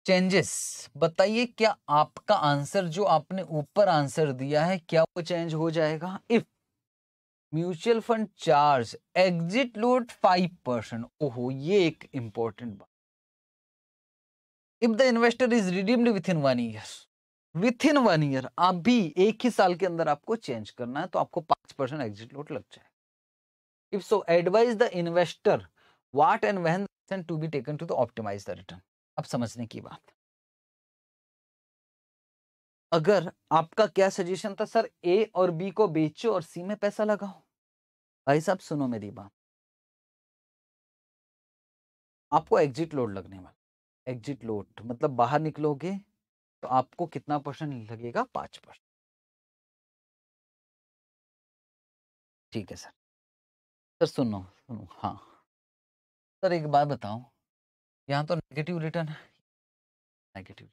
चेंजेस बताइए क्या आपका आंसर जो आपने ऊपर आंसर दिया है क्या वो चेंज हो जाएगा if mutual fund charge exit load five percent ओहो ये एक इंपॉर्टेंट बात if the investor is redeemed within one year within one year आप भी एक ही साल के अंदर आपको चेंज करना है तो आपको पांच परसेंट एग्जिट लोड लग जाए if so advise the investor what and when to be taken to the optimize the return अब समझने की बात अगर आपका क्या सजेशन था सर ए और बी को बेचो और सी में पैसा लगाओ भाई साहब सुनो मेरी बात आपको एग्जिट लोड लगने वाला एग्जिट लोड मतलब बाहर निकलोगे तो आपको कितना परसेंट लगेगा पांच परसेंट ठीक है सर सर सुनो सुनो हाँ सर एक बात बताओ यहाँ तो नेगेटिव रिटर्न है नेगेटिव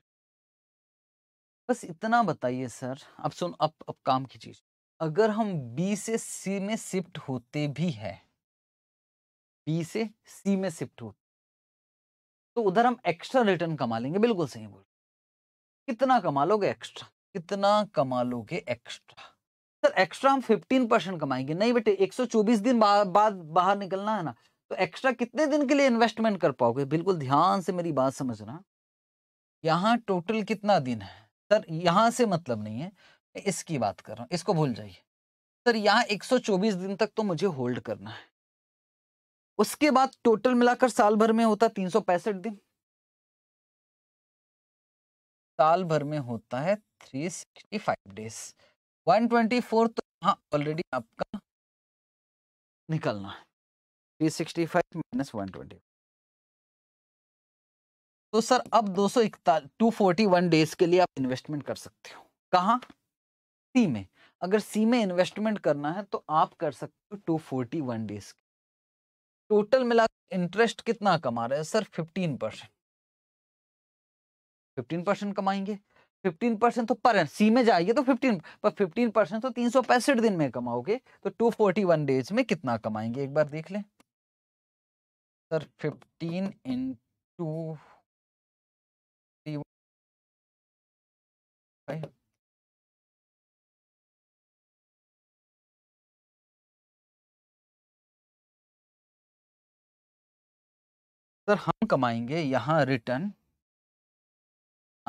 बस इतना बताइए सर अब सुन अब अब काम की चीज अगर हम बी से सी में शिफ्ट होते भी है बी से सी में शिफ्ट होते तो उधर हम एक्स्ट्रा रिटर्न कमा लेंगे बिल्कुल सही बोल कितना कमा लोगे एक्स्ट्रा कितना कमा लोगे एक्स्ट्रा सर एक्स्ट्रा हम फिफ्टीन परसेंट कमाएंगे नहीं बेटे एक सौ चौबीस दिन बाद बाहर निकलना है ना तो एक्स्ट्रा कितने दिन के लिए इन्वेस्टमेंट कर पाओगे बिल्कुल ध्यान से मेरी बात समझना यहाँ टोटल कितना दिन है सर यहाँ से मतलब नहीं है मैं इसकी बात कर रहा हूँ इसको भूल जाइए सर यहाँ 124 दिन तक तो मुझे होल्ड करना है उसके बाद टोटल मिलाकर साल भर में होता तीन दिन साल भर में होता है 365 डेज 124 तो यहाँ ऑलरेडी आपका निकलना है 365 तो सर अब दो सौ टू फोर्टी वन डेज के लिए आप इन्वेस्टमेंट कर सकते हो कहा सी में अगर सी में इन्वेस्टमेंट करना है तो आप कर सकते हो two forty one days total मिला इंटरेस्ट कितना कमा रहे हैं sir fifteen percent fifteen percent कमाएंगे फिफ्टीन परसेंट तो पर सी में जाइए तो फिफ्टीन पर फिफ्टीन परसेंट तो तीन सौ पैंसठ दिन में कमाओगे तो टू फोर्टी वन डेज में कितना कमाएंगे एक बार देख लें sir fifteen into sir हम कमाएंगे यहाँ return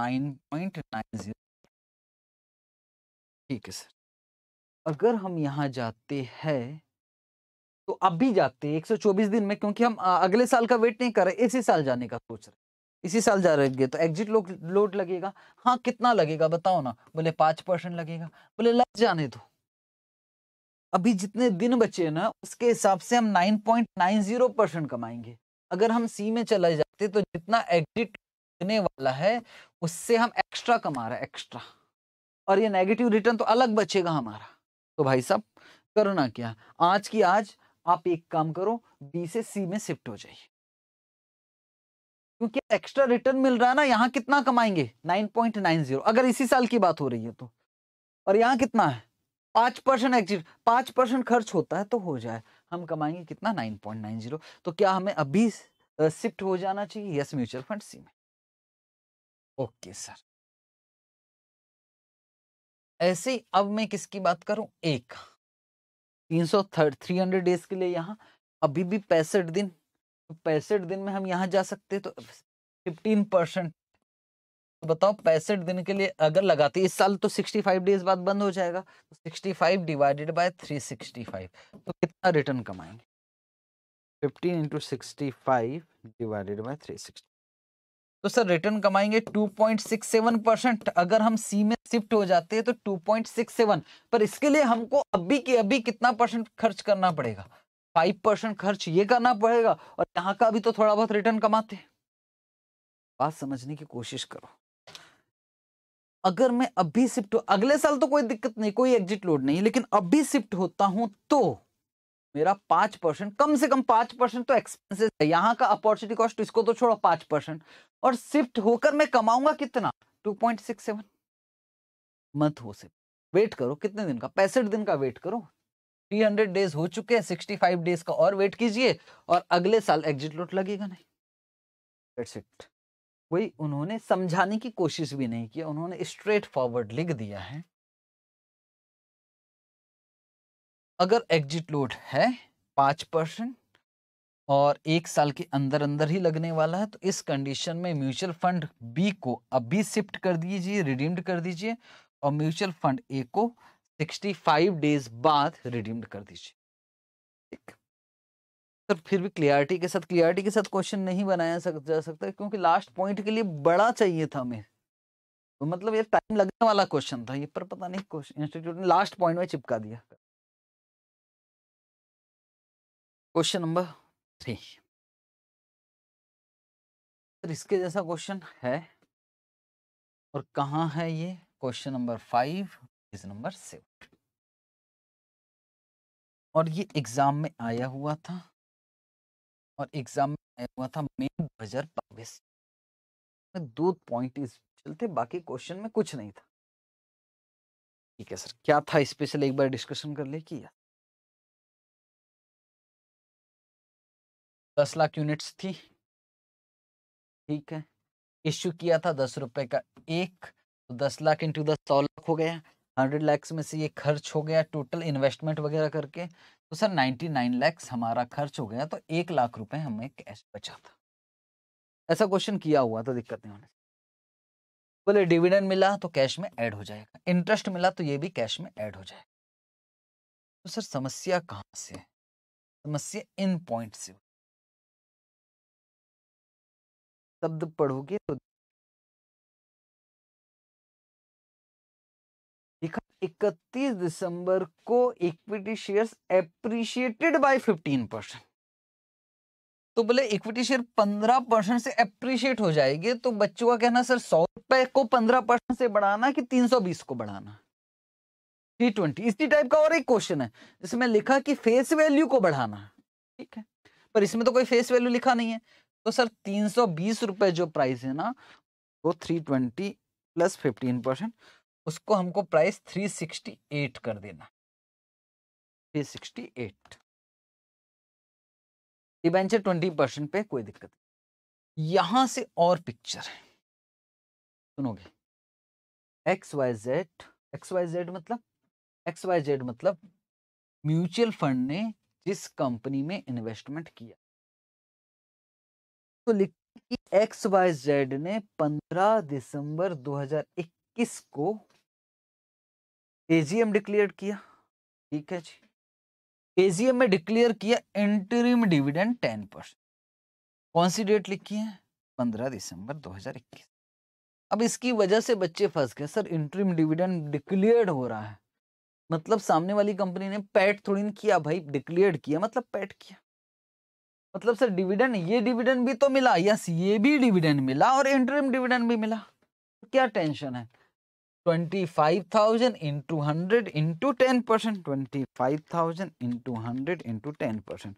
nine point nine zero ठीक है सर अगर हम यहाँ जाते हैं तो अभी जाते एक सौ चौबीस दिन में क्योंकि हम अगले साल का वेट नहीं कर रहे इसी साल जाने का सोच रहे इसी साल जा रहे तो एग्जिट लोड लोड लगेगा हाँ कितना लगेगा बताओ ना बोले पांच परसेंट लगेगा बोले लग जाने दो अभी जितने दिन बचे ना उसके हिसाब से हम nine nine point zero percent कमाएंगे अगर हम सी में चले जाते तो जितना एग्जिट होने वाला है उससे हम एक्स्ट्रा कमा रहे एक्स्ट्रा और ये नेगेटिव रिटर्न तो अलग बचेगा हमारा तो भाई साहब करना क्या आज की आज आप एक काम करो बी से सी में शिफ्ट हो जाइए क्योंकि एक्स्ट्रा रिटर्न मिल रहा है ना यहां कितना कमाएंगे 9.90 अगर इसी साल की बात हो रही है तो और यहां कितना है पांच परसेंट एक्जिट पांच परसेंट खर्च होता है तो हो जाए हम कमाएंगे कितना 9.90 तो क्या हमें अभी शिफ्ट हो जाना चाहिए यस म्यूचुअल फंड सी में ओके सर ऐसे अब मैं किसकी बात करूं एक तीन सौ थ्री हंड्रेड डेज के लिए यहाँ अभी भी पैंसठ दिन तो पैंसठ दिन में हम यहाँ जा सकते तो फिफ्टीन परसेंट तो बताओ पैंसठ दिन के लिए अगर लगाते इस साल तो सिक्सटी फाइव डेज बाद बंद हो जाएगा तो sixty five divided by three sixty five तो कितना रिटर्न कमाएंगे fifteen into sixty five divided by three sixty तो सर रिटर्न कमाएंगे 2.67 परसेंट अगर हम सी में शिफ्ट हो जाते हैं तो 2.67 पर इसके लिए हमको अभी के अभी कितना परसेंट खर्च करना पड़ेगा 5 परसेंट खर्च ये करना पड़ेगा और यहाँ का भी तो थोड़ा बहुत रिटर्न कमाते हैं बात समझने की कोशिश करो अगर मैं अभी शिफ्ट अगले साल तो कोई दिक्कत नहीं कोई एग्जिट लोड नहीं लेकिन अभी शिफ्ट होता हूं तो मेरा पाँच परसेंट कम से कम पाँच परसेंट तो एक्सपेंसेस है यहाँ का अपॉर्चुनिटी कॉस्ट इसको तो छोड़ो पाँच परसेंट और शिफ्ट होकर मैं कमाऊंगा कितना two point six seven month हो सिर्फ वेट करो कितने दिन का पैंसठ दिन का वेट करो थ्री हंड्रेड डेज हो चुके हैं सिक्सटी फाइव डेज का और वेट कीजिए और अगले साल एग्जिट लोट लगेगा नहीं इट वही उन्होंने समझाने की कोशिश भी नहीं किया उन्होंने स्ट्रेट फॉरवर्ड लिख दिया है अगर एग्जिट लोड है पाँच परसेंट और एक साल के अंदर अंदर ही लगने वाला है तो इस कंडीशन में म्यूचुअल फंड बी को अभी शिफ्ट कर दीजिए रिडीम्ड कर दीजिए और म्यूचुअल फंड ए को 65 डेज बाद रिडीम्ड कर दीजिए ठीक सर फिर भी क्लियरिटी के साथ क्लियरिटी के साथ क्वेश्चन नहीं बनाया सक, जा सकता क्योंकि लास्ट पॉइंट के लिए बड़ा चाहिए था हमें तो मतलब ये टाइम लगने वाला क्वेश्चन था ये पर पता नहीं इंस्टीट्यूट ने लास्ट पॉइंट में चिपका दिया क्वेश्चन नंबर थ्री सर इसके जैसा क्वेश्चन है और कहाँ है ये question number five is number seven और ये एग्जाम में आया हुआ था और एग्जाम में आया हुआ था मे दो हजार बाईस दो पॉइंट चलते बाकी क्वेश्चन में कुछ नहीं था ठीक है सर क्या था स्पेशल एक बार डिस्कशन कर ले किया यार दस लाख यूनिट्स थी ठीक है इश्यू किया था दस रुपए का एक तो दस लाख इंटू दस सौ लाख हो गया हंड्रेड लैक्स में से ये खर्च हो गया टोटल इन्वेस्टमेंट वगैरह करके तो सर नाइन्टी नाइन लैक्स हमारा खर्च हो गया तो एक लाख रुपए हमें कैश बचा था ऐसा क्वेश्चन किया हुआ तो दिक्कत नहीं होने बोले डिविडेंड मिला तो कैश में ऐड हो जाएगा इंटरेस्ट मिला तो ये भी कैश में ऐड हो जाएगा तो सर समस्या कहाँ से है समस्या इन पॉइंट से हो शब्द पढ़ोगे तो देखा इकतीस दिसंबर को equity shares appreciated by 15 percent तो बोले इक्विटी शेयर 15 परसेंट से एप्रिशिएट हो जाएगी तो बच्चों का कहना सर सौ रुपए को 15 परसेंट से बढ़ाना कि 320 को बढ़ाना टी ट्वेंटी इसी टाइप का और एक क्वेश्चन है जिसमें लिखा कि फेस वैल्यू को बढ़ाना ठीक है पर इसमें तो कोई फेस वैल्यू लिखा नहीं है तो सर तीन सौ बीस रुपये जो प्राइस है ना वो three twenty plus fifteen percent उसको हमको प्राइस थ्री सिक्सटी एट कर देना three sixty eight debenture twenty percent पे कोई दिक्कत नहीं यहां से और पिक्चर है सुनोगे X Y Z X Y Z मतलब एक्स वाई जेड मतलब म्यूचुअल फंड ने जिस कंपनी में इन्वेस्टमेंट किया तो लिखते कि एक्स वाई जेड ने 15 दिसंबर 2021 को एजीएम डिक्लेयर किया ठीक है जी एजीएम में डिक्लेयर किया इंटरिम डिविडेंड 10 परसेंट कौन सी डेट लिखी है 15 दिसंबर 2021 अब इसकी वजह से बच्चे फंस गए सर इंटरिम डिविडेंड डिक्लेयर हो रहा है मतलब सामने वाली कंपनी ने पैट थोड़ी ने किया भाई डिक्लेयर किया मतलब पैट किया मतलब सर डिविडेंड ये डिविडेंड भी तो मिला यस ये भी डिविडेंड मिला और इंटरम डिविडेंड भी मिला क्या टेंशन है twenty five thousand into hundred into ten percent twenty five thousand into hundred into ten percent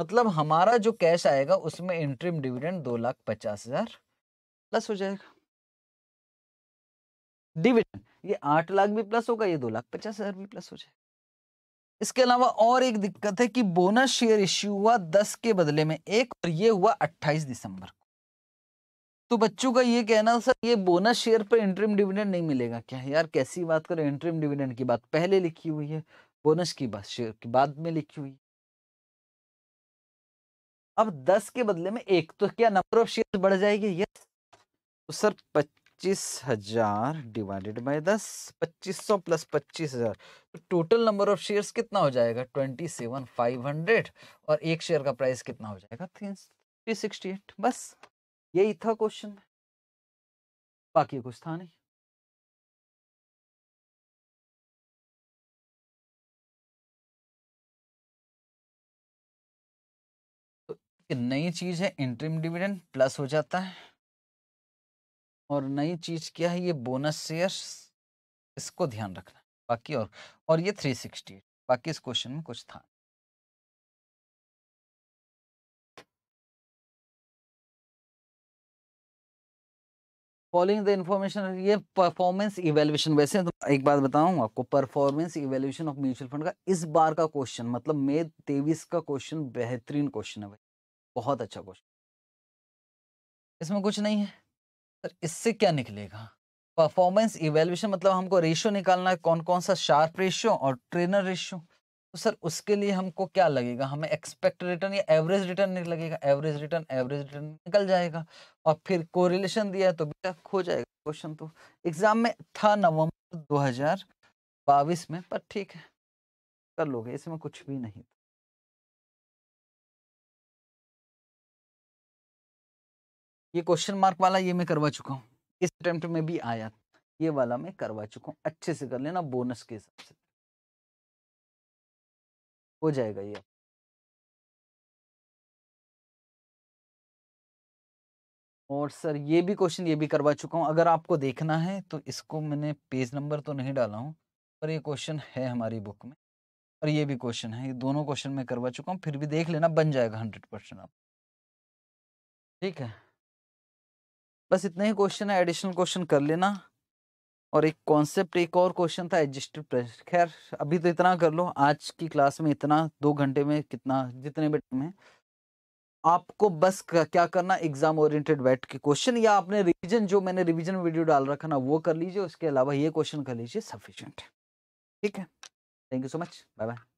मतलब हमारा जो कैश आएगा उसमें इंटरम डिविडेंड दो लाख पचास हजार प्लस हो जाएगा डिविडेंड ये आठ लाख भी प्लस होगा ये दो लाख पचास हजार भी प्लस हो जाएगा इसके अलावा और एक दिक्कत है कि बोनस शेयर इश्यू हुआ दस के बदले में एक और ये हुआ अट्ठाईस दिसंबर को तो बच्चों का ये कहना सर ये बोनस शेयर पर इंटरिम डिविडेंड नहीं मिलेगा क्या यार कैसी बात करें इंटरिम डिविडेंड की बात पहले लिखी हुई है बोनस की बात शेयर की बाद में लिखी हुई अब दस के बदले में एक तो क्या नंबर ऑफ शेयर बढ़ जाएगी यस तो सर पच, पच्चीस हजार डिवाइडेड बाई दस पच्चीस सौ प्लस पच्चीस हजार तो टोटल नंबर ऑफ शेयर्स कितना हो जाएगा ट्वेंटी सेवन फाइव हंड्रेड और एक शेयर का प्राइस कितना हो जाएगा थ्री सिक्सटी एट बस यही था क्वेश्चन बाकी कुछ था नहीं तो नई चीज है इंट्रीम डिविडेंड प्लस हो जाता है और नई चीज़ क्या है ये बोनस शेयर्स इसको ध्यान रखना बाकी और और ये थ्री सिक्सटी बाकी इस क्वेश्चन में कुछ था फॉलोइंग द इन्फॉर्मेशन ये परफॉर्मेंस इवेल्युएशन वैसे तो एक बात बताऊं आपको performance evaluation of mutual fund का इस बार का क्वेश्चन मतलब मे तेईस का क्वेश्चन बेहतरीन क्वेश्चन है भाई बहुत अच्छा क्वेश्चन इसमें कुछ नहीं है सर इससे क्या निकलेगा परफॉर्मेंस इवेल्युएशन मतलब हमको रेशियो निकालना है कौन कौन सा शार्प रेशियो और ट्रेनर रेशियो तो सर उसके लिए हमको क्या लगेगा हमें एक्सपेक्ट रिटर्न या एवरेज रिटर्न लगेगा एवरेज रिटर्न एवरेज रिटर्न निकल जाएगा और फिर कोरिलेशन दिया है तो बेटा खो जाएगा क्वेश्चन तो एग्जाम में था नवंबर 2022 में पर ठीक है कर लोगे इसमें कुछ भी नहीं था ये क्वेश्चन मार्क वाला ये मैं करवा चुका हूँ इस अटेम्प्ट में भी आया ये वाला मैं करवा चुका हूँ अच्छे से कर लेना बोनस के हिसाब से हो जाएगा ये और सर ये भी क्वेश्चन ये भी करवा चुका हूँ अगर आपको देखना है तो इसको मैंने पेज नंबर तो नहीं डाला हूँ पर ये क्वेश्चन है हमारी बुक में और ये भी क्वेश्चन है ये दोनों क्वेश्चन मैं करवा चुका हूँ फिर भी देख लेना बन जाएगा हंड्रेड परसेंट आप ठीक है बस इतने ही क्वेश्चन है एडिशनल क्वेश्चन कर लेना और एक कॉन्सेप्ट एक और क्वेश्चन था एडजस्टेड प्रेशर खैर अभी तो इतना कर लो आज की क्लास में इतना दो घंटे में कितना जितने भी टाइम है आपको बस क्या करना एग्जाम ओरिएंटेड वेट के क्वेश्चन या आपने रिवीजन जो मैंने रिवीजन वीडियो डाल रखा ना वो कर लीजिए उसके अलावा ये क्वेश्चन कर लीजिए सफिशियंट ठीक है thank you so much bye bye